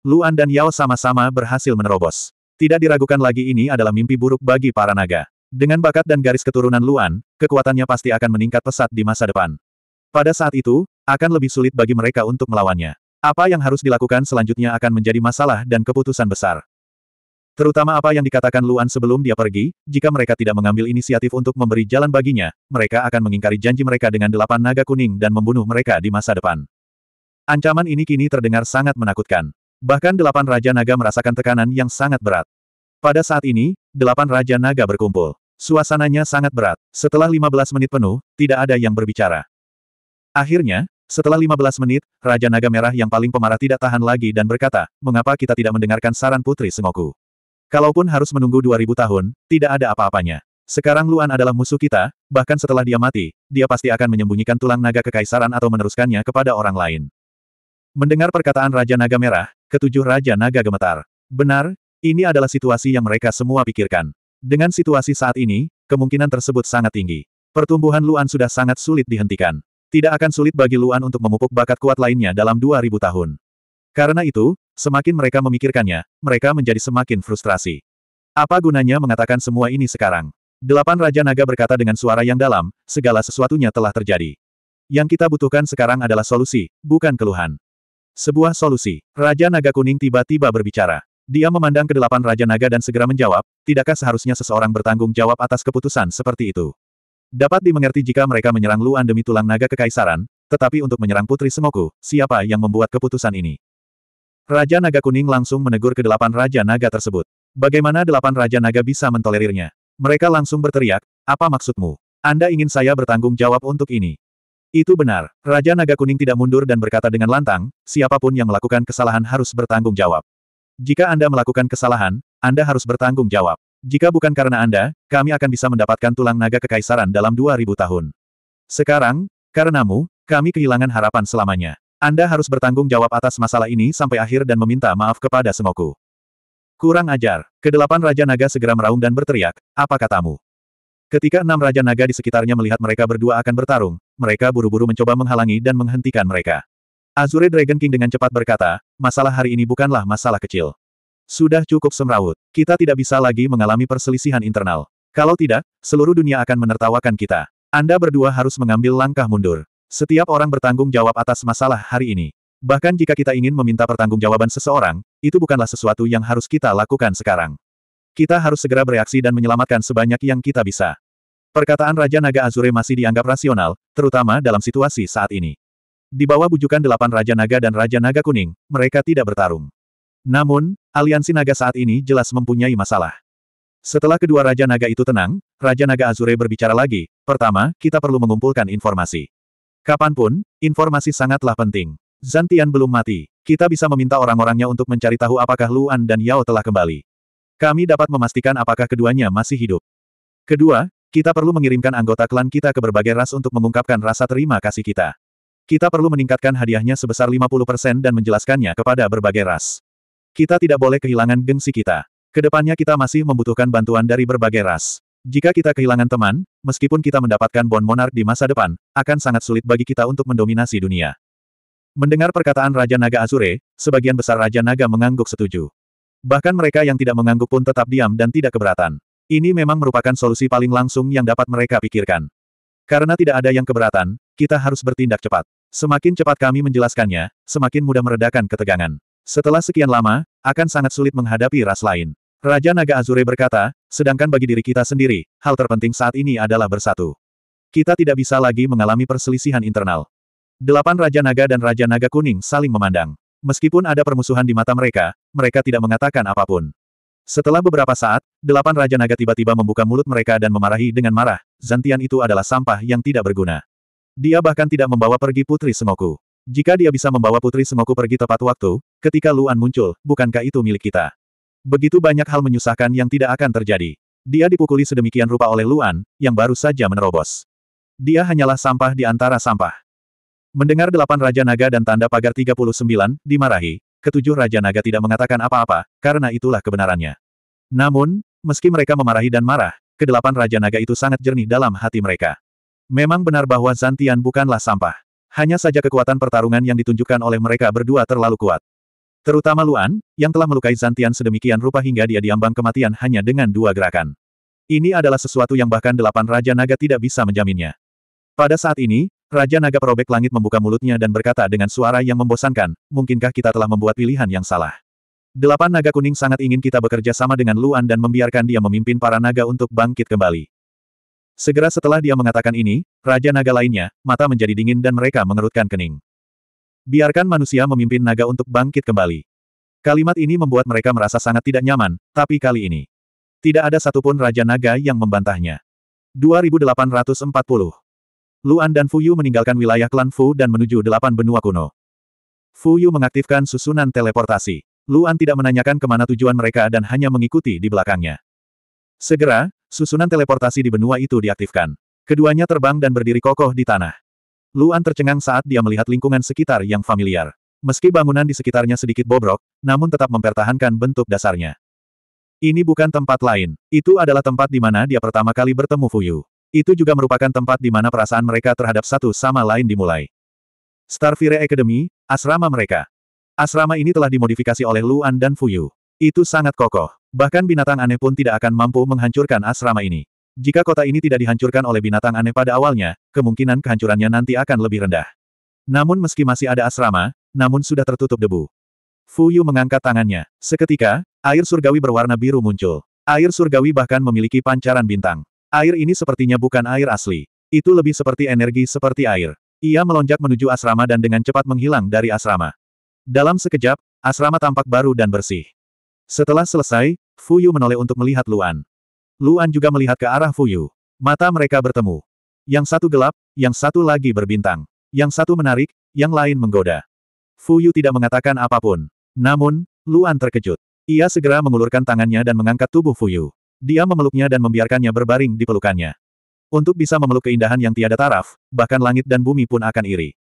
Speaker 1: Luan dan Yao sama-sama berhasil menerobos. Tidak diragukan lagi ini adalah mimpi buruk bagi para naga. Dengan bakat dan garis keturunan Luan, kekuatannya pasti akan meningkat pesat di masa depan. Pada saat itu, akan lebih sulit bagi mereka untuk melawannya. Apa yang harus dilakukan selanjutnya akan menjadi masalah dan keputusan besar. Terutama apa yang dikatakan Luan sebelum dia pergi, jika mereka tidak mengambil inisiatif untuk memberi jalan baginya, mereka akan mengingkari janji mereka dengan delapan naga kuning dan membunuh mereka di masa depan. Ancaman ini kini terdengar sangat menakutkan. Bahkan delapan Raja Naga merasakan tekanan yang sangat berat. Pada saat ini, delapan Raja Naga berkumpul. Suasananya sangat berat. Setelah 15 menit penuh, tidak ada yang berbicara. Akhirnya, setelah 15 menit, Raja Naga Merah yang paling pemarah tidak tahan lagi dan berkata, mengapa kita tidak mendengarkan saran Putri Sengoku? Kalaupun harus menunggu 2000 tahun, tidak ada apa-apanya. Sekarang Luan adalah musuh kita, bahkan setelah dia mati, dia pasti akan menyembunyikan tulang naga kekaisaran atau meneruskannya kepada orang lain. Mendengar perkataan Raja Naga Merah, ketujuh Raja Naga gemetar. Benar, ini adalah situasi yang mereka semua pikirkan. Dengan situasi saat ini, kemungkinan tersebut sangat tinggi. Pertumbuhan Luan sudah sangat sulit dihentikan. Tidak akan sulit bagi Luan untuk memupuk bakat kuat lainnya dalam 2000 tahun. Karena itu, semakin mereka memikirkannya, mereka menjadi semakin frustrasi. Apa gunanya mengatakan semua ini sekarang? Delapan Raja Naga berkata dengan suara yang dalam, segala sesuatunya telah terjadi. Yang kita butuhkan sekarang adalah solusi, bukan keluhan. Sebuah solusi. Raja Naga Kuning tiba-tiba berbicara. Dia memandang ke delapan Raja Naga dan segera menjawab, tidakkah seharusnya seseorang bertanggung jawab atas keputusan seperti itu? Dapat dimengerti jika mereka menyerang Luan demi tulang naga kekaisaran, tetapi untuk menyerang Putri Semoku, siapa yang membuat keputusan ini? Raja Naga Kuning langsung menegur ke delapan Raja Naga tersebut. Bagaimana delapan Raja Naga bisa mentolerirnya? Mereka langsung berteriak, apa maksudmu? Anda ingin saya bertanggung jawab untuk ini? Itu benar. Raja Naga Kuning tidak mundur dan berkata dengan lantang, siapapun yang melakukan kesalahan harus bertanggung jawab. Jika Anda melakukan kesalahan, Anda harus bertanggung jawab. Jika bukan karena Anda, kami akan bisa mendapatkan tulang naga kekaisaran dalam 2000 tahun. Sekarang, karenamu, kami kehilangan harapan selamanya. Anda harus bertanggung jawab atas masalah ini sampai akhir dan meminta maaf kepada Sengoku. Kurang ajar. Kedelapan Raja Naga segera meraung dan berteriak, apa katamu? Ketika enam Raja Naga di sekitarnya melihat mereka berdua akan bertarung, mereka buru-buru mencoba menghalangi dan menghentikan mereka. Azure Dragon King dengan cepat berkata, masalah hari ini bukanlah masalah kecil. Sudah cukup semrawut. Kita tidak bisa lagi mengalami perselisihan internal. Kalau tidak, seluruh dunia akan menertawakan kita. Anda berdua harus mengambil langkah mundur. Setiap orang bertanggung jawab atas masalah hari ini. Bahkan jika kita ingin meminta pertanggungjawaban seseorang, itu bukanlah sesuatu yang harus kita lakukan sekarang. Kita harus segera bereaksi dan menyelamatkan sebanyak yang kita bisa. Perkataan Raja Naga Azure masih dianggap rasional, terutama dalam situasi saat ini. Di bawah bujukan delapan Raja Naga dan Raja Naga Kuning, mereka tidak bertarung. Namun, aliansi naga saat ini jelas mempunyai masalah. Setelah kedua Raja Naga itu tenang, Raja Naga Azure berbicara lagi, pertama, kita perlu mengumpulkan informasi. Kapanpun, informasi sangatlah penting. Zantian belum mati. Kita bisa meminta orang-orangnya untuk mencari tahu apakah Luan dan Yao telah kembali. Kami dapat memastikan apakah keduanya masih hidup. Kedua, kita perlu mengirimkan anggota klan kita ke berbagai ras untuk mengungkapkan rasa terima kasih kita. Kita perlu meningkatkan hadiahnya sebesar 50% dan menjelaskannya kepada berbagai ras. Kita tidak boleh kehilangan gengsi kita. Kedepannya kita masih membutuhkan bantuan dari berbagai ras. Jika kita kehilangan teman, meskipun kita mendapatkan Bon Monark di masa depan, akan sangat sulit bagi kita untuk mendominasi dunia. Mendengar perkataan Raja Naga Azure, sebagian besar Raja Naga mengangguk setuju. Bahkan mereka yang tidak mengangguk pun tetap diam dan tidak keberatan. Ini memang merupakan solusi paling langsung yang dapat mereka pikirkan. Karena tidak ada yang keberatan, kita harus bertindak cepat. Semakin cepat kami menjelaskannya, semakin mudah meredakan ketegangan. Setelah sekian lama, akan sangat sulit menghadapi ras lain. Raja Naga Azure berkata, sedangkan bagi diri kita sendiri, hal terpenting saat ini adalah bersatu. Kita tidak bisa lagi mengalami perselisihan internal. Delapan Raja Naga dan Raja Naga Kuning saling memandang. Meskipun ada permusuhan di mata mereka, mereka tidak mengatakan apapun. Setelah beberapa saat, delapan Raja Naga tiba-tiba membuka mulut mereka dan memarahi dengan marah, Zantian itu adalah sampah yang tidak berguna. Dia bahkan tidak membawa pergi Putri semoku. Jika dia bisa membawa Putri semoku pergi tepat waktu, ketika Luan muncul, bukankah itu milik kita? Begitu banyak hal menyusahkan yang tidak akan terjadi. Dia dipukuli sedemikian rupa oleh Luan, yang baru saja menerobos. Dia hanyalah sampah di antara sampah. Mendengar delapan Raja Naga dan tanda pagar 39, dimarahi, ketujuh Raja Naga tidak mengatakan apa-apa, karena itulah kebenarannya. Namun, meski mereka memarahi dan marah, kedelapan Raja Naga itu sangat jernih dalam hati mereka. Memang benar bahwa Zantian bukanlah sampah. Hanya saja kekuatan pertarungan yang ditunjukkan oleh mereka berdua terlalu kuat. Terutama Luan, yang telah melukai Zantian sedemikian rupa hingga dia diambang kematian hanya dengan dua gerakan. Ini adalah sesuatu yang bahkan delapan Raja Naga tidak bisa menjaminnya. Pada saat ini, Raja Naga Perobek Langit membuka mulutnya dan berkata dengan suara yang membosankan, mungkinkah kita telah membuat pilihan yang salah? Delapan Naga Kuning sangat ingin kita bekerja sama dengan Luan dan membiarkan dia memimpin para naga untuk bangkit kembali. Segera setelah dia mengatakan ini, Raja Naga lainnya, mata menjadi dingin dan mereka mengerutkan kening. Biarkan manusia memimpin naga untuk bangkit kembali. Kalimat ini membuat mereka merasa sangat tidak nyaman, tapi kali ini. Tidak ada satupun Raja Naga yang membantahnya. 2840 Luan dan Fuyu meninggalkan wilayah klan Fu dan menuju delapan benua kuno. Fuyu mengaktifkan susunan teleportasi. Luan tidak menanyakan kemana tujuan mereka dan hanya mengikuti di belakangnya. Segera, susunan teleportasi di benua itu diaktifkan. Keduanya terbang dan berdiri kokoh di tanah. Luan tercengang saat dia melihat lingkungan sekitar yang familiar. Meski bangunan di sekitarnya sedikit bobrok, namun tetap mempertahankan bentuk dasarnya. Ini bukan tempat lain. Itu adalah tempat di mana dia pertama kali bertemu Fuyu. Itu juga merupakan tempat di mana perasaan mereka terhadap satu sama lain dimulai. Starfire Academy, asrama mereka. Asrama ini telah dimodifikasi oleh Luan dan Fuyu. Itu sangat kokoh. Bahkan binatang aneh pun tidak akan mampu menghancurkan asrama ini. Jika kota ini tidak dihancurkan oleh binatang aneh pada awalnya, kemungkinan kehancurannya nanti akan lebih rendah. Namun meski masih ada asrama, namun sudah tertutup debu. Fu Yu mengangkat tangannya. Seketika, air surgawi berwarna biru muncul. Air surgawi bahkan memiliki pancaran bintang. Air ini sepertinya bukan air asli. Itu lebih seperti energi seperti air. Ia melonjak menuju asrama dan dengan cepat menghilang dari asrama. Dalam sekejap, asrama tampak baru dan bersih. Setelah selesai, Fu Yu menoleh untuk melihat Luan. Luan juga melihat ke arah Fuyu. Mata mereka bertemu. Yang satu gelap, yang satu lagi berbintang. Yang satu menarik, yang lain menggoda. Fuyu tidak mengatakan apapun. Namun, Luan terkejut. Ia segera mengulurkan tangannya dan mengangkat tubuh Fuyu. Dia memeluknya dan membiarkannya berbaring di pelukannya. Untuk bisa memeluk keindahan yang tiada taraf, bahkan langit dan bumi pun akan iri.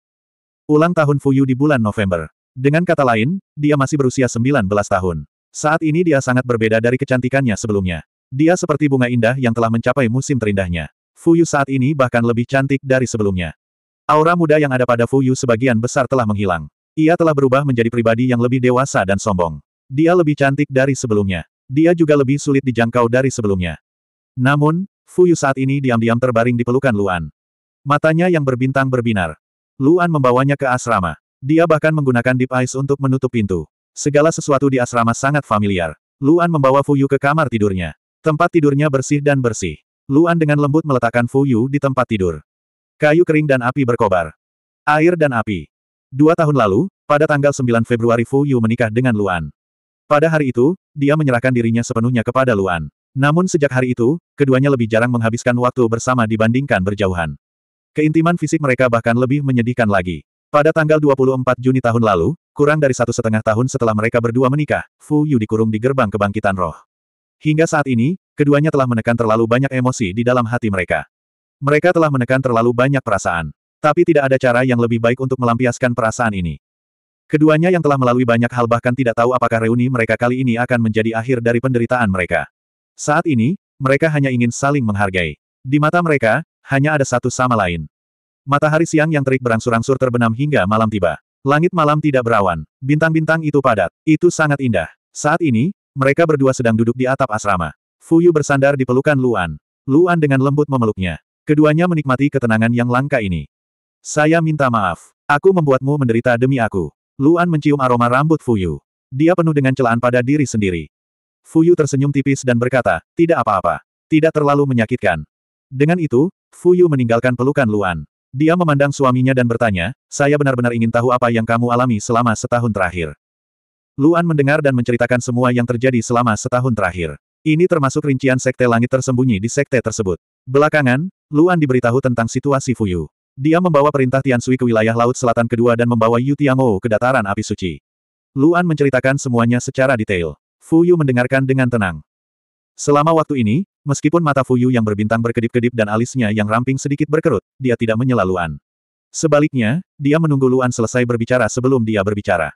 Speaker 1: Ulang tahun Fuyu di bulan November. Dengan kata lain, dia masih berusia 19 tahun. Saat ini dia sangat berbeda dari kecantikannya sebelumnya. Dia seperti bunga indah yang telah mencapai musim terindahnya. Fuyu saat ini bahkan lebih cantik dari sebelumnya. Aura muda yang ada pada Fuyu sebagian besar telah menghilang. Ia telah berubah menjadi pribadi yang lebih dewasa dan sombong. Dia lebih cantik dari sebelumnya. Dia juga lebih sulit dijangkau dari sebelumnya. Namun, Fuyu saat ini diam-diam terbaring di pelukan Luan. Matanya yang berbintang berbinar. Luan membawanya ke asrama. Dia bahkan menggunakan deep eyes untuk menutup pintu. Segala sesuatu di asrama sangat familiar. Luan membawa Fuyu ke kamar tidurnya. Tempat tidurnya bersih dan bersih. Luan dengan lembut meletakkan Fu Yu di tempat tidur. Kayu kering dan api berkobar. Air dan api. Dua tahun lalu, pada tanggal 9 Februari Fu Yu menikah dengan Luan. Pada hari itu, dia menyerahkan dirinya sepenuhnya kepada Luan. Namun sejak hari itu, keduanya lebih jarang menghabiskan waktu bersama dibandingkan berjauhan. Keintiman fisik mereka bahkan lebih menyedihkan lagi. Pada tanggal 24 Juni tahun lalu, kurang dari satu setengah tahun setelah mereka berdua menikah, Fu Yu dikurung di gerbang kebangkitan roh. Hingga saat ini, keduanya telah menekan terlalu banyak emosi di dalam hati mereka. Mereka telah menekan terlalu banyak perasaan. Tapi tidak ada cara yang lebih baik untuk melampiaskan perasaan ini. Keduanya yang telah melalui banyak hal bahkan tidak tahu apakah reuni mereka kali ini akan menjadi akhir dari penderitaan mereka. Saat ini, mereka hanya ingin saling menghargai. Di mata mereka, hanya ada satu sama lain. Matahari siang yang terik berangsur-angsur terbenam hingga malam tiba. Langit malam tidak berawan. Bintang-bintang itu padat. Itu sangat indah. Saat ini, mereka berdua sedang duduk di atap asrama. Fuyu bersandar di pelukan Luan. Luan dengan lembut memeluknya. Keduanya menikmati ketenangan yang langka ini. Saya minta maaf. Aku membuatmu menderita demi aku. Luan mencium aroma rambut Fuyu. Dia penuh dengan celaan pada diri sendiri. Fuyu tersenyum tipis dan berkata, tidak apa-apa. Tidak terlalu menyakitkan. Dengan itu, Fuyu meninggalkan pelukan Luan. Dia memandang suaminya dan bertanya, saya benar-benar ingin tahu apa yang kamu alami selama setahun terakhir. Luan mendengar dan menceritakan semua yang terjadi selama setahun terakhir. Ini termasuk rincian sekte langit tersembunyi di sekte tersebut. Belakangan, Luan diberitahu tentang situasi Fuyu. Dia membawa perintah Tian Tiansui ke wilayah Laut Selatan kedua dan membawa Yu Tiangou ke dataran api suci. Luan menceritakan semuanya secara detail. Fuyu mendengarkan dengan tenang. Selama waktu ini, meskipun mata Fuyu yang berbintang berkedip-kedip dan alisnya yang ramping sedikit berkerut, dia tidak menyela Luan. Sebaliknya, dia menunggu Luan selesai berbicara sebelum dia berbicara.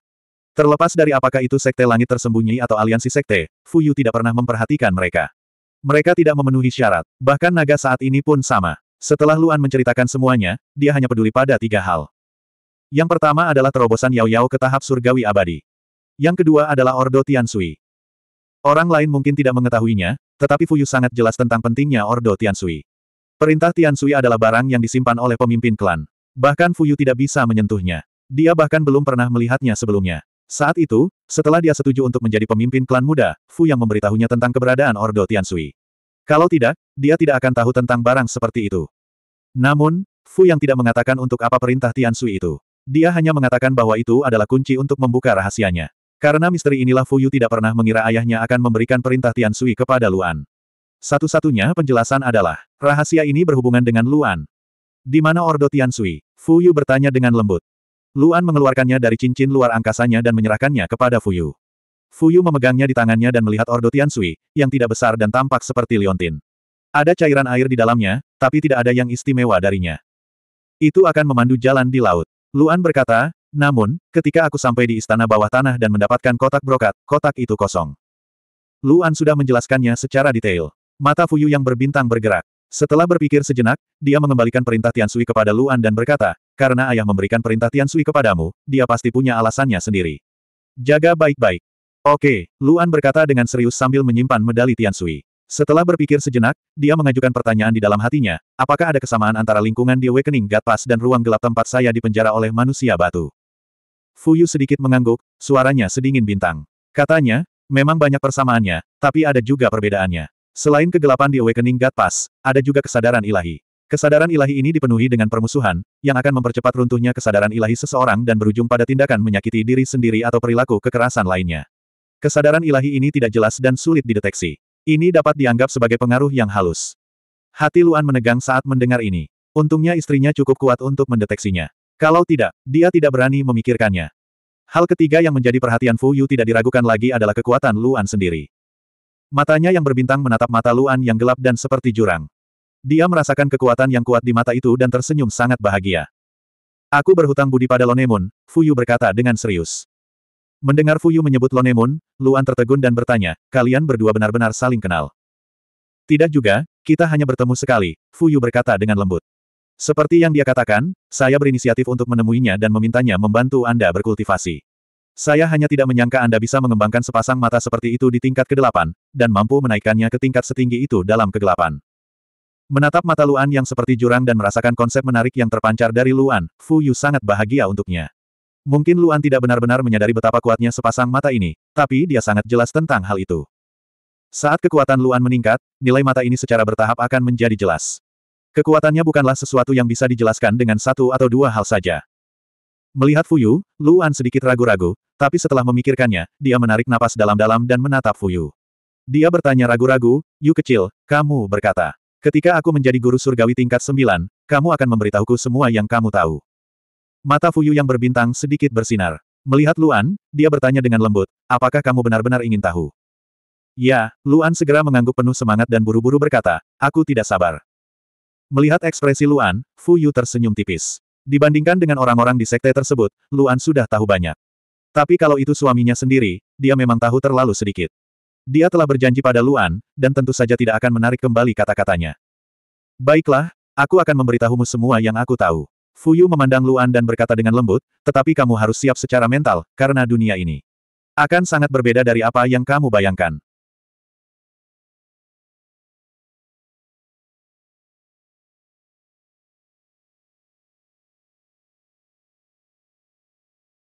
Speaker 1: Terlepas dari apakah itu sekte langit tersembunyi atau aliansi sekte, Fuyu tidak pernah memperhatikan mereka. Mereka tidak memenuhi syarat, bahkan naga saat ini pun sama. Setelah Luan menceritakan semuanya, dia hanya peduli pada tiga hal. Yang pertama adalah terobosan Yao Yao ke tahap surgawi abadi. Yang kedua adalah Ordo Tian Sui. Orang lain mungkin tidak mengetahuinya, tetapi Fuyu sangat jelas tentang pentingnya Ordo Tian Sui. Perintah Tian Sui adalah barang yang disimpan oleh pemimpin klan. Bahkan Fuyu tidak bisa menyentuhnya. Dia bahkan belum pernah melihatnya sebelumnya. Saat itu, setelah dia setuju untuk menjadi pemimpin klan muda, Fu yang memberitahunya tentang keberadaan Ordo Tiansui. Kalau tidak, dia tidak akan tahu tentang barang seperti itu. Namun, Fu yang tidak mengatakan untuk apa perintah Tiansui itu. Dia hanya mengatakan bahwa itu adalah kunci untuk membuka rahasianya. Karena misteri inilah Fu Yu tidak pernah mengira ayahnya akan memberikan perintah Tiansui kepada Luan. Satu-satunya penjelasan adalah, rahasia ini berhubungan dengan Luan. Di mana Ordo Tiansui? Yu bertanya dengan lembut. Luan mengeluarkannya dari cincin luar angkasanya dan menyerahkannya kepada Fuyu. Fuyu memegangnya di tangannya dan melihat Ordo Tiansui, yang tidak besar dan tampak seperti liontin. Ada cairan air di dalamnya, tapi tidak ada yang istimewa darinya. Itu akan memandu jalan di laut. Luan berkata, namun, ketika aku sampai di istana bawah tanah dan mendapatkan kotak brokat, kotak itu kosong. Luan sudah menjelaskannya secara detail. Mata Fuyu yang berbintang bergerak. Setelah berpikir sejenak, dia mengembalikan perintah Tiansui kepada Luan dan berkata, karena ayah memberikan perintah Tian Sui kepadamu, dia pasti punya alasannya sendiri. Jaga baik-baik. Oke, Luan berkata dengan serius sambil menyimpan medali Tian Sui. Setelah berpikir sejenak, dia mengajukan pertanyaan di dalam hatinya, apakah ada kesamaan antara lingkungan di Awakening God Pass dan ruang gelap tempat saya dipenjara oleh manusia batu? Fuyu sedikit mengangguk, suaranya sedingin bintang. Katanya, memang banyak persamaannya, tapi ada juga perbedaannya. Selain kegelapan di Awakening God Pass, ada juga kesadaran ilahi. Kesadaran ilahi ini dipenuhi dengan permusuhan, yang akan mempercepat runtuhnya kesadaran ilahi seseorang dan berujung pada tindakan menyakiti diri sendiri atau perilaku kekerasan lainnya. Kesadaran ilahi ini tidak jelas dan sulit dideteksi. Ini dapat dianggap sebagai pengaruh yang halus. Hati Luan menegang saat mendengar ini. Untungnya istrinya cukup kuat untuk mendeteksinya. Kalau tidak, dia tidak berani memikirkannya. Hal ketiga yang menjadi perhatian Fu Yu tidak diragukan lagi adalah kekuatan Luan sendiri. Matanya yang berbintang menatap mata Luan yang gelap dan seperti jurang. Dia merasakan kekuatan yang kuat di mata itu dan tersenyum sangat bahagia. Aku berhutang budi pada Lonemun, Fuyu berkata dengan serius. Mendengar Fuyu menyebut Lonemun, Luan tertegun dan bertanya, kalian berdua benar-benar saling kenal. Tidak juga, kita hanya bertemu sekali, Fuyu berkata dengan lembut. Seperti yang dia katakan, saya berinisiatif untuk menemuinya dan memintanya membantu Anda berkultivasi. Saya hanya tidak menyangka Anda bisa mengembangkan sepasang mata seperti itu di tingkat kedelapan, dan mampu menaikkannya ke tingkat setinggi itu dalam kegelapan. Menatap mata Luan yang seperti jurang dan merasakan konsep menarik yang terpancar dari Luan, Fu Yu sangat bahagia untuknya. Mungkin Luan tidak benar-benar menyadari betapa kuatnya sepasang mata ini, tapi dia sangat jelas tentang hal itu. Saat kekuatan Luan meningkat, nilai mata ini secara bertahap akan menjadi jelas. Kekuatannya bukanlah sesuatu yang bisa dijelaskan dengan satu atau dua hal saja. Melihat Fuyu, Luan sedikit ragu-ragu, tapi setelah memikirkannya, dia menarik napas dalam-dalam dan menatap Fuyu. Dia bertanya ragu-ragu, Yu kecil, kamu berkata. Ketika aku menjadi guru surgawi tingkat sembilan, kamu akan memberitahuku semua yang kamu tahu. Mata Fuyu yang berbintang sedikit bersinar. Melihat Luan, dia bertanya dengan lembut, apakah kamu benar-benar ingin tahu? Ya, Luan segera mengangguk penuh semangat dan buru-buru berkata, aku tidak sabar. Melihat ekspresi Luan, Fuyu tersenyum tipis. Dibandingkan dengan orang-orang di sekte tersebut, Luan sudah tahu banyak. Tapi kalau itu suaminya sendiri, dia memang tahu terlalu sedikit. Dia telah berjanji pada Luan, dan tentu saja tidak akan menarik kembali kata-katanya. Baiklah, aku akan memberitahumu semua yang aku tahu. Fuyu memandang Luan dan berkata dengan lembut, tetapi kamu harus siap secara mental, karena dunia ini akan sangat berbeda dari apa yang kamu bayangkan.